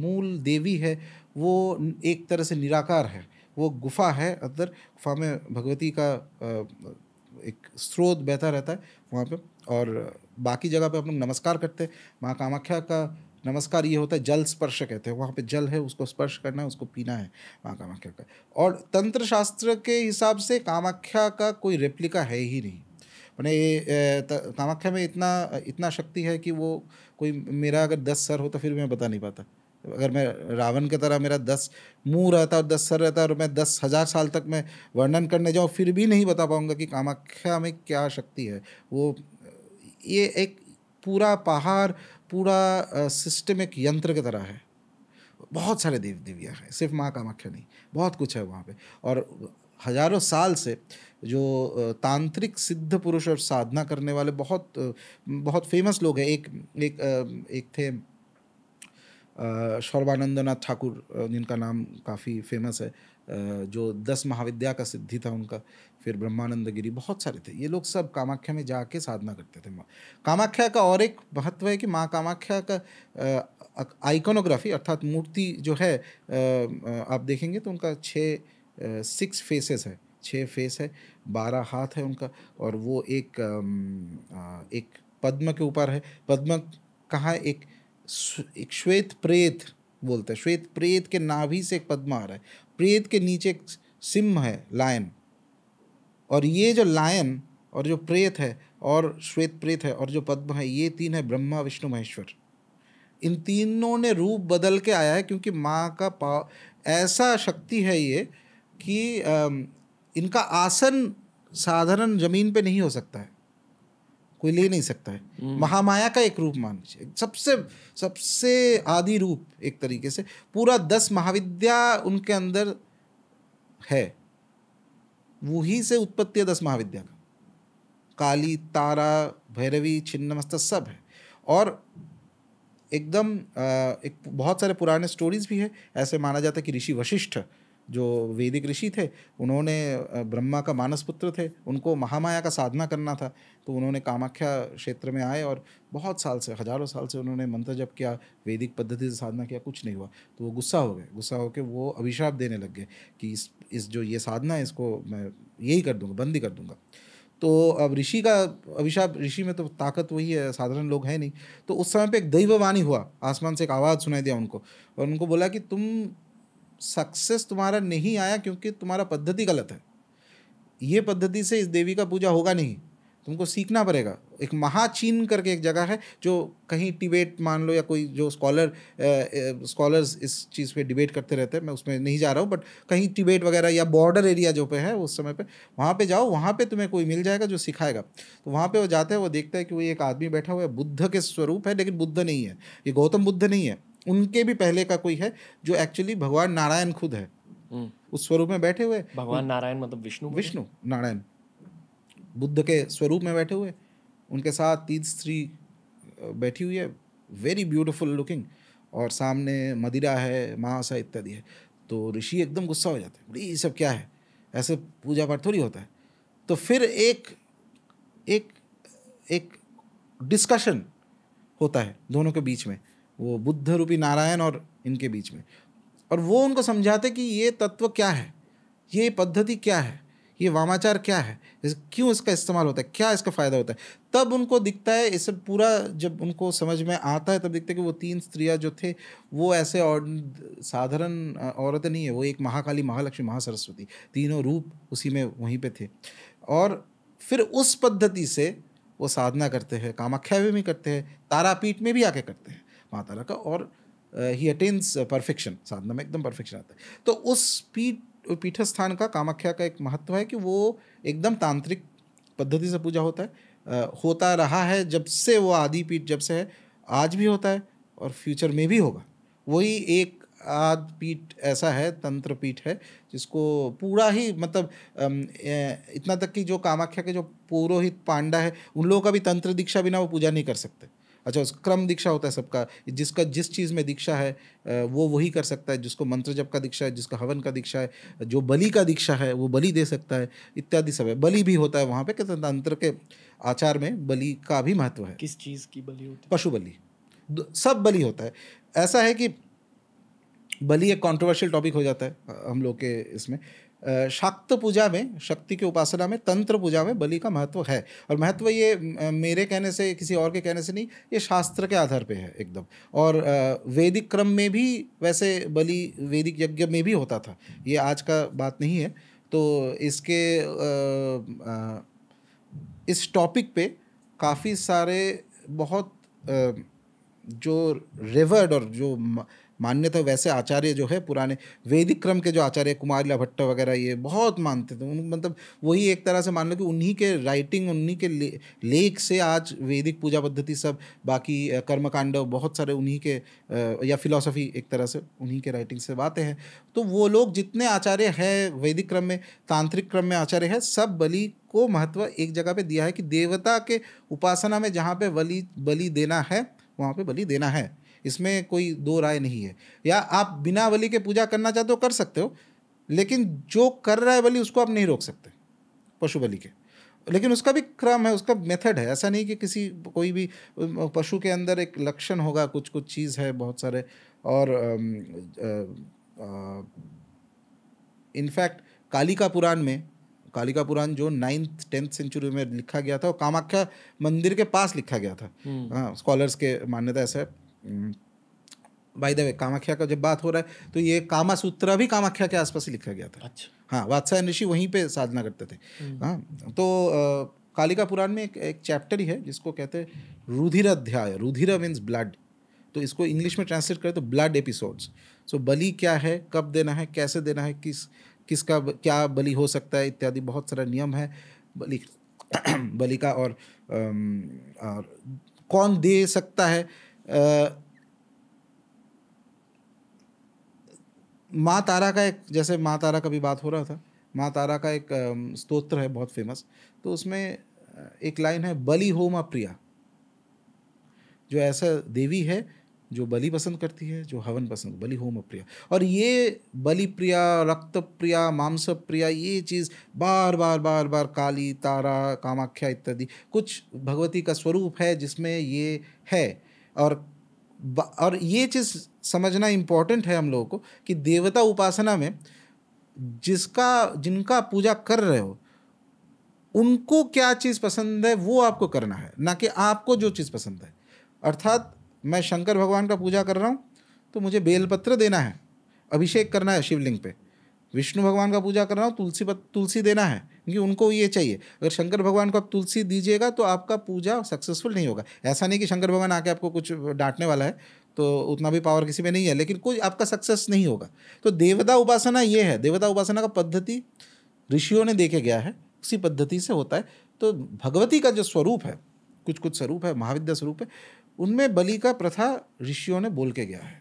मूल देवी है वो एक तरह से निराकार है वो गुफा है अंदर गुफा में भगवती का एक स्रोत बहता रहता है वहाँ पे और बाकी जगह पे हम लोग नमस्कार करते हैं माँ कामाख्या का नमस्कार ये होता है जल स्पर्श कहते हैं वहाँ पे जल है उसको स्पर्श करना है उसको पीना है माँ कामाख्या का और तंत्र शास्त्र के हिसाब से कामाख्या का कोई रेप्लिका है ही नहीं मैंने ये कामाख्या में इतना इतना शक्ति है कि वो कोई मेरा अगर दस सर हो तो फिर मैं बता नहीं पाता अगर मैं रावण की तरह मेरा दस मुंह रहता और दस सर रहता और मैं दस हज़ार साल तक मैं वर्णन करने जाऊँ फिर भी नहीं बता पाऊँगा कि कामाख्या में क्या शक्ति है वो ये एक पूरा पहाड़ पूरा सिस्टम एक यंत्र की तरह है बहुत सारे देव देवियाँ हैं सिर्फ माँ कामाख्या नहीं बहुत कुछ है वहाँ पे और हजारों साल से जो तांत्रिक सिद्ध पुरुष और साधना करने वाले बहुत बहुत फेमस लोग हैं एक एक एक थे सर्वानंदनाथ ठाकुर जिनका नाम काफ़ी फेमस है जो दस महाविद्या का सिद्धि था उनका फिर ब्रह्मानंद गिरी बहुत सारे थे ये लोग सब कामाख्या में जाके साधना करते थे कामाख्या का और एक महत्व है कि माँ कामाख्या का आइकोनोग्राफी अर्थात मूर्ति जो है आप देखेंगे तो उनका छः सिक्स फेसेस है छः फेस है बारह हाथ है उनका और वो एक एक पद्म के ऊपर है पद्म कहाँ एक एक श्वेत प्रेत बोलते हैं श्वेत प्रेत के नाभि से एक पद्म आ रहा है प्रेत के नीचे एक सिंह है लायन और ये जो लायन और जो प्रेत है और श्वेत प्रेत है और जो पद्म है ये तीन है ब्रह्मा विष्णु महेश्वर इन तीनों ने रूप बदल के आया है क्योंकि माँ का पाव ऐसा शक्ति है ये कि इनका आसन साधारण जमीन पे नहीं हो सकता है कोई ले नहीं सकता है हम्म। महामाया का एक रूप मान लीजिए सबसे सबसे आदि रूप एक तरीके से पूरा दस महाविद्या उनके अंदर है वो ही से उत्पत्ति है दस महाविद्या का काली तारा भैरवी छिन्नमस्त सब है और एकदम एक बहुत सारे पुराने स्टोरीज भी है ऐसे माना जाता है कि ऋषि वशिष्ठ जो वैदिक ऋषि थे उन्होंने ब्रह्मा का मानस पुत्र थे उनको महामाया का साधना करना था तो उन्होंने कामाख्या क्षेत्र में आए और बहुत साल से हजारों साल से उन्होंने मंत्र जप किया वैदिक पद्धति से साधना किया कुछ नहीं हुआ तो वो गुस्सा हो गए गुस्सा होकर वो अभिशाप देने लग गए कि इस इस जो ये साधना है इसको मैं यही कर दूंगा बंद ही कर दूंगा तो अब ऋषि का अभिशाप ऋषि में तो ताकत वही है साधारण लोग हैं नहीं तो उस समय पे एक दैववाणी हुआ आसमान से एक आवाज़ सुनाई दिया उनको और उनको बोला कि तुम सक्सेस तुम्हारा नहीं आया क्योंकि तुम्हारा पद्धति गलत है ये पद्धति से इस देवी का पूजा होगा नहीं तुमको सीखना पड़ेगा एक महाचीन करके एक जगह है जो कहीं टिबेट मान लो या कोई जो स्कॉलर स्कॉलर्स इस चीज़ पे डिबेट करते रहते हैं मैं उसमें नहीं जा रहा हूँ बट कहीं टिबेट वगैरह या बॉर्डर एरिया जो पे है उस समय पे वहाँ पे जाओ वहाँ पे तुम्हें कोई मिल जाएगा जो सिखाएगा तो वहाँ पे वो जाते हैं वो देखता है कि वो एक आदमी बैठा हुआ है बुद्ध के स्वरूप है लेकिन बुद्ध नहीं है ये गौतम बुद्ध नहीं है उनके भी पहले का कोई है जो एक्चुअली भगवान नारायण खुद है हम्म। उस स्वरूप में बैठे हुए भगवान
नारायण मतलब विष्णु विष्णु
नारायण बुद्ध के स्वरूप में बैठे हुए उनके साथ तीज स्त्री बैठी हुई है वेरी ब्यूटीफुल लुकिंग और सामने मदिरा है है इत्यादि है तो ऋषि एकदम गुस्सा हो जाते हैं ये सब क्या है ऐसे पूजा पाठ थोड़ी होता है तो फिर एक एक एक डिस्कशन होता है दोनों के बीच में वो बुद्ध रूपी नारायण और इनके बीच में और वो उनको समझाते कि ये तत्व क्या है ये पद्धति क्या है ये वामाचार क्या है इस, क्यों इसका इस्तेमाल होता है क्या इसका फ़ायदा होता है तब उनको दिखता है इसे पूरा जब उनको समझ में आता है तब दिखता है कि वो तीन स्त्रियाँ जो थे वो ऐसे और साधारण औरतें नहीं है वो एक महाकाली महालक्ष्मी महासरस्वती तीनों रूप उसी में वहीं पे थे और फिर उस पद्धति से वो साधना करते हैं कामाख्या में भी करते हैं तारापीठ में भी आके करते हैं माँ तारा का और ही अटेन्स परफेक्शन साधना में एकदम परफेक्शन आता है तो उस पीठ पीठस्थान का कामाख्या का एक महत्व है कि वो एकदम तांत्रिक पद्धति से पूजा होता है होता रहा है जब से वो आदि पीठ जब से है आज भी होता है और फ्यूचर में भी होगा वही एक आद पीठ ऐसा है तंत्र पीठ है जिसको पूरा ही मतलब इतना तक कि जो कामाख्या के जो पुरोहित पांडा है उन लोगों का भी तंत्र दीक्षा बिना वो पूजा नहीं कर सकते अच्छा उस क्रम दीक्षा होता है सबका जिसका जिस चीज़ में दीक्षा है वो वही कर सकता है जिसको मंत्र जप का दीक्षा है जिसका हवन का दीक्षा है जो बलि का दीक्षा है वो बलि दे सकता है इत्यादि सब है बलि भी होता है वहाँ पे कहते तंत्र के आचार में बलि का भी महत्व है किस चीज़ की बलि होती है पशु बलि सब बलि होता है ऐसा है कि बलि एक कॉन्ट्रोवर्शियल टॉपिक हो जाता है हम लोग के इसमें शक्त पूजा में शक्ति की उपासना में तंत्र पूजा में बलि का महत्व है और महत्व ये मेरे कहने से किसी और के कहने से नहीं ये शास्त्र के आधार पे है एकदम और वैदिक क्रम में भी वैसे बलि वैदिक यज्ञ में भी होता था ये आज का बात नहीं है तो इसके इस टॉपिक पे काफ़ी सारे बहुत जो रिवर्ड और जो मान्यता वैसे आचार्य जो है पुराने वैदिक क्रम के जो आचार्य कुमार ला भट्ट वगैरह ये बहुत मानते थे मतलब वही एक तरह से मान लो कि उन्हीं के राइटिंग उन्हीं के ले, लेख से आज वैदिक पूजा पद्धति सब बाकी कर्मकांड बहुत सारे उन्हीं के या फिलोसफी एक तरह से उन्हीं के राइटिंग से बातें हैं तो वो लोग जितने आचार्य हैं वैदिक क्रम में तांत्रिक क्रम में आचार्य है सब बलि को महत्व एक जगह पे दिया है कि देवता के उपासना में जहाँ पे बलि बलि देना है वहाँ पे बलि देना है इसमें कोई दो राय नहीं है या आप बिना बलि के पूजा करना चाहते हो कर सकते हो लेकिन जो कर रहा है बलि उसको आप नहीं रोक सकते पशु बलि के लेकिन उसका भी क्रम है उसका मेथड है ऐसा नहीं कि किसी कोई भी पशु के अंदर एक लक्षण होगा कुछ कुछ चीज़ है बहुत सारे और इनफैक्ट कालिका पुराण में कालिका पुराण जो नाइन्थ टेंथ सेंचुरी में लिखा गया था और कामाख्या मंदिर के पास लिखा गया था हम्म। हाँ स्कॉलर्स के मान्यता ऐसा है बाई द वे कामाख्या का जब बात हो रहा है तो ये कामा सूत्र भी कामाख्या के आसपास ही लिखा गया था अच्छा हाँ वात्सायन ऋषि वहीं पे साधना करते थे हम्म। हाँ तो आ, कालिका पुराण में एक, एक चैप्टर ही है जिसको कहते हैं रुधिर अध्याय रुधिर मीन्स ब्लड तो इसको इंग्लिश में ट्रांसलेट करें तो ब्लड एपिसोड्स सो बलि क्या है कब देना है कैसे देना है किस किसका क्या बलि हो सकता है इत्यादि बहुत सारा नियम है बलि बलि का और, और कौन दे सकता है माँ तारा का एक जैसे माँ तारा का भी बात हो रहा था माँ तारा का एक स्तोत्र है बहुत फेमस तो उसमें एक लाइन है बलि हो माँ प्रिया जो ऐसा देवी है जो बलि पसंद करती है जो हवन पसंद बलि होम प्रिया और ये बलि प्रिया रक्त प्रिया मांस प्रिया ये चीज़ बार बार बार बार काली तारा कामाख्या इत्यादि कुछ भगवती का स्वरूप है जिसमें ये है और और ये चीज़ समझना इम्पॉर्टेंट है हम लोगों को कि देवता उपासना में जिसका जिनका पूजा कर रहे हो उनको क्या चीज़ पसंद है वो आपको करना है ना कि आपको जो चीज़ पसंद है अर्थात मैं शंकर भगवान का पूजा कर रहा हूँ तो मुझे बेलपत्र देना है अभिषेक करना है शिवलिंग पे विष्णु भगवान का पूजा कर रहा हूँ तुलसी पत तुलसी देना है क्योंकि उनको ये चाहिए अगर शंकर भगवान को आप तुलसी दीजिएगा तो आपका पूजा सक्सेसफुल नहीं होगा ऐसा नहीं कि शंकर भगवान आके आपको कुछ डांटने वाला है तो उतना भी पावर किसी में नहीं है लेकिन कोई आपका सक्सेस नहीं होगा तो देवता उपासना ये है देवता उपासना का पद्धति ऋषियों ने देखे गया है उसी पद्धति से होता है तो भगवती का जो स्वरूप है कुछ कुछ स्वरूप है महाविद्या स्वरूप है उनमें बलि का प्रथा ऋषियों ने बोल के गया है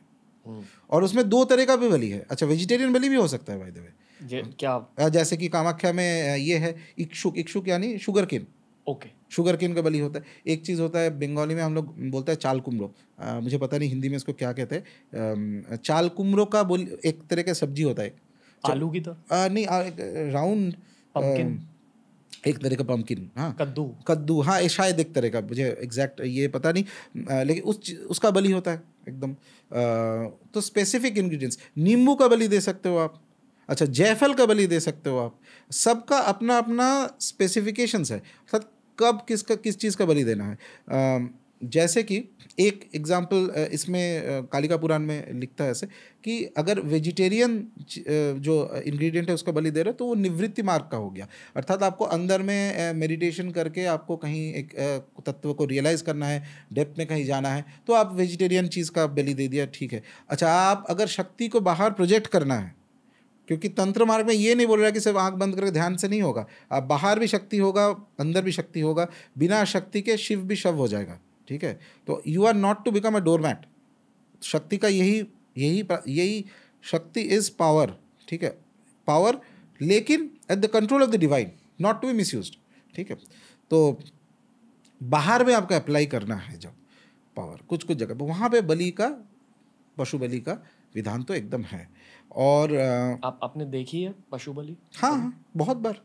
हम्म। और उसमें दो तरह का भी बलि है अच्छा वेजिटेरियन बलि भी हो सकता है भाई देवे क्या जैसे कि कामाख्या में ये है इक्षुक इक्षुक यानी शुगर किन ओके शुगर किन का बलि होता है एक चीज़ होता है बंगाली में हम लोग बोलते हैं चाल कुमरो मुझे पता नहीं हिंदी में इसको क्या कहते हैं चाल कुमरो का बोल एक तरह का सब्जी होता है आलू की तरह तो? नहीं राउंड एक तरह का पम्पकिन हाँ कद्दू कद्दू हाँ शायद एक तरह का मुझे एग्जैक्ट ये पता नहीं लेकिन उस उसका बलि होता है एकदम तो स्पेसिफिक इंग्रेडिएंट्स नींबू का बलि दे सकते हो आप अच्छा जयफल का बलि दे सकते हो आप सबका अपना अपना स्पेसिफिकेशंस है अर्थात कब किसका किस चीज़ का बलि देना है जैसे कि एक एग्जाम्पल इसमें कालिका पुराण में लिखता है ऐसे कि अगर वेजिटेरियन जो इंग्रेडिएंट है उसका बलि दे रहे तो वो निवृत्ति मार्ग का हो गया अर्थात आपको अंदर में मेडिटेशन करके आपको कहीं एक तत्व को रियलाइज़ करना है डेप्थ में कहीं जाना है तो आप वेजिटेरियन चीज़ का बलि दे दिया ठीक है अच्छा आप अगर शक्ति को बाहर प्रोजेक्ट करना है क्योंकि तंत्र मार्ग में ये नहीं बोल रहा कि सिर्फ आंख बंद करके ध्यान से नहीं होगा अब बाहर भी शक्ति होगा अंदर भी शक्ति होगा बिना शक्ति के शिव भी शव हो जाएगा ठीक है तो you are not to become a doormat शक्ति का यही यही यही शक्ति इज पावर ठीक है पावर लेकिन at the control of the divine not to be misuse ठीक है तो बाहर में आपको अप्लाई करना है जब पावर कुछ कुछ जगह वहाँ पर बलि का पशु बलि का विधान तो एकदम है और
आप आपने देखी है पशु बलि हाँ हाँ बहुत बार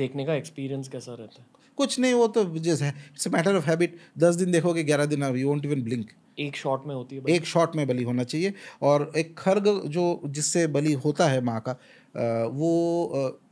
देखने का एक्सपीरियंस कैसा रहता है
कुछ नहीं वो तो जैसे इट्स मैटर ऑफ हैबिट दस दिन देखोगे ग्यारह दिन आप यू वॉन्ट इवन ब्लिंक एक
शॉट में होती
है एक शॉट में बलि होना चाहिए और एक खर्ग जो जिससे बलि होता है माँ का वो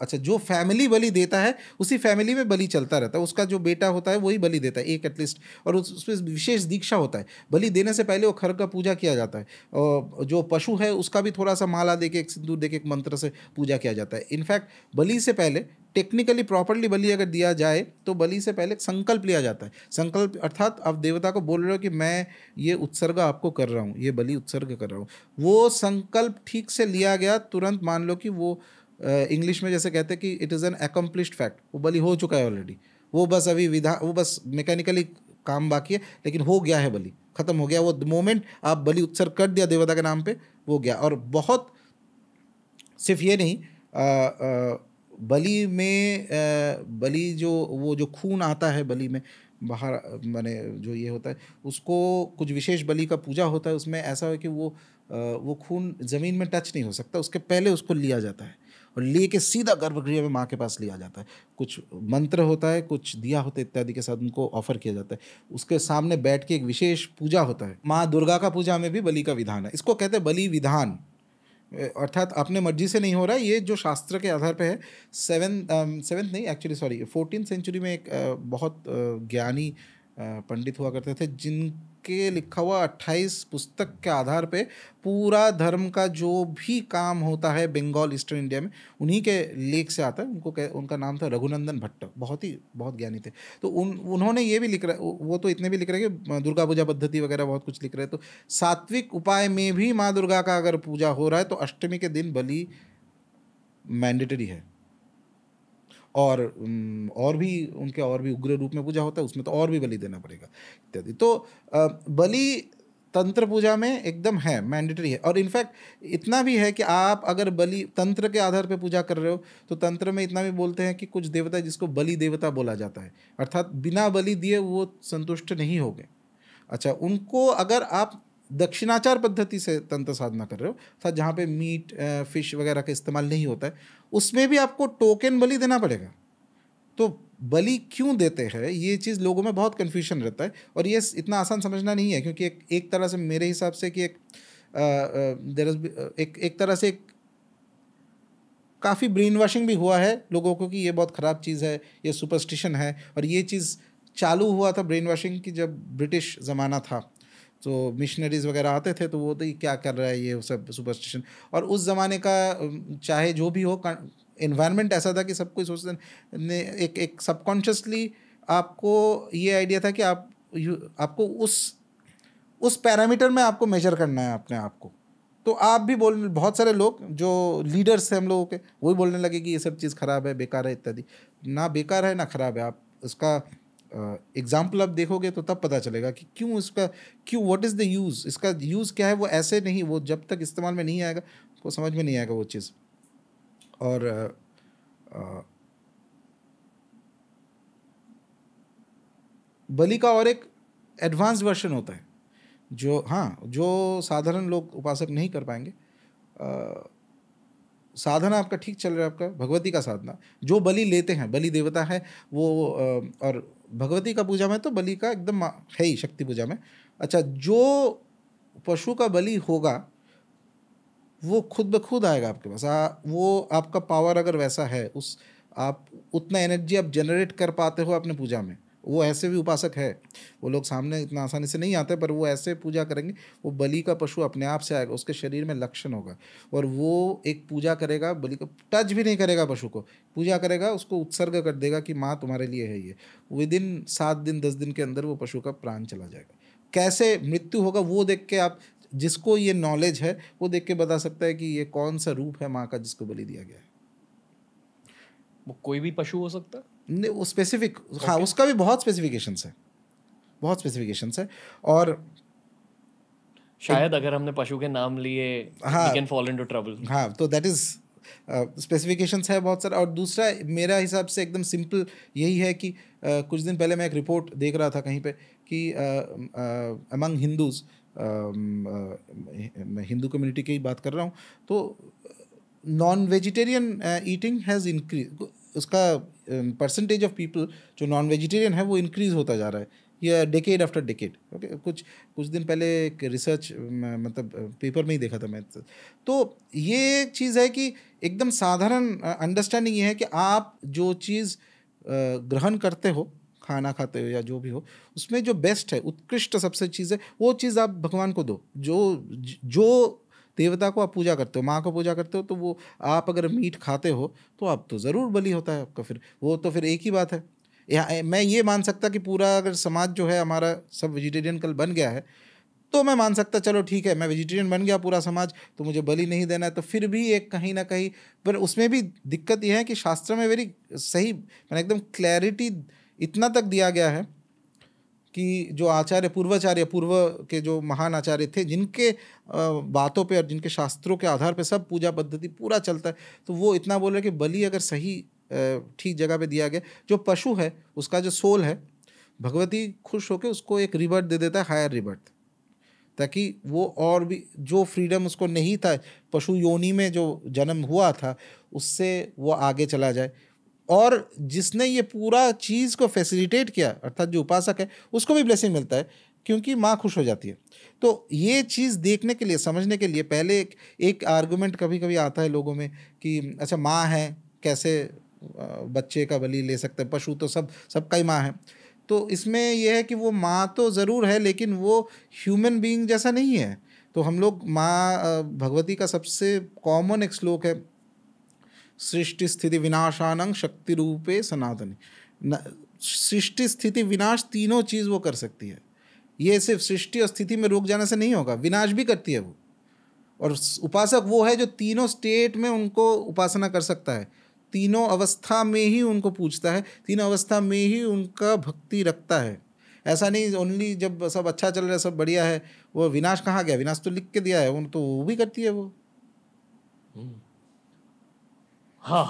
अच्छा जो फैमिली बलि देता है उसी फैमिली में बलि चलता रहता है उसका जो बेटा होता है वही बलि देता है एक एटलीस्ट और उस उसमें विशेष दीक्षा होता है बलि देने से पहले वो खर का पूजा किया जाता है और जो पशु है उसका भी थोड़ा सा माला दे के एक सिंदूर दे के एक मंत्र से पूजा किया जाता है इनफैक्ट बलि से पहले टेक्निकली प्रॉपरली बलि अगर दिया जाए तो बलि से पहले संकल्प लिया जाता है संकल्प अर्थात आप देवता को बोल रहे हो कि मैं ये उत्सर्ग आपको कर रहा हूँ ये बलि उत्सर्ग कर रहा हूँ वो संकल्प ठीक से लिया गया तुरंत मान लो कि वो इंग्लिश में जैसे कहते हैं कि it is an accomplished fact वो बलि हो चुका है ऑलरेडी वो बस अभी विधा वो बस मैकेनिकली काम बाकी है लेकिन हो गया है बलि खत्म हो गया वो द मोमेंट आप बलि उत्सर्ग कर दिया देवता के नाम पे वो गया और बहुत सिर्फ ये नहीं बलि में बलि जो वो जो खून आता है बलि में बाहर मैंने जो ये होता है उसको कुछ विशेष बलि का पूजा होता है उसमें ऐसा है कि वो आ, वो खून ज़मीन में टच नहीं हो सकता उसके पहले उसको लिया जाता है और लेके सीधा गर्भगृह में माँ के पास लिया जाता है कुछ मंत्र होता है कुछ दिया होता है इत्यादि के साथ उनको ऑफर किया जाता है उसके सामने बैठ के एक विशेष पूजा होता है माँ दुर्गा का पूजा में भी बलि का विधान है इसको कहते हैं बलि विधान अर्थात अपने मर्जी से नहीं हो रहा ये जो शास्त्र के आधार पर है सेवन सेवन्थ नहीं एक्चुअली सॉरी फोर्टीन सेंचुरी में एक बहुत ज्ञानी पंडित हुआ करते थे जिन के लिखा हुआ अट्ठाईस पुस्तक के आधार पे पूरा धर्म का जो भी काम होता है बंगाल ईस्टर्न इंडिया में उन्हीं के लेख से आता है उनको कह, उनका नाम था रघुनंदन भट्ट बहुत ही बहुत ज्ञानी थे तो उन उन्होंने ये भी लिख रहा वो तो इतने भी लिख रहे कि दुर्गा पूजा पद्धति वगैरह बहुत कुछ लिख रहे तो सात्विक उपाय में भी माँ दुर्गा का अगर पूजा हो रहा है तो अष्टमी के दिन बलि मैंडेटरी है और और भी उनके और भी उग्र रूप में पूजा होता है उसमें तो और भी बलि देना पड़ेगा इत्यादि तो बलि तंत्र पूजा में एकदम है मैंडेटरी है और इनफैक्ट इतना भी है कि आप अगर बलि तंत्र के आधार पर पूजा कर रहे हो तो तंत्र में इतना भी बोलते हैं कि कुछ देवता जिसको बलि देवता बोला जाता है अर्थात बिना बलि दिए वो संतुष्ट नहीं हो गए अच्छा उनको अगर आप दक्षिणाचार पद्धति से तंत्र साधना कर रहे हो अर्थात जहाँ पे मीट फिश वगैरह का इस्तेमाल नहीं होता है उसमें भी आपको टोकन बलि देना पड़ेगा तो बलि क्यों देते हैं ये चीज़ लोगों में बहुत कन्फ्यूजन रहता है और ये इतना आसान समझना नहीं है क्योंकि एक एक तरह से मेरे हिसाब से कि एक देर एक एक तरह से एक काफ़ी ब्रेन वॉशिंग भी हुआ है लोगों को कि ये बहुत ख़राब चीज़ है ये सुपरस्टिशन है और ये चीज़ चालू हुआ था ब्रेन वॉशिंग की जब ब्रिटिश ज़माना था तो मिशनरीज वगैरह आते थे तो वो तो क्या कर रहा है ये सब सुपरस्टिशन और उस ज़माने का चाहे जो भी हो इन्वायरमेंट ऐसा था कि सब कोई सोचते ने एक एक सबकॉन्शियसली आपको ये आइडिया था कि आप आपको उस उस पैरामीटर में आपको मेजर करना है अपने आप को तो आप भी बोल बहुत सारे लोग जो लीडर्स थे हम लोगों के वही बोलने लगे कि ये सब चीज़ ख़राब है बेकार है इत्यादि ना बेकार है ना ख़राब है आप उसका एग्जाम्पल आप देखोगे तो तब पता चलेगा कि क्यों इसका क्यों व्हाट इज़ द यूज़ इसका यूज़ क्या है वो ऐसे नहीं वो जब तक इस्तेमाल में नहीं आएगा उसको समझ में नहीं आएगा वो चीज़ और बलि का और एक एडवांस वर्शन होता है जो हाँ जो साधारण लोग उपासक नहीं कर पाएंगे आ, साधना आपका ठीक चल रहा है आपका भगवती का साधना जो बलि लेते हैं बलि देवता है वो और भगवती का पूजा में तो बलि का एकदम है ही शक्ति पूजा में अच्छा जो पशु का बलि होगा वो खुद ब खुद आएगा आपके पास आ, वो आपका पावर अगर वैसा है उस आप उतना एनर्जी आप जनरेट कर पाते हो अपने पूजा में वो ऐसे भी उपासक है वो लोग सामने इतना आसानी से नहीं आते पर वो ऐसे पूजा करेंगे वो बलि का पशु अपने आप से आएगा उसके शरीर में लक्षण होगा और वो एक पूजा करेगा बलि का टच भी नहीं करेगा पशु को पूजा करेगा उसको उत्सर्ग कर देगा कि माँ तुम्हारे लिए है ये विद इन सात दिन दस दिन के अंदर वो पशु का प्राण चला जाएगा कैसे मृत्यु होगा वो देख के आप जिसको ये नॉलेज है वो देख के बता सकता है कि ये कौन सा रूप है माँ का जिसको बलि दिया गया है
वो कोई भी पशु हो सकता है
स्पेसिफिक हाँ, okay. हाँ उसका भी बहुत स्पेसिफिकेशन है बहुत स्पेसिफिकेशन है और
शायद अगर हमने पशु के नाम लिए हाँ कैन फॉल ट्रबल हाँ
तो दैट इज स्पेसिफिकेशंस uh, है बहुत सारा और दूसरा मेरा हिसाब से एकदम सिंपल यही है कि uh, कुछ दिन पहले मैं एक रिपोर्ट देख रहा था कहीं पे कि among uh, Hindus um, uh, um, uh, मैं हिंदू कम्युनिटी की बात कर रहा हूँ तो non vegetarian eating has increase उसका परसेंटेज ऑफ पीपल जो नॉन वेजिटेरियन है वो इंक्रीज़ होता जा रहा है ये डेकेड आफ्टर डेकेड ओके कुछ कुछ दिन पहले एक रिसर्च मतलब पेपर uh, में ही देखा था मैं तो, तो ये एक चीज़ है कि एकदम साधारण अंडरस्टैंडिंग uh, ये है कि आप जो चीज़ uh, ग्रहण करते हो खाना खाते हो या जो भी हो उसमें जो बेस्ट है उत्कृष्ट सबसे चीज़ है वो चीज़ आप भगवान को दो जो जो देवता को आप पूजा करते हो माँ को पूजा करते हो तो वो आप अगर मीट खाते हो तो आप तो ज़रूर बलि होता है आपका फिर वो तो फिर एक ही बात है यहाँ मैं ये मान सकता कि पूरा अगर समाज जो है हमारा सब वेजिटेरियन कल बन गया है तो मैं मान सकता चलो ठीक है मैं वेजिटेरियन बन गया पूरा समाज तो मुझे बलि नहीं देना है तो फिर भी एक कहीं ना कहीं पर उसमें भी दिक्कत यह है कि शास्त्र में वेरी सही मैंने एकदम क्लैरिटी इतना तक दिया गया है कि जो आचार्य पूर्वाचार्य पूर्व के जो महान आचार्य थे जिनके बातों पे और जिनके शास्त्रों के आधार पे सब पूजा पद्धति पूरा चलता है तो वो इतना बोल रहे कि बलि अगर सही ठीक जगह पे दिया गया जो पशु है उसका जो सोल है भगवती खुश होकर उसको एक रिबर्थ दे देता है हायर रिबर्थ ताकि वो और भी जो फ्रीडम उसको नहीं था पशु योनि में जो जन्म हुआ था उससे वो आगे चला जाए और जिसने ये पूरा चीज़ को फैसिलिटेट किया अर्थात जो उपासक है उसको भी ब्लेसिंग मिलता है क्योंकि माँ खुश हो जाती है तो ये चीज़ देखने के लिए समझने के लिए पहले एक, एक आर्गूमेंट कभी कभी आता है लोगों में कि अच्छा माँ है कैसे बच्चे का बलि ले सकते हैं पशु तो सब सबका ही माँ है तो इसमें यह है कि वो माँ तो ज़रूर है लेकिन वो ह्यूमन बीइंग जैसा नहीं है तो हम लोग माँ भगवती का सबसे कॉमन एक श्लोक है सृष्टि स्थिति विनाशानंग शक्ति रूपे सनातनी सृष्टि स्थिति विनाश तीनों चीज़ वो कर सकती है ये सिर्फ सृष्टि और स्थिति में रुक जाने से नहीं होगा विनाश भी करती है वो और उपासक वो है जो तीनों स्टेट में उनको उपासना कर सकता है तीनों अवस्था में ही उनको पूछता है तीनों अवस्था में ही उनका भक्ति रखता है ऐसा नहीं ओनली जब सब अच्छा चल रहा है सब बढ़िया है वो विनाश कहाँ गया विनाश तो लिख के दिया है उन तो वो भी करती है वो
हम्म। हाँ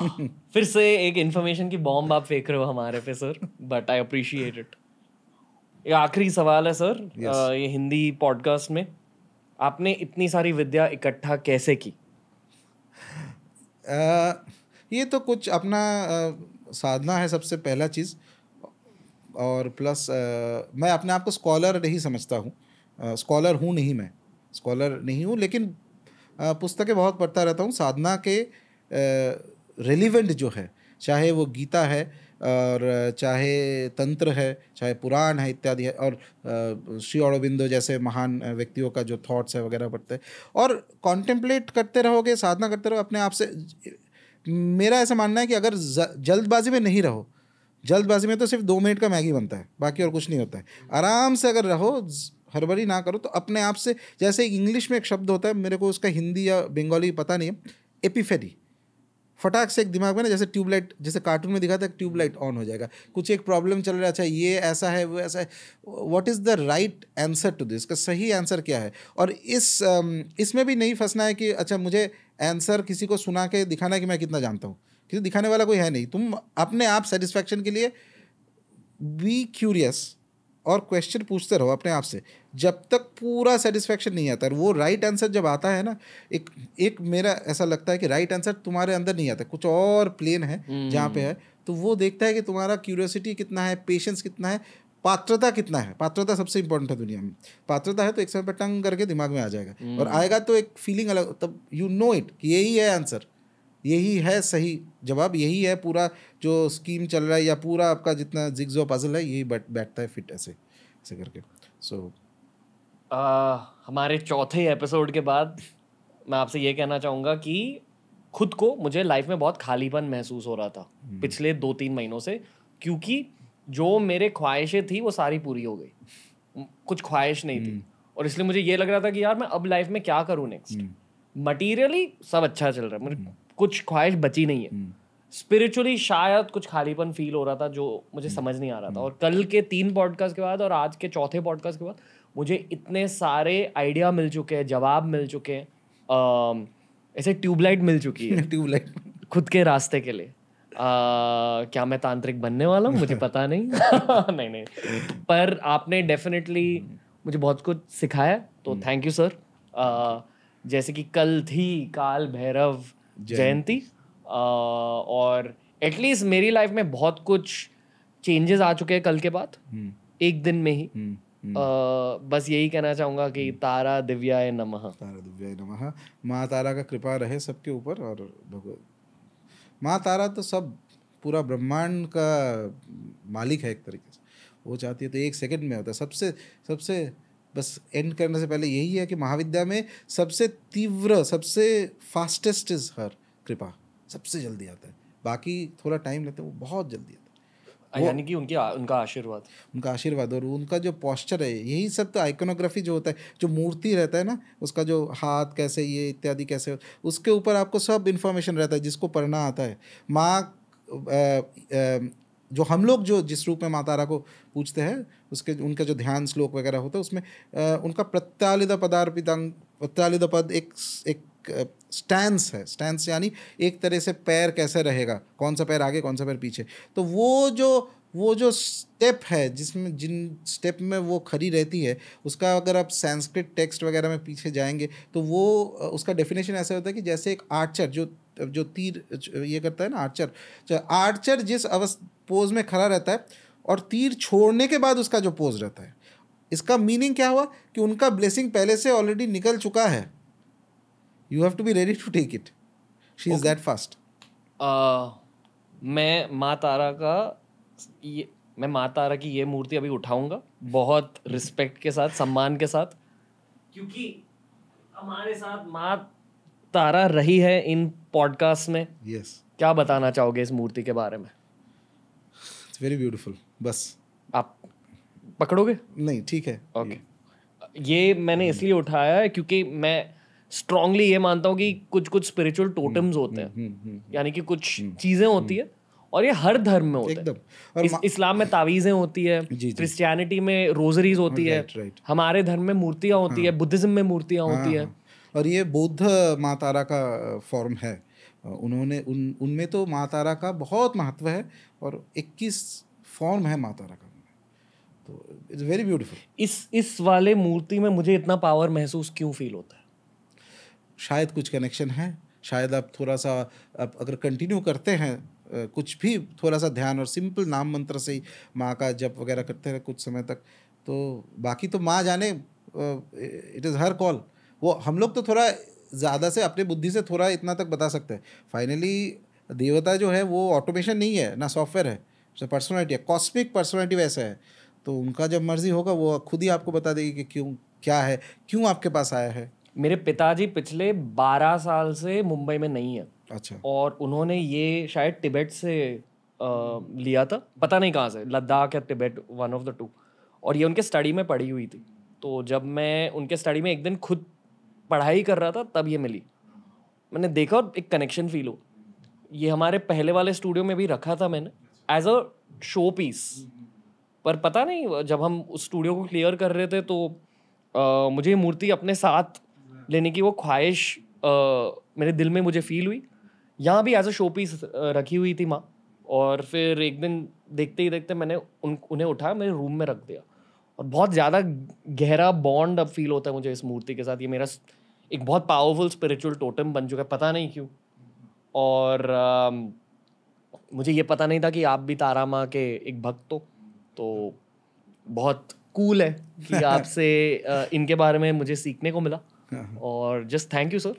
फिर से एक इन्फॉर्मेशन की बॉम्ब आप फेंक रहे हो हमारे पे sir but I appreciate it ये आखिरी सवाल है सर yes. आ, ये हिंदी पॉडकास्ट में आपने इतनी सारी विद्या इकट्ठा कैसे की आ, ये तो कुछ अपना आ, साधना
है सबसे पहला चीज़ और प्लस आ, मैं अपने आप को स्कॉलर नहीं समझता हूँ स्कॉलर हूँ नहीं मैं स्कॉलर नहीं हूँ लेकिन पुस्तकें बहुत पढ़ता रहता हूँ साधना के रेलिवेंट जो है चाहे वो गीता है और चाहे तंत्र है चाहे पुराण है इत्यादि है और श्री अरविंदो जैसे महान व्यक्तियों का जो थॉट्स है वगैरह पढ़ते और कॉन्टेम्पलेट करते रहोगे साधना करते रहो अपने आप से मेरा ऐसा मानना है कि अगर जल्दबाजी में नहीं रहो जल्दबाजी में तो सिर्फ दो मिनट का मैगी बनता है बाकी और कुछ नहीं होता है आराम से अगर रहो हड़बड़ी ना करो तो अपने आप से जैसे इंग्लिश में एक शब्द होता है मेरे को उसका हिंदी या बंगाली पता नहीं है एपीफेरी फटाक से एक दिमाग में ना जैसे ट्यूबलाइट जैसे कार्टून में दिखाता है ट्यूबलाइट ऑन हो जाएगा कुछ एक प्रॉब्लम चल रहा है अच्छा ये ऐसा है वो ऐसा है what is the right answer to this का सही आंसर क्या है और इस इसमें भी नहीं फंसना है कि अच्छा मुझे आंसर किसी को सुना के दिखाना है कि मैं कितना जानता हूँ किसी दिखाने वाला कोई है नहीं तुम अपने आप सेटिस्फैक्शन के लिए बी क्यूरियस और क्वेश्चन पूछते रहो अपने आप से जब तक पूरा सेटिस्फेक्शन नहीं आता वो राइट right आंसर जब आता है ना एक एक मेरा ऐसा लगता है कि राइट right आंसर तुम्हारे अंदर नहीं आता कुछ और प्लेन है हम्म। जहाँ पे है तो वो देखता है कि तुम्हारा क्यूरियोसिटी कितना है पेशेंस कितना है पात्रता कितना है पात्रता सबसे इंपॉर्टेंट है दुनिया में पात्रता है तो एक समय पर टंग करके दिमाग में आ जाएगा हम्म। और आएगा तो एक फीलिंग अलग तब यू नो इट कि यही है आंसर यही है सही जवाब यही है पूरा जो स्कीम चल रहा है या पूरा आपका जितना जिग्जो पजल है यही बैठता है फिट ऐसे ऐसे करके सो so,
हमारे चौथे एपिसोड के बाद मैं आपसे ये कहना चाहूँगा कि खुद को मुझे लाइफ में बहुत खालीपन महसूस हो रहा था hmm. पिछले दो तीन महीनों से क्योंकि जो मेरे ख्वाहिशें थी वो सारी पूरी हो गई कुछ ख्वाहिश नहीं hmm. थी हम्म। और इसलिए मुझे ये लग रहा था कि यार मैं अब लाइफ में क्या करूँ नेक्स्ट मटीरियली सब अच्छा चल रहा है मुझे हम्म। कुछ ख्वाहिश बची नहीं है स्पिरिचुअली शायद कुछ खालीपन फील हो रहा था जो मुझे समझ नहीं आ रहा था और कल के तीन पॉडकास्ट के बाद और आज के चौथे पॉडकास्ट के बाद मुझे इतने सारे आइडिया मिल चुके हैं जवाब मिल चुके हैं ऐसे ट्यूबलाइट मिल चुकी है ट्यूबलाइट खुद के रास्ते के लिए Uh, क्या मैं तांत्रिक बनने वाला हूँ मुझे पता नहीं नहीं नहीं पर आपने डेफिनेटली मुझे बहुत कुछ सिखाया तो थैंक यू सर जैसे कि कल थी काल भैरव जयंती और एटलीस्ट मेरी लाइफ में बहुत कुछ चेंजेस आ चुके हैं कल के बाद हम्म। एक दिन में ही हम्म। हम्म। बस यही कहना चाहूँगा कि हम्म। तारा दिव्याय नमः तारा दिव्याय नमः
माँ तारा का कृपा रहे सबके ऊपर और भगवत माँ तारा तो सब पूरा ब्रह्मांड का मालिक है एक तरीके से वो चाहती है तो एक सेकंड में होता है सबसे सबसे बस एंड करने से पहले यही है कि महाविद्या में सबसे तीव्र सबसे फास्टेस्ट इज हर कृपा सबसे जल्दी आता है बाकी थोड़ा टाइम लेते हैं वो बहुत जल्दी आता है यानी कि उनकी आ, उनका आशीर्वाद उनका आशीर्वाद और उनका जो पॉस्चर है यही सब तो आइकोनोग्राफी जो होता है जो मूर्ति रहता है ना उसका जो हाथ कैसे ये इत्यादि कैसे उसके ऊपर आपको सब इन्फॉर्मेशन रहता है जिसको पढ़ना आता है माँ जो हम लोग जो जिस रूप में माता तारा को पूछते हैं उसके उनका जो ध्यान श्लोक वगैरह होता है उसमें आ, उनका प्रत्यालिद पदार्पितांग प्रत्यालिद पद एक एक स्टैंस है स्टैंस यानी एक तरह से पैर कैसे रहेगा कौन सा पैर आगे कौन सा पैर पीछे तो वो जो वो जो स्टेप है जिसमें जिन स्टेप में वो खड़ी रहती है उसका अगर आप संस्कृत टेक्स्ट वगैरह में पीछे जाएंगे तो वो उसका डेफिनेशन ऐसा होता है कि जैसे एक आर्चर जो जो तीर ये करता है ना आर्चर आर्चर तो जिस अवस्थ पोज में खड़ा रहता है और तीर छोड़ने के बाद उसका जो पोज रहता है इसका मीनिंग क्या हुआ कि उनका ब्लेसिंग पहले से ऑलरेडी निकल चुका है you have to be ready to take it she is that fast
मैं माँ तारा का ये मैं माँ तारा की ये मूर्ति अभी उठाऊंगा बहुत रिस्पेक्ट के साथ सम्मान के साथ क्योंकि हमारे साथ माँ तारा रही है इन पॉडकास्ट में यस yes. क्या बताना चाहोगे इस मूर्ति के बारे में
इट्स वेरी ब्यूटीफुल बस आप पकड़ोगे नहीं ठीक है ओके okay.
ये मैंने इसलिए उठाया है क्योंकि मैं स्ट्रांगली ये मानता हूँ कि कुछ कुछ स्पिरिचुअल टोटम्स होते हैं हम्म, हम्म, हम्म। यानी कि कुछ चीज़ें होती है और ये हर धर्म में होता है इस, इस्लाम में तावीज़ें होती है क्रिश्चियनिटी में रोजरीज होती है हमारे धर्म में मूर्तियाँ होती है हाँ। बुद्धिज्म में मूर्तियाँ होती है हाँ, हाँ।
और ये बौद्ध माँ तारा का फॉर्म है उन्होंने उन उनमें तो मातारा तारा का बहुत महत्व है और 21 फॉर्म है मातारा तारा का तो इट्स वेरी ब्यूटीफुल इस इस वाले मूर्ति में मुझे इतना पावर महसूस क्यों फील होता है शायद कुछ कनेक्शन है शायद आप थोड़ा सा आप अगर कंटिन्यू करते हैं कुछ भी थोड़ा सा ध्यान और सिंपल नाम मंत्र से ही माँ का जप वगैरह करते रहे कुछ समय तक तो बाकी तो माँ जाने इट इज़ हर कॉल वो हम लोग तो थोड़ा ज़्यादा से अपने बुद्धि से थोड़ा इतना तक बता सकते हैं फाइनली देवता जो है वो ऑटोमेशन नहीं है ना सॉफ्टवेयर है जो पर्सनैलिटी है कॉस्मिक पर्सनैलिटी वैसा है तो उनका जब मर्ज़ी होगा वो खुद ही आपको बता देगी कि क्यों क्या है क्यों आपके पास आया है
मेरे पिताजी पिछले बारह साल से मुंबई में नहीं है अच्छा और उन्होंने ये शायद टिबेट से आ, लिया था पता नहीं कहाँ से लद्दाख या Tibet one of the two और ये उनके स्टडी में पढ़ी हुई थी तो जब मैं उनके स्टडी में एक दिन खुद पढ़ाई कर रहा था तब ये मिली मैंने देखा और एक कनेक्शन फील हो ये हमारे पहले वाले स्टूडियो में भी रखा था मैंने एज अ शो पीस पर पता नहीं जब हम उस स्टूडियो को क्लियर कर रहे थे तो आ, मुझे ये मूर्ति अपने साथ लेने की वो ख्वाहिश मेरे दिल में मुझे फील हुई यहाँ भी एज अ शो पीस रखी हुई थी माँ और फिर एक दिन देखते ही देखते मैंने उन उन्हें उठाया मेरे रूम में रख दिया और बहुत ज़्यादा गहरा बॉन्ड अब फील होता है मुझे इस मूर्ति के साथ ये मेरा एक बहुत पावरफुल स्पिरिचुअल टोटम बन चुका है पता नहीं क्यों और आ, मुझे ये पता नहीं था कि आप भी तारा माँ के एक भक्त हो तो बहुत कूल है कि आपसे इनके बारे में मुझे सीखने को मिला हाँ। और just thank you sir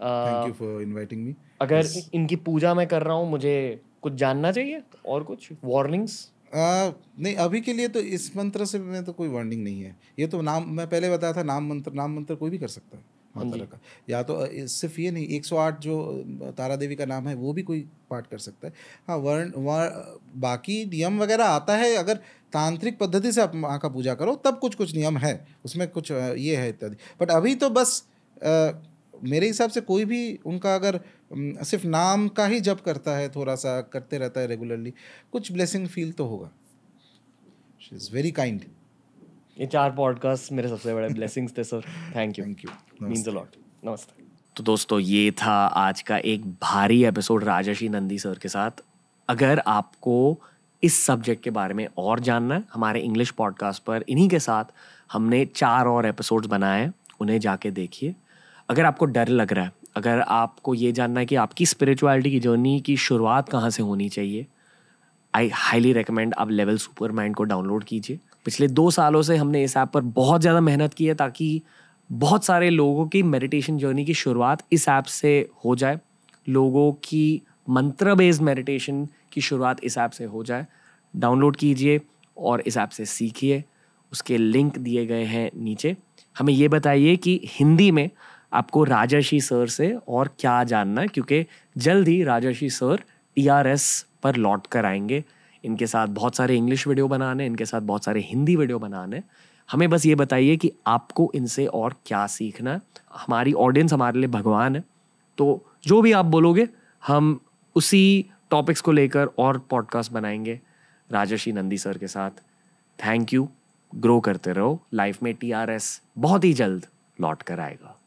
thank you for inviting me अगर yes. इनकी पूजा मैं कर रहा हूँ मुझे कुछ जानना चाहिए और कुछ वार्निंग्स
नहीं अभी के लिए तो इस मंत्र से मैं तो कोई वार्निंग नहीं है ये तो नाम मैं पहले बताया था नाम मंत्र नाम मंत्र कोई भी कर सकता है हाँ माता मतलब का या तो सिर्फ ये नहीं 108 जो तारा देवी का नाम है वो भी कोई पाठ कर सकता है हाँ वर्ण वर्ण बाकी नियम वगैरह आता है अगर तांत्रिक पद्धति से आप माँ का पूजा करो तब कुछ कुछ नियम है उसमें कुछ ये है इत्यादि बट अभी तो बस आ, मेरे हिसाब से कोई भी उनका अगर सिर्फ नाम का ही जप करता है थोड़ा सा करते रहता है रेगुलरली कुछ
ब्लेसिंग फील तो होगा शी इज़ वेरी काइंड ये चार पॉडकास्ट मेरे सबसे बड़े ब्लेसिंग्स थे sir thank you thank you means a lot नमस्ते तो दोस्तों ये था आज का एक भारी एपिसोड राजशी नंदी सर के साथ अगर आपको इस सब्जेक्ट के बारे में और जानना है हमारे इंग्लिश पॉडकास्ट पर इन्हीं के साथ हमने चार और एपिसोड्स बनाए उन्हें जाके देखिए अगर आपको डर लग रहा है अगर आपको ये जानना है कि आपकी स्पिरिचुअलिटी की जर्नी की शुरुआत कहाँ से होनी चाहिए आई हाईली रिकमेंड आप लेवल सुपर माइंड को डाउनलोड कीजिए पिछले दो सालों से हमने इस ऐप पर बहुत ज़्यादा मेहनत की है ताकि बहुत सारे लोगों की मेडिटेशन जर्नी की शुरुआत इस ऐप से हो जाए लोगों की मंत्र बेस्ड मेडिटेशन की शुरुआत इस ऐप से हो जाए डाउनलोड कीजिए और इस ऐप से सीखिए उसके लिंक दिए गए हैं नीचे हमें ये बताइए कि हिंदी में आपको राजर्षि सर से और क्या जानना है क्योंकि जल्द ही राजर्षि सर टी पर लौट कर आएंगे इनके साथ बहुत सारे इंग्लिश वीडियो बनाने इनके साथ बहुत सारे हिंदी वीडियो बनाने हमें बस ये बताइए कि आपको इनसे और क्या सीखना है हमारी ऑडियंस हमारे लिए भगवान है तो जो भी आप बोलोगे हम उसी टॉपिक्स को लेकर और पॉडकास्ट बनाएंगे राजर्षी नंदी सर के साथ थैंक यू ग्रो करते रहो लाइफ में टी बहुत ही जल्द लौट कर आएगा